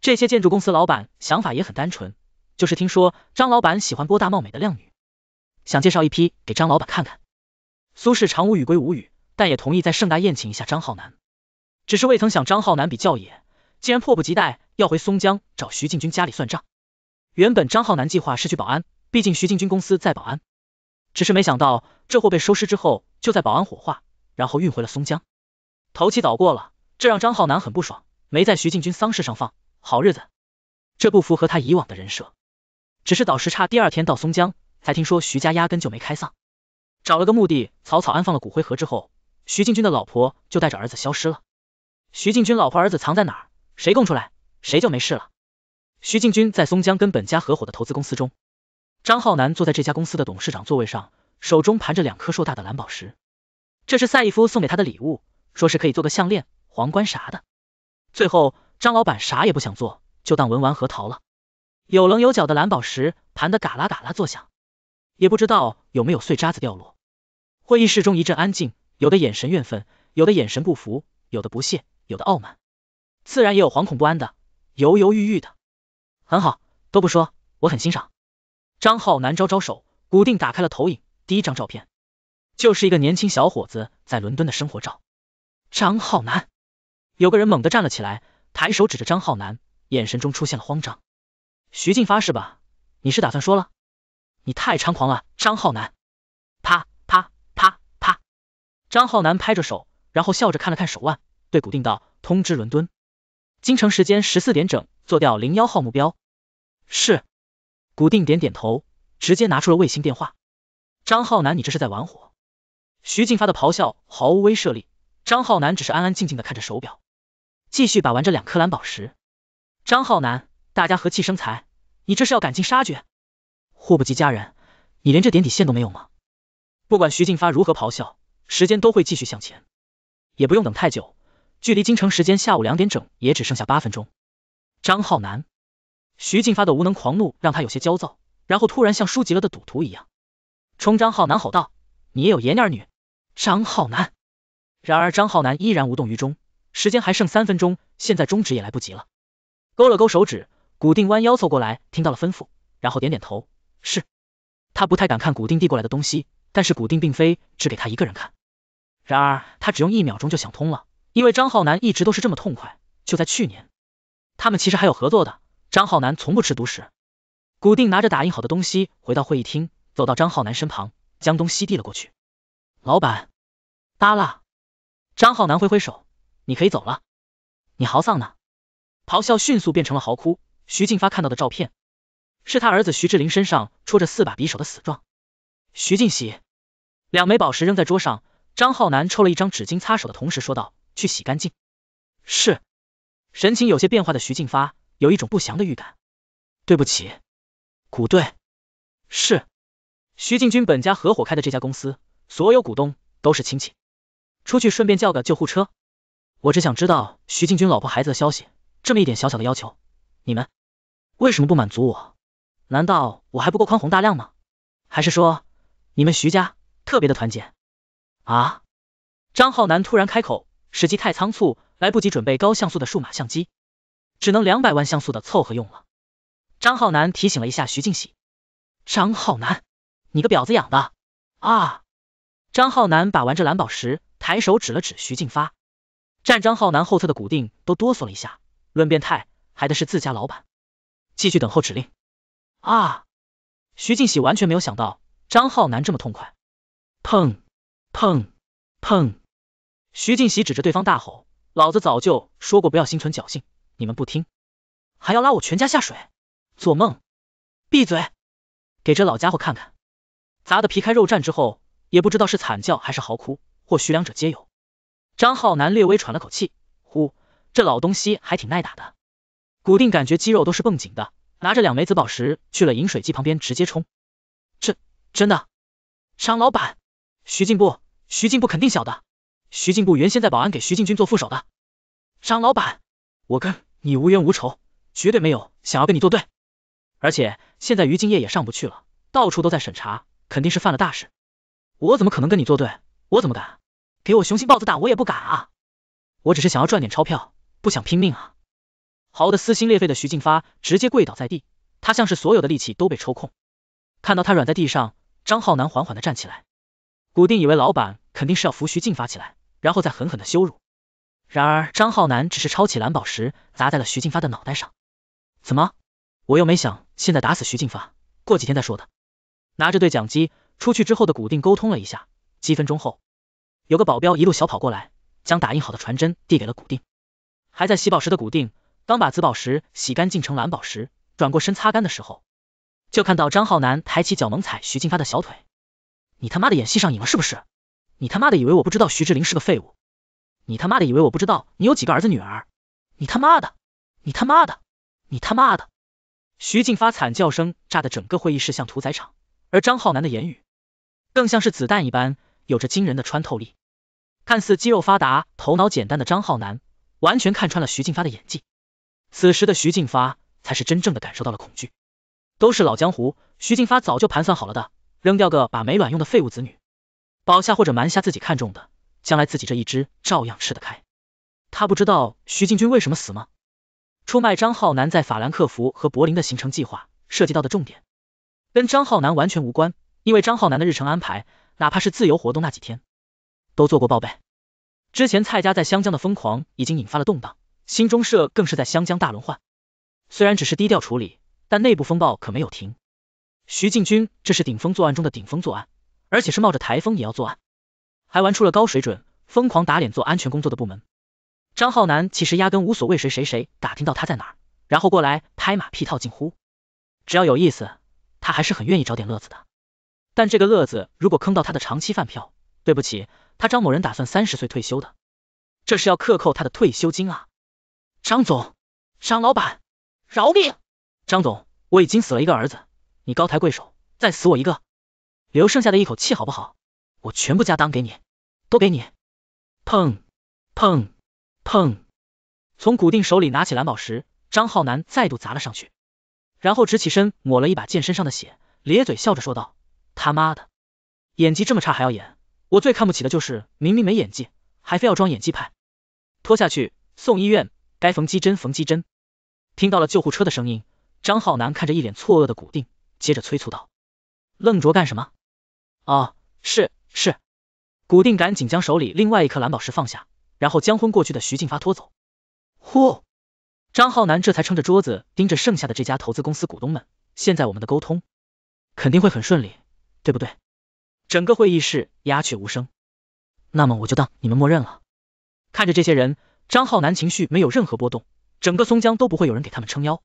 这些建筑公司老板想法也很单纯，就是听说张老板喜欢波大貌美的靓女，想介绍一批给张老板看看。苏氏长无语归无语。但也同意在盛大宴请一下张浩南，只是未曾想张浩南比较野，竟然迫不及待要回松江找徐进军家里算账。原本张浩南计划是去保安，毕竟徐进军公司在保安，只是没想到这货被收尸之后就在保安火化，然后运回了松江。头七早过了，这让张浩南很不爽，没在徐进军丧事上放好日子，这不符合他以往的人设。只是倒时差第二天到松江，才听说徐家压根就没开丧，找了个墓地草草安放了骨灰盒之后。徐进军的老婆就带着儿子消失了。徐进军老婆儿子藏在哪？谁供出来，谁就没事了。徐进军在松江跟本家合伙的投资公司中，张浩南坐在这家公司的董事长座位上，手中盘着两颗硕大的蓝宝石，这是赛义夫送给他的礼物，说是可以做个项链、皇冠啥的。最后张老板啥也不想做，就当文玩核桃了。有棱有角的蓝宝石盘得嘎啦嘎啦作响，也不知道有没有碎渣子掉落。会议室中一阵安静。有的眼神怨愤，有的眼神不服，有的不屑，有的傲慢，自然也有惶恐不安的，犹犹豫豫的。很好，都不说，我很欣赏。张浩南招招手，古定打开了投影，第一张照片就是一个年轻小伙子在伦敦的生活照。张浩南，有个人猛地站了起来，抬手指着张浩南，眼神中出现了慌张。徐静发是吧？你是打算说了？你太猖狂了，张浩南。啪。张浩南拍着手，然后笑着看了看手腕，对古定道：“通知伦敦，京城时间十四点整，做掉零幺号目标。”是，古定点点头，直接拿出了卫星电话。张浩南，你这是在玩火！徐静发的咆哮毫无威慑力，张浩南只是安安静静的看着手表，继续把玩这两颗蓝宝石。张浩南，大家和气生财，你这是要赶尽杀绝？祸不及家人，你连这点底线都没有吗？不管徐静发如何咆哮。时间都会继续向前，也不用等太久，距离京城时间下午两点整也只剩下八分钟。张浩南，徐静发的无能狂怒让他有些焦躁，然后突然像输急了的赌徒一样，冲张浩南吼道：“你也有爷娘儿女！”张浩南，然而张浩南依然无动于衷。时间还剩三分钟，现在终止也来不及了。勾了勾手指，古定弯腰凑过来，听到了吩咐，然后点点头：“是。”他不太敢看古定递过来的东西，但是古定并非只给他一个人看。然而他只用一秒钟就想通了，因为张浩南一直都是这么痛快。就在去年，他们其实还有合作的。张浩南从不吃独食。古定拿着打印好的东西回到会议厅，走到张浩南身旁，将东西递了过去。老板，耷拉。张浩南挥挥手，你可以走了。你嚎丧呢？咆哮迅速变成了嚎哭。徐静发看到的照片，是他儿子徐志林身上戳着四把匕首的死状。徐静喜，两枚宝石扔在桌上。张浩南抽了一张纸巾擦手的同时说道：“去洗干净。”是，神情有些变化的徐静发有一种不祥的预感。对不起，谷队。是，徐进军本家合伙开的这家公司，所有股东都是亲戚。出去顺便叫个救护车。我只想知道徐进军老婆孩子的消息，这么一点小小的要求，你们为什么不满足我？难道我还不够宽宏大量吗？还是说你们徐家特别的团结？啊！张浩南突然开口，时机太仓促，来不及准备高像素的数码相机，只能两百万像素的凑合用了。张浩南提醒了一下徐静喜。张浩南，你个婊子养的！啊！张浩南把玩着蓝宝石，抬手指了指徐静发。站张浩南后侧的古定都哆嗦了一下。论变态，还得是自家老板。继续等候指令。啊！徐静喜完全没有想到张浩南这么痛快。砰！砰砰！徐静喜指着对方大吼：“老子早就说过不要心存侥幸，你们不听，还要拉我全家下水，做梦！闭嘴！给这老家伙看看，砸的皮开肉绽之后，也不知道是惨叫还是嚎哭，或许两者皆有。”张浩南略微喘了口气，呼，这老东西还挺耐打的。古定感觉肌肉都是绷紧的，拿着两枚紫宝石去了饮水机旁边，直接冲。这真的？张老板，徐进步。徐进步肯定晓得，徐进步原先在保安给徐进军做副手的。张老板，我跟你无冤无仇，绝对没有想要跟你作对。而且现在于敬业也上不去了，到处都在审查，肯定是犯了大事。我怎么可能跟你作对？我怎么敢？给我雄心豹子胆我也不敢啊！我只是想要赚点钞票，不想拼命啊！嚎得撕心裂肺的徐进发直接跪倒在地，他像是所有的力气都被抽空。看到他软在地上，张浩南缓缓的站起来。古定以为老板肯定是要扶徐静发起来，然后再狠狠的羞辱。然而张浩南只是抄起蓝宝石砸在了徐静发的脑袋上。怎么？我又没想现在打死徐静发，过几天再说的。拿着对讲机出去之后的古定沟通了一下，几分钟后，有个保镖一路小跑过来，将打印好的传真递给了古定。还在洗宝石的古定，刚把紫宝石洗干净成蓝宝石，转过身擦干的时候，就看到张浩南抬起脚猛踩徐静发的小腿。你他妈的演戏上瘾了是不是？你他妈的以为我不知道徐志林是个废物？你他妈的以为我不知道你有几个儿子女儿？你他妈的，你他妈的，你他妈的！徐静发惨叫声炸得整个会议室像屠宰场，而张浩南的言语更像是子弹一般，有着惊人的穿透力。看似肌肉发达、头脑简单的张浩南，完全看穿了徐静发的演技。此时的徐静发，才是真正的感受到了恐惧。都是老江湖，徐静发早就盘算好了的。扔掉个把没卵用的废物子女，保下或者瞒下自己看中的，将来自己这一支照样吃得开。他不知道徐进军为什么死吗？出卖张浩南在法兰克福和柏林的行程计划，涉及到的重点跟张浩南完全无关，因为张浩南的日程安排，哪怕是自由活动那几天，都做过报备。之前蔡家在湘江的疯狂已经引发了动荡，新中社更是在湘江大轮换，虽然只是低调处理，但内部风暴可没有停。徐进军，这是顶风作案中的顶风作案，而且是冒着台风也要作案，还玩出了高水准，疯狂打脸做安全工作的部门。张浩南其实压根无所谓谁谁谁，打听到他在哪，然后过来拍马屁套近乎，只要有意思，他还是很愿意找点乐子的。但这个乐子如果坑到他的长期饭票，对不起，他张某人打算三十岁退休的，这是要克扣他的退休金啊！张总，张老板，饶命！张总，我已经死了一个儿子。你高抬贵手，再死我一个，留剩下的一口气好不好？我全部家当给你，都给你！砰砰砰！从古定手里拿起蓝宝石，张浩南再度砸了上去，然后直起身抹了一把剑身上的血，咧嘴笑着说道：“他妈的，演技这么差还要演，我最看不起的就是明明没演技还非要装演技派。拖下去，送医院，该缝鸡针缝鸡针。”听到了救护车的声音，张浩南看着一脸错愕的古定。接着催促道：“愣着干什么？”“哦，是是。”古定赶紧将手里另外一颗蓝宝石放下，然后将昏过去的徐静发拖走。呼，张浩南这才撑着桌子盯着剩下的这家投资公司股东们。现在我们的沟通肯定会很顺利，对不对？整个会议室鸦雀无声。那么我就当你们默认了。看着这些人，张浩南情绪没有任何波动。整个松江都不会有人给他们撑腰，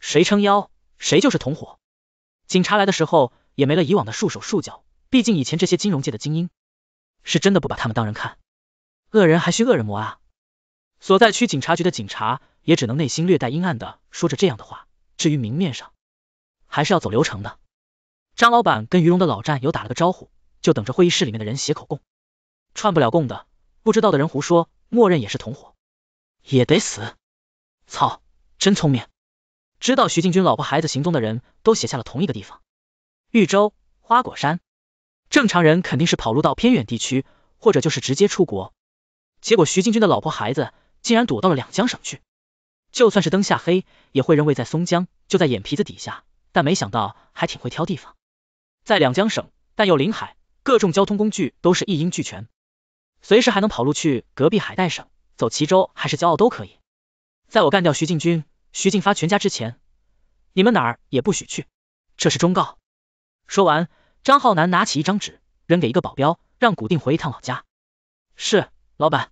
谁撑腰，谁就是同伙。警察来的时候也没了以往的束手束脚，毕竟以前这些金融界的精英是真的不把他们当人看，恶人还需恶人磨啊。所在区警察局的警察也只能内心略带阴暗的说着这样的话，至于明面上还是要走流程的。张老板跟于龙的老战友打了个招呼，就等着会议室里面的人写口供，串不了供的，不知道的人胡说，默认也是同伙，也得死。操，真聪明。知道徐静军老婆孩子行踪的人都写下了同一个地方：豫州花果山。正常人肯定是跑路到偏远地区，或者就是直接出国。结果徐静军的老婆孩子竟然躲到了两江省去。就算是灯下黑，也会认为在松江，就在眼皮子底下。但没想到还挺会挑地方，在两江省，但又临海，各种交通工具都是一应俱全，随时还能跑路去隔壁海带省，走齐州还是骄傲都可以。在我干掉徐进军。徐静发全家之前，你们哪儿也不许去，这是忠告。说完，张浩南拿起一张纸扔给一个保镖，让古定回一趟老家。是，老板。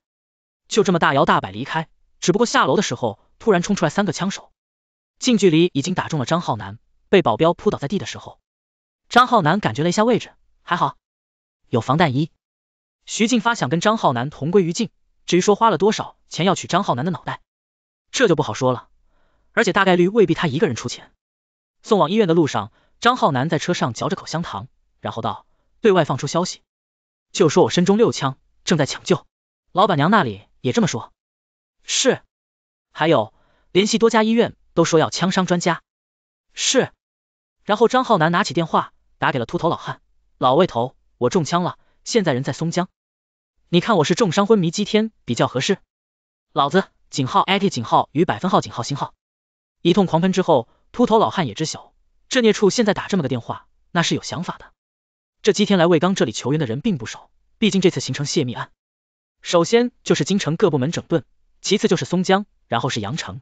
就这么大摇大摆离开，只不过下楼的时候突然冲出来三个枪手，近距离已经打中了张浩南，被保镖扑倒在地的时候，张浩南感觉了一下位置，还好有防弹衣。徐静发想跟张浩南同归于尽，至于说花了多少钱要取张浩南的脑袋，这就不好说了。而且大概率未必他一个人出钱。送往医院的路上，张浩南在车上嚼着口香糖，然后道：“对外放出消息，就说我身中六枪，正在抢救。老板娘那里也这么说。是，还有联系多家医院，都说要枪伤专家。是。”然后张浩南拿起电话打给了秃头老汉，老魏头，我中枪了，现在人在松江。你看我是重伤昏迷几天比较合适？老子井号艾特井号与百分号井号星号。一通狂喷之后，秃头老汉也知晓，这孽畜现在打这么个电话，那是有想法的。这几天来，魏刚这里求援的人并不少，毕竟这次形成泄密案，首先就是京城各部门整顿，其次就是松江，然后是阳城，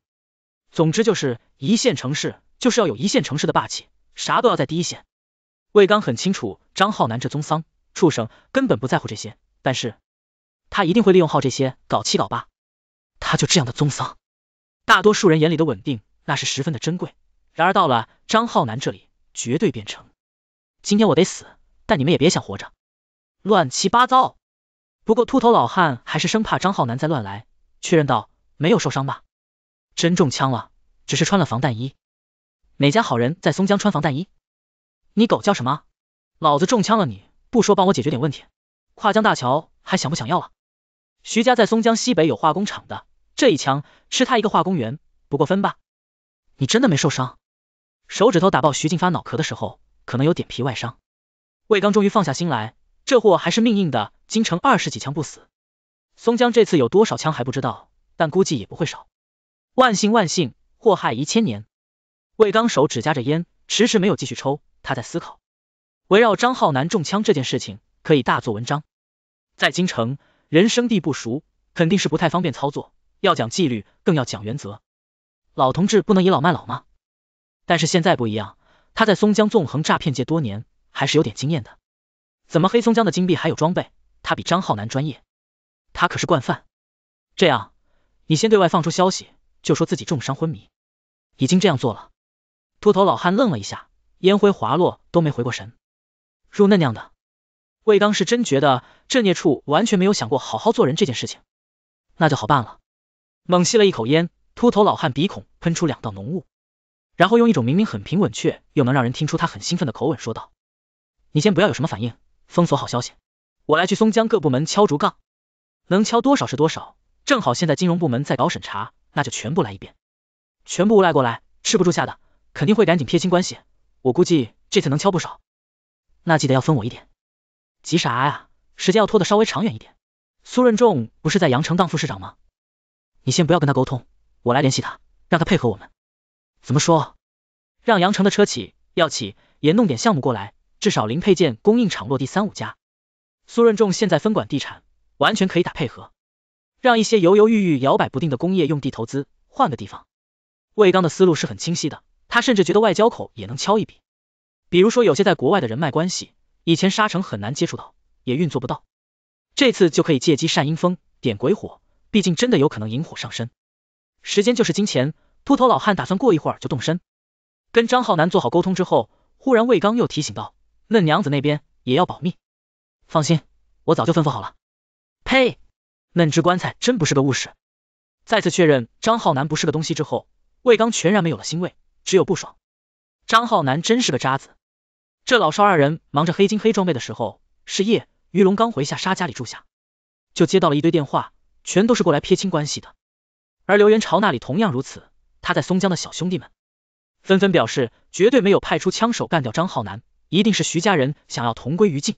总之就是一线城市，就是要有一线城市的霸气，啥都要在第一线。魏刚很清楚，张浩南这宗桑畜生根本不在乎这些，但是他一定会利用好这些搞七搞八。他就这样的宗桑，大多数人眼里的稳定。那是十分的珍贵，然而到了张浩南这里，绝对变成今天我得死，但你们也别想活着，乱七八糟。不过秃头老汉还是生怕张浩南再乱来，确认道：“没有受伤吧？真中枪了，只是穿了防弹衣。哪家好人在松江穿防弹衣？你狗叫什么？老子中枪了，你不说帮我解决点问题，跨江大桥还想不想要了？徐家在松江西北有化工厂的，这一枪吃他一个化工员不过分吧？”你真的没受伤？手指头打爆徐静发脑壳的时候，可能有点皮外伤。魏刚终于放下心来，这货还是命硬的，京城二十几枪不死。松江这次有多少枪还不知道，但估计也不会少。万幸万幸，祸害一千年。魏刚手指夹着烟，迟迟没有继续抽，他在思考，围绕张浩南中枪这件事情可以大做文章。在京城，人生地不熟，肯定是不太方便操作，要讲纪律，更要讲原则。老同志不能倚老卖老吗？但是现在不一样，他在松江纵横诈骗界多年，还是有点经验的。怎么黑松江的金币还有装备？他比张浩南专业，他可是惯犯。这样，你先对外放出消息，就说自己重伤昏迷。已经这样做了。秃头老汉愣了一下，烟灰滑落都没回过神。入那样的，魏刚是真觉得这孽畜完全没有想过好好做人这件事情。那就好办了。猛吸了一口烟。秃头老汉鼻孔喷出两道浓雾，然后用一种明明很平稳却又能让人听出他很兴奋的口吻说道：“你先不要有什么反应，封锁好消息。我来去松江各部门敲竹杠，能敲多少是多少。正好现在金融部门在搞审查，那就全部来一遍，全部无赖过来，吃不住下的肯定会赶紧撇清关系。我估计这次能敲不少，那记得要分我一点。急啥呀？时间要拖得稍微长远一点。苏润仲不是在阳城当副市长吗？你先不要跟他沟通。”我来联系他，让他配合我们。怎么说？让阳城的车企、药企也弄点项目过来，至少零配件供应厂落地三五家。苏润仲现在分管地产，完全可以打配合，让一些犹犹豫豫、摇摆不定的工业用地投资换个地方。魏刚的思路是很清晰的，他甚至觉得外交口也能敲一笔。比如说有些在国外的人脉关系，以前沙城很难接触到，也运作不到，这次就可以借机扇阴风、点鬼火，毕竟真的有可能引火上身。时间就是金钱，秃头老汉打算过一会儿就动身，跟张浩南做好沟通之后，忽然魏刚又提醒道：“嫩娘子那边也要保密。”放心，我早就吩咐好了。呸，嫩枝棺材真不是个物事。再次确认张浩南不是个东西之后，魏刚全然没有了欣慰，只有不爽。张浩南真是个渣子。这老少二人忙着黑金黑装备的时候，是夜于龙刚回下沙家里住下，就接到了一堆电话，全都是过来撇清关系的。而刘元朝那里同样如此，他在松江的小兄弟们纷纷表示，绝对没有派出枪手干掉张浩南，一定是徐家人想要同归于尽。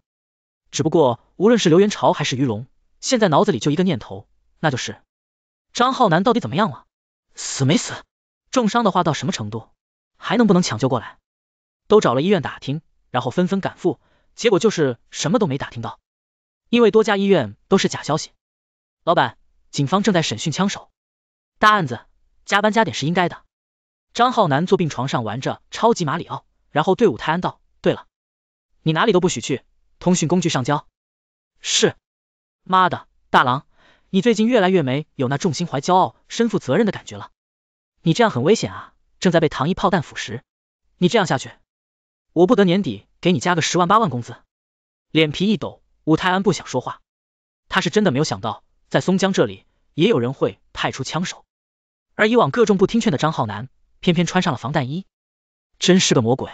只不过，无论是刘元朝还是于龙，现在脑子里就一个念头，那就是张浩南到底怎么样了？死没死？重伤的话到什么程度？还能不能抢救过来？都找了医院打听，然后纷纷赶赴，结果就是什么都没打听到，因为多家医院都是假消息。老板，警方正在审讯枪手。大案子，加班加点是应该的。张浩南坐病床上玩着超级马里奥，然后对武泰安道：“对了，你哪里都不许去，通讯工具上交。”是。妈的，大郎，你最近越来越没有那重心怀骄傲、身负责任的感觉了。你这样很危险啊，正在被糖衣炮弹腐蚀。你这样下去，我不得年底给你加个十万八万工资？脸皮一抖，武泰安不想说话，他是真的没有想到，在松江这里也有人会派出枪手。而以往各种不听劝的张浩南，偏偏穿上了防弹衣，真是个魔鬼。